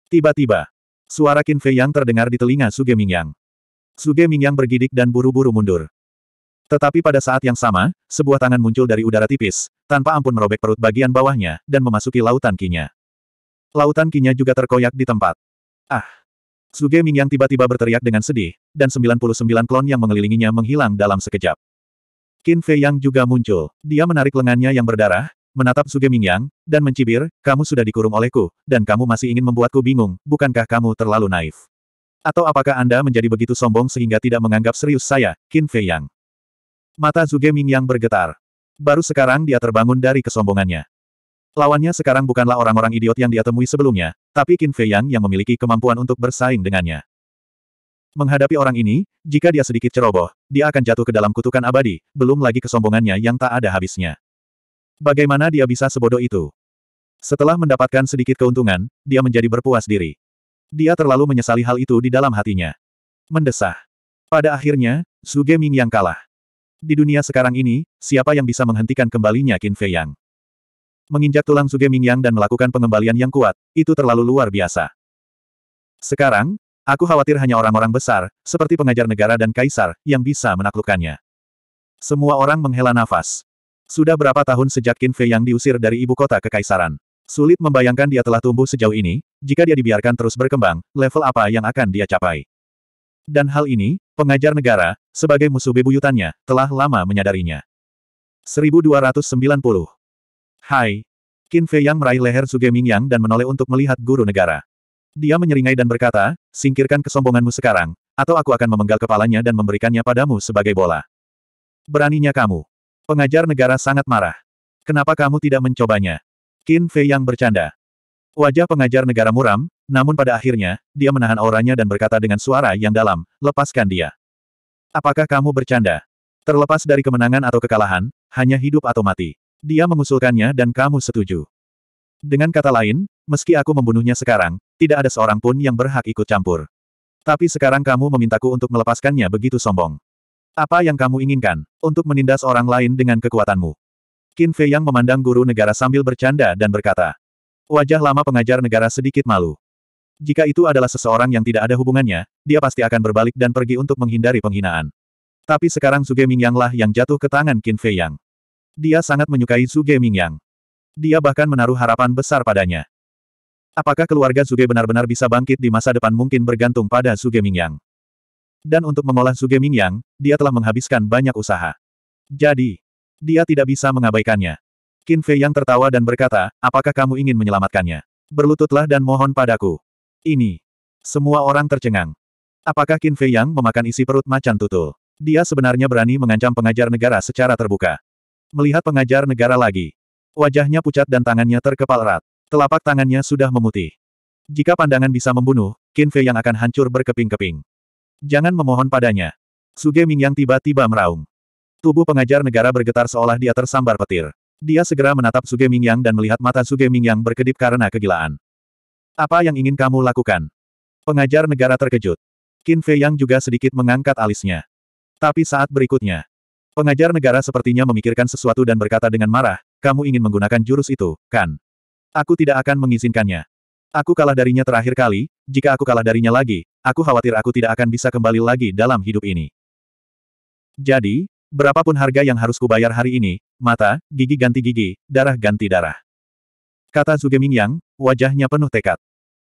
Tiba-tiba, suara Qin Fei Yang terdengar di telinga Suge Mingyang. Suge Mingyang bergidik dan buru-buru mundur. Tetapi pada saat yang sama, sebuah tangan muncul dari udara tipis, tanpa ampun merobek perut bagian bawahnya, dan memasuki lautan kinya. Lautan kinya juga terkoyak di tempat. Ah! Suge Mingyang tiba-tiba berteriak dengan sedih, dan 99 klon yang mengelilinginya menghilang dalam sekejap. Qin Fei Yang juga muncul. Dia menarik lengannya yang berdarah, menatap Suge Mingyang, dan mencibir, kamu sudah dikurung olehku, dan kamu masih ingin membuatku bingung, bukankah kamu terlalu naif? Atau apakah Anda menjadi begitu sombong sehingga tidak menganggap serius saya, Qin Fei Yang? Mata Zuge Mingyang bergetar. Baru sekarang dia terbangun dari kesombongannya. Lawannya sekarang bukanlah orang-orang idiot yang dia temui sebelumnya, tapi Qin Fei Yang yang memiliki kemampuan untuk bersaing dengannya. Menghadapi orang ini, jika dia sedikit ceroboh, dia akan jatuh ke dalam kutukan abadi, belum lagi kesombongannya yang tak ada habisnya. Bagaimana dia bisa sebodoh itu? Setelah mendapatkan sedikit keuntungan, dia menjadi berpuas diri. Dia terlalu menyesali hal itu di dalam hatinya. Mendesah. Pada akhirnya, Suge Ming yang kalah. Di dunia sekarang ini, siapa yang bisa menghentikan kembalinya Qin Fei Yang? Menginjak tulang Suge Mingyang dan melakukan pengembalian yang kuat, itu terlalu luar biasa. Sekarang, aku khawatir hanya orang-orang besar, seperti pengajar negara dan kaisar, yang bisa menaklukkannya. Semua orang menghela nafas. Sudah berapa tahun sejak Qin Fei yang diusir dari ibu kota kekaisaran. Sulit membayangkan dia telah tumbuh sejauh ini, jika dia dibiarkan terus berkembang, level apa yang akan dia capai. Dan hal ini, pengajar negara, sebagai musuh bebuyutannya, telah lama menyadarinya. 1290 Hai. Qin Fei Yang meraih leher Sugeming Yang dan menoleh untuk melihat guru negara. Dia menyeringai dan berkata, singkirkan kesombonganmu sekarang, atau aku akan memenggal kepalanya dan memberikannya padamu sebagai bola. Beraninya kamu. Pengajar negara sangat marah. Kenapa kamu tidak mencobanya? Qin Fei Yang bercanda. Wajah pengajar negara muram, namun pada akhirnya, dia menahan auranya dan berkata dengan suara yang dalam, lepaskan dia. Apakah kamu bercanda? Terlepas dari kemenangan atau kekalahan, hanya hidup atau mati. Dia mengusulkannya dan kamu setuju. Dengan kata lain, meski aku membunuhnya sekarang, tidak ada seorang pun yang berhak ikut campur. Tapi sekarang kamu memintaku untuk melepaskannya begitu sombong. Apa yang kamu inginkan, untuk menindas orang lain dengan kekuatanmu? Qin Fei yang memandang guru negara sambil bercanda dan berkata. Wajah lama pengajar negara sedikit malu. Jika itu adalah seseorang yang tidak ada hubungannya, dia pasti akan berbalik dan pergi untuk menghindari penghinaan. Tapi sekarang Suge lah yang jatuh ke tangan Qin Fei Yang. Dia sangat menyukai Zuge Mingyang. Dia bahkan menaruh harapan besar padanya. Apakah keluarga Zuge benar-benar bisa bangkit di masa depan mungkin bergantung pada Zuge Mingyang. Dan untuk mengolah Zuge Mingyang, dia telah menghabiskan banyak usaha. Jadi, dia tidak bisa mengabaikannya. Qin Fei yang tertawa dan berkata, apakah kamu ingin menyelamatkannya? Berlututlah dan mohon padaku. Ini. Semua orang tercengang. Apakah Qin Fei yang memakan isi perut macan tutul? Dia sebenarnya berani mengancam pengajar negara secara terbuka. Melihat pengajar negara lagi. Wajahnya pucat dan tangannya terkepal erat. Telapak tangannya sudah memutih. Jika pandangan bisa membunuh, Qin Fei yang akan hancur berkeping-keping. Jangan memohon padanya. Suge Ming Yang tiba-tiba meraung. Tubuh pengajar negara bergetar seolah dia tersambar petir. Dia segera menatap Suge Ming Yang dan melihat mata Suge Ming Yang berkedip karena kegilaan. Apa yang ingin kamu lakukan? Pengajar negara terkejut. Qin Fei Yang juga sedikit mengangkat alisnya. Tapi saat berikutnya, Pengajar negara sepertinya memikirkan sesuatu dan berkata dengan marah, kamu ingin menggunakan jurus itu, kan? Aku tidak akan mengizinkannya. Aku kalah darinya terakhir kali, jika aku kalah darinya lagi, aku khawatir aku tidak akan bisa kembali lagi dalam hidup ini. Jadi, berapapun harga yang harus kubayar hari ini, mata, gigi ganti gigi, darah ganti darah. Kata Zuge Mingyang, wajahnya penuh tekad.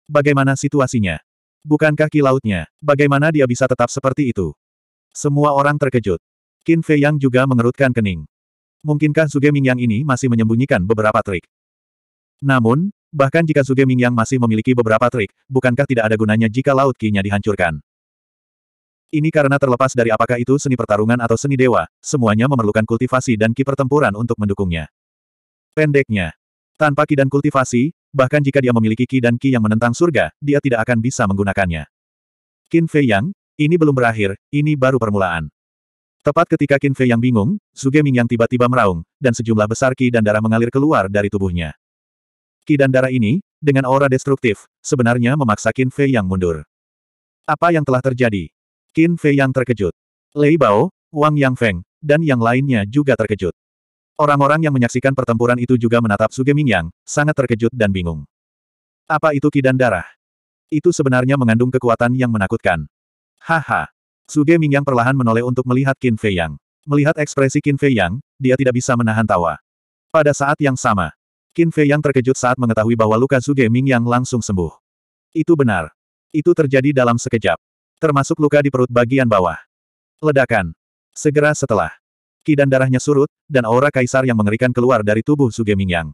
Bagaimana situasinya? Bukankah kilautnya? bagaimana dia bisa tetap seperti itu? Semua orang terkejut. Qin Fei Yang juga mengerutkan kening. Mungkinkah Ming Yang ini masih menyembunyikan beberapa trik? Namun, bahkan jika Ming Yang masih memiliki beberapa trik, bukankah tidak ada gunanya jika Laut Ki-nya dihancurkan? Ini karena terlepas dari apakah itu seni pertarungan atau seni dewa, semuanya memerlukan kultivasi dan ki pertempuran untuk mendukungnya. Pendeknya, tanpa ki dan kultivasi, bahkan jika dia memiliki ki dan ki yang menentang surga, dia tidak akan bisa menggunakannya. Qin Fei Yang, ini belum berakhir, ini baru permulaan. Tepat ketika Qin Fei yang bingung, Ming yang tiba-tiba meraung, dan sejumlah besar ki dan darah mengalir keluar dari tubuhnya. Ki dan darah ini, dengan aura destruktif, sebenarnya memaksa Qin Fei yang mundur. Apa yang telah terjadi? Qin Fei yang terkejut. Lei Bao, Wang Yang Feng, dan yang lainnya juga terkejut. Orang-orang yang menyaksikan pertempuran itu juga menatap Suge Mingyang, sangat terkejut dan bingung. Apa itu ki dan darah? Itu sebenarnya mengandung kekuatan yang menakutkan. Haha, Suge Mingyang perlahan menoleh untuk melihat Qin Fei Yang. Melihat ekspresi Qin Fei Yang, dia tidak bisa menahan tawa. Pada saat yang sama, Qin Fei Yang terkejut saat mengetahui bahwa luka Suge Mingyang langsung sembuh. Itu benar. Itu terjadi dalam sekejap. Termasuk luka di perut bagian bawah. Ledakan. Segera setelah. Ki dan darahnya surut, dan aura kaisar yang mengerikan keluar dari tubuh Suge Mingyang.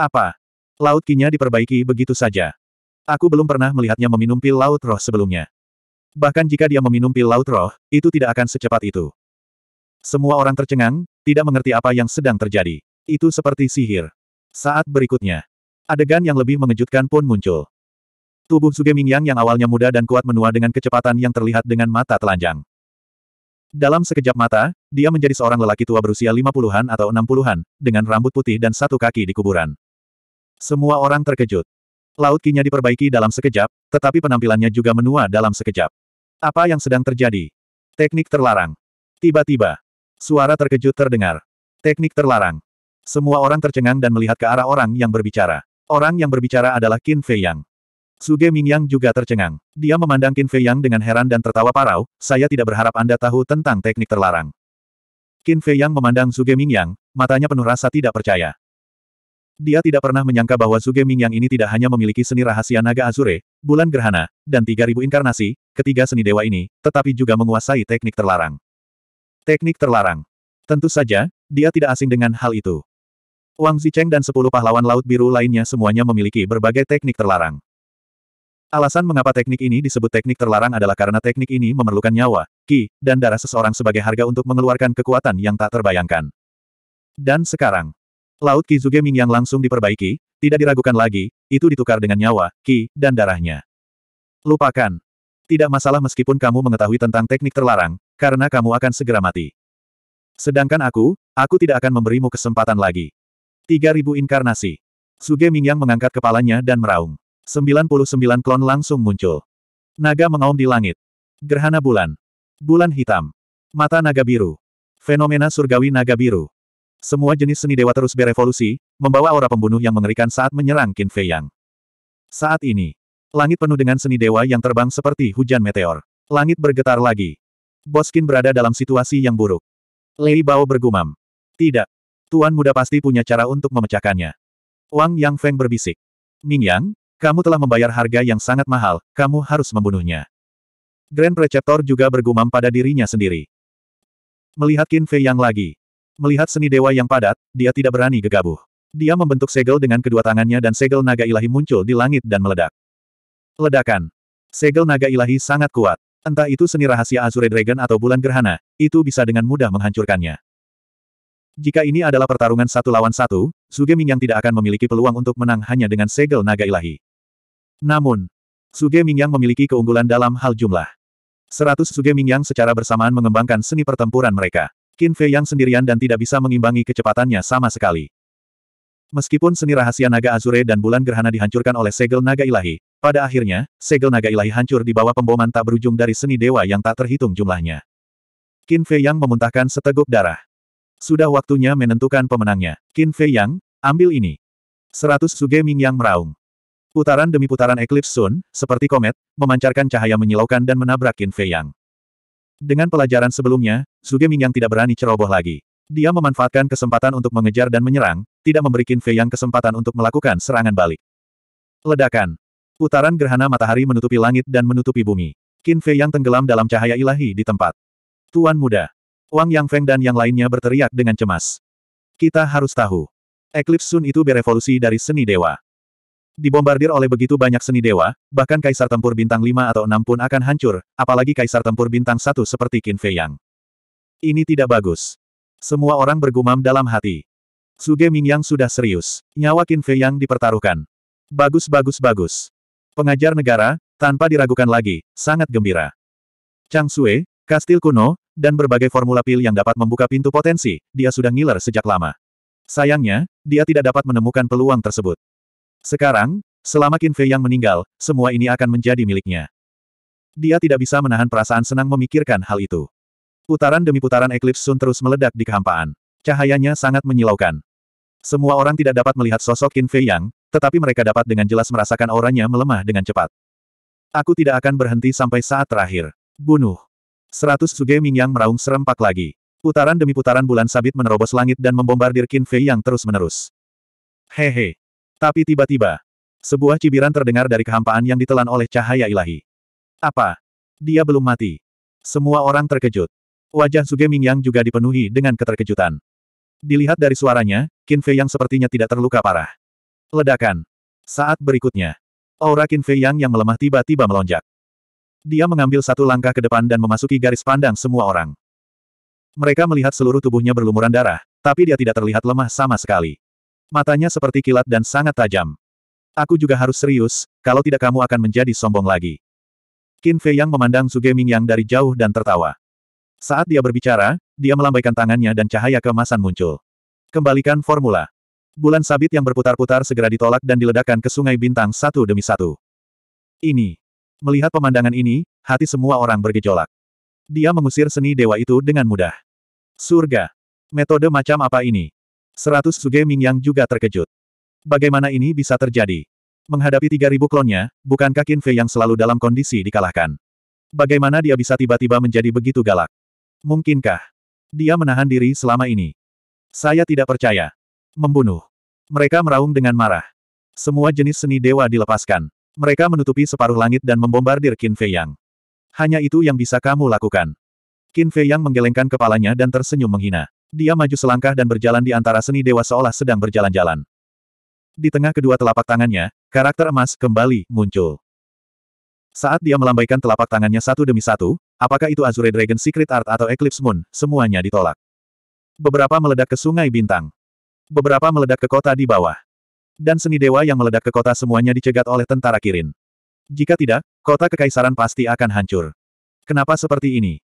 Apa? Laut kinya diperbaiki begitu saja. Aku belum pernah melihatnya meminum pil laut roh sebelumnya. Bahkan jika dia meminum pil laut roh, itu tidak akan secepat itu. Semua orang tercengang, tidak mengerti apa yang sedang terjadi. Itu seperti sihir. Saat berikutnya, adegan yang lebih mengejutkan pun muncul. Tubuh Suge Mingyang yang awalnya muda dan kuat menua dengan kecepatan yang terlihat dengan mata telanjang. Dalam sekejap mata, dia menjadi seorang lelaki tua berusia 50-an atau 60-an, dengan rambut putih dan satu kaki di kuburan. Semua orang terkejut. Laut kinya diperbaiki dalam sekejap, tetapi penampilannya juga menua dalam sekejap. Apa yang sedang terjadi? Teknik terlarang. Tiba-tiba, suara terkejut terdengar. Teknik terlarang. Semua orang tercengang dan melihat ke arah orang yang berbicara. Orang yang berbicara adalah Qin Fei Yang. Suge Ming Yang juga tercengang. Dia memandang Qin Fei Yang dengan heran dan tertawa parau, saya tidak berharap Anda tahu tentang teknik terlarang. Qin Fei Yang memandang Suge Ming Yang, matanya penuh rasa tidak percaya. Dia tidak pernah menyangka bahwa Suge Ming yang ini tidak hanya memiliki seni rahasia naga azure, bulan gerhana, dan 3000 inkarnasi, ketiga seni dewa ini, tetapi juga menguasai teknik terlarang. Teknik terlarang. Tentu saja, dia tidak asing dengan hal itu. Wang Zicheng dan sepuluh pahlawan laut biru lainnya semuanya memiliki berbagai teknik terlarang. Alasan mengapa teknik ini disebut teknik terlarang adalah karena teknik ini memerlukan nyawa, ki, dan darah seseorang sebagai harga untuk mengeluarkan kekuatan yang tak terbayangkan. Dan sekarang, Laut Kizuge yang langsung diperbaiki, tidak diragukan lagi, itu ditukar dengan nyawa, ki, dan darahnya. Lupakan. Tidak masalah meskipun kamu mengetahui tentang teknik terlarang, karena kamu akan segera mati. Sedangkan aku, aku tidak akan memberimu kesempatan lagi. 3000 inkarnasi. Suge Mingyang mengangkat kepalanya dan meraung. 99 klon langsung muncul. Naga mengaum di langit. Gerhana bulan. Bulan hitam. Mata naga biru. Fenomena surgawi naga biru. Semua jenis seni dewa terus berevolusi, membawa aura pembunuh yang mengerikan saat menyerang Qin Fei Yang. Saat ini, langit penuh dengan seni dewa yang terbang seperti hujan meteor. Langit bergetar lagi. Boskin berada dalam situasi yang buruk. Lei Bao bergumam. Tidak. Tuan muda pasti punya cara untuk memecahkannya. Wang Yang Feng berbisik. Ming Yang, kamu telah membayar harga yang sangat mahal, kamu harus membunuhnya. Grand Preceptor juga bergumam pada dirinya sendiri. Melihat Qin Fei Yang lagi, Melihat seni dewa yang padat, dia tidak berani gegabah. Dia membentuk segel dengan kedua tangannya dan segel naga ilahi muncul di langit dan meledak. Ledakan. Segel naga ilahi sangat kuat. Entah itu seni rahasia Azure Dragon atau bulan gerhana, itu bisa dengan mudah menghancurkannya. Jika ini adalah pertarungan satu lawan satu, Suge Mingyang tidak akan memiliki peluang untuk menang hanya dengan segel naga ilahi. Namun, Suge Mingyang memiliki keunggulan dalam hal jumlah. Seratus Sugeming yang secara bersamaan mengembangkan seni pertempuran mereka. Qin Fei yang sendirian dan tidak bisa mengimbangi kecepatannya sama sekali. Meskipun seni rahasia naga Azure dan bulan gerhana dihancurkan oleh segel naga ilahi, pada akhirnya, segel naga ilahi hancur di bawah pemboman tak berujung dari seni dewa yang tak terhitung jumlahnya. Qin Fei Yang memuntahkan seteguk darah. Sudah waktunya menentukan pemenangnya. Qin Fei Yang, ambil ini. Seratus Suge Ming Yang meraung. Putaran demi putaran eklips Sun, seperti komet, memancarkan cahaya menyilaukan dan menabrak Qin Fei Yang. Dengan pelajaran sebelumnya, Zuge Mingyang tidak berani ceroboh lagi. Dia memanfaatkan kesempatan untuk mengejar dan menyerang, tidak memberikan Fei Yang kesempatan untuk melakukan serangan balik. Ledakan. Putaran gerhana matahari menutupi langit dan menutupi bumi. Qin Fei Yang tenggelam dalam cahaya ilahi di tempat. Tuan muda. Wang Yang Feng dan yang lainnya berteriak dengan cemas. Kita harus tahu. Eclipse Sun itu berevolusi dari seni dewa. Dibombardir oleh begitu banyak seni dewa, bahkan kaisar tempur bintang 5 atau 6 pun akan hancur, apalagi kaisar tempur bintang 1 seperti Qin Fei Yang. Ini tidak bagus. Semua orang bergumam dalam hati. Suge Ming yang sudah serius. Nyawa Qin Fei Yang dipertaruhkan. Bagus bagus bagus. Pengajar negara, tanpa diragukan lagi, sangat gembira. Chang Sue, kastil kuno, dan berbagai formula pil yang dapat membuka pintu potensi, dia sudah ngiler sejak lama. Sayangnya, dia tidak dapat menemukan peluang tersebut. Sekarang, selama Qin Fei yang meninggal, semua ini akan menjadi miliknya. Dia tidak bisa menahan perasaan senang memikirkan hal itu. Putaran demi putaran eklips Sun terus meledak di kehampaan. Cahayanya sangat menyilaukan. Semua orang tidak dapat melihat sosok Qin Fei Yang, tetapi mereka dapat dengan jelas merasakan auranya melemah dengan cepat. Aku tidak akan berhenti sampai saat terakhir. Bunuh. Seratus Suge ming yang meraung serempak lagi. Putaran demi putaran bulan sabit menerobos langit dan membombardir Qin Fei yang terus-menerus. Hehe. Tapi tiba-tiba, sebuah cibiran terdengar dari kehampaan yang ditelan oleh cahaya ilahi. Apa? Dia belum mati. Semua orang terkejut. Wajah Suge Mingyang juga dipenuhi dengan keterkejutan. Dilihat dari suaranya, Qin Fei yang sepertinya tidak terluka parah. Ledakan. Saat berikutnya, aura Qin Fei yang yang melemah tiba-tiba melonjak. Dia mengambil satu langkah ke depan dan memasuki garis pandang semua orang. Mereka melihat seluruh tubuhnya berlumuran darah, tapi dia tidak terlihat lemah sama sekali. Matanya seperti kilat dan sangat tajam. Aku juga harus serius, kalau tidak kamu akan menjadi sombong lagi. Qin Fei Yang memandang Suge Ming yang dari jauh dan tertawa. Saat dia berbicara, dia melambaikan tangannya dan cahaya kemasan muncul. Kembalikan formula. Bulan sabit yang berputar-putar segera ditolak dan diledakkan ke sungai bintang satu demi satu. Ini. Melihat pemandangan ini, hati semua orang bergejolak. Dia mengusir seni dewa itu dengan mudah. Surga. Metode macam apa ini? Seratus Suge ming yang juga terkejut. Bagaimana ini bisa terjadi? Menghadapi tiga ribu klonnya, bukankah Qin Fei yang selalu dalam kondisi dikalahkan? Bagaimana dia bisa tiba-tiba menjadi begitu galak? Mungkinkah? Dia menahan diri selama ini. Saya tidak percaya. Membunuh. Mereka meraung dengan marah. Semua jenis seni dewa dilepaskan. Mereka menutupi separuh langit dan membombardir Qin Fei Yang. Hanya itu yang bisa kamu lakukan. Qin Fei Yang menggelengkan kepalanya dan tersenyum menghina. Dia maju selangkah dan berjalan di antara seni dewa seolah sedang berjalan-jalan. Di tengah kedua telapak tangannya, karakter emas kembali muncul. Saat dia melambaikan telapak tangannya satu demi satu, apakah itu Azure Dragon Secret Art atau Eclipse Moon, semuanya ditolak. Beberapa meledak ke Sungai Bintang. Beberapa meledak ke kota di bawah. Dan seni dewa yang meledak ke kota semuanya dicegat oleh tentara Kirin. Jika tidak, kota kekaisaran pasti akan hancur. Kenapa seperti ini?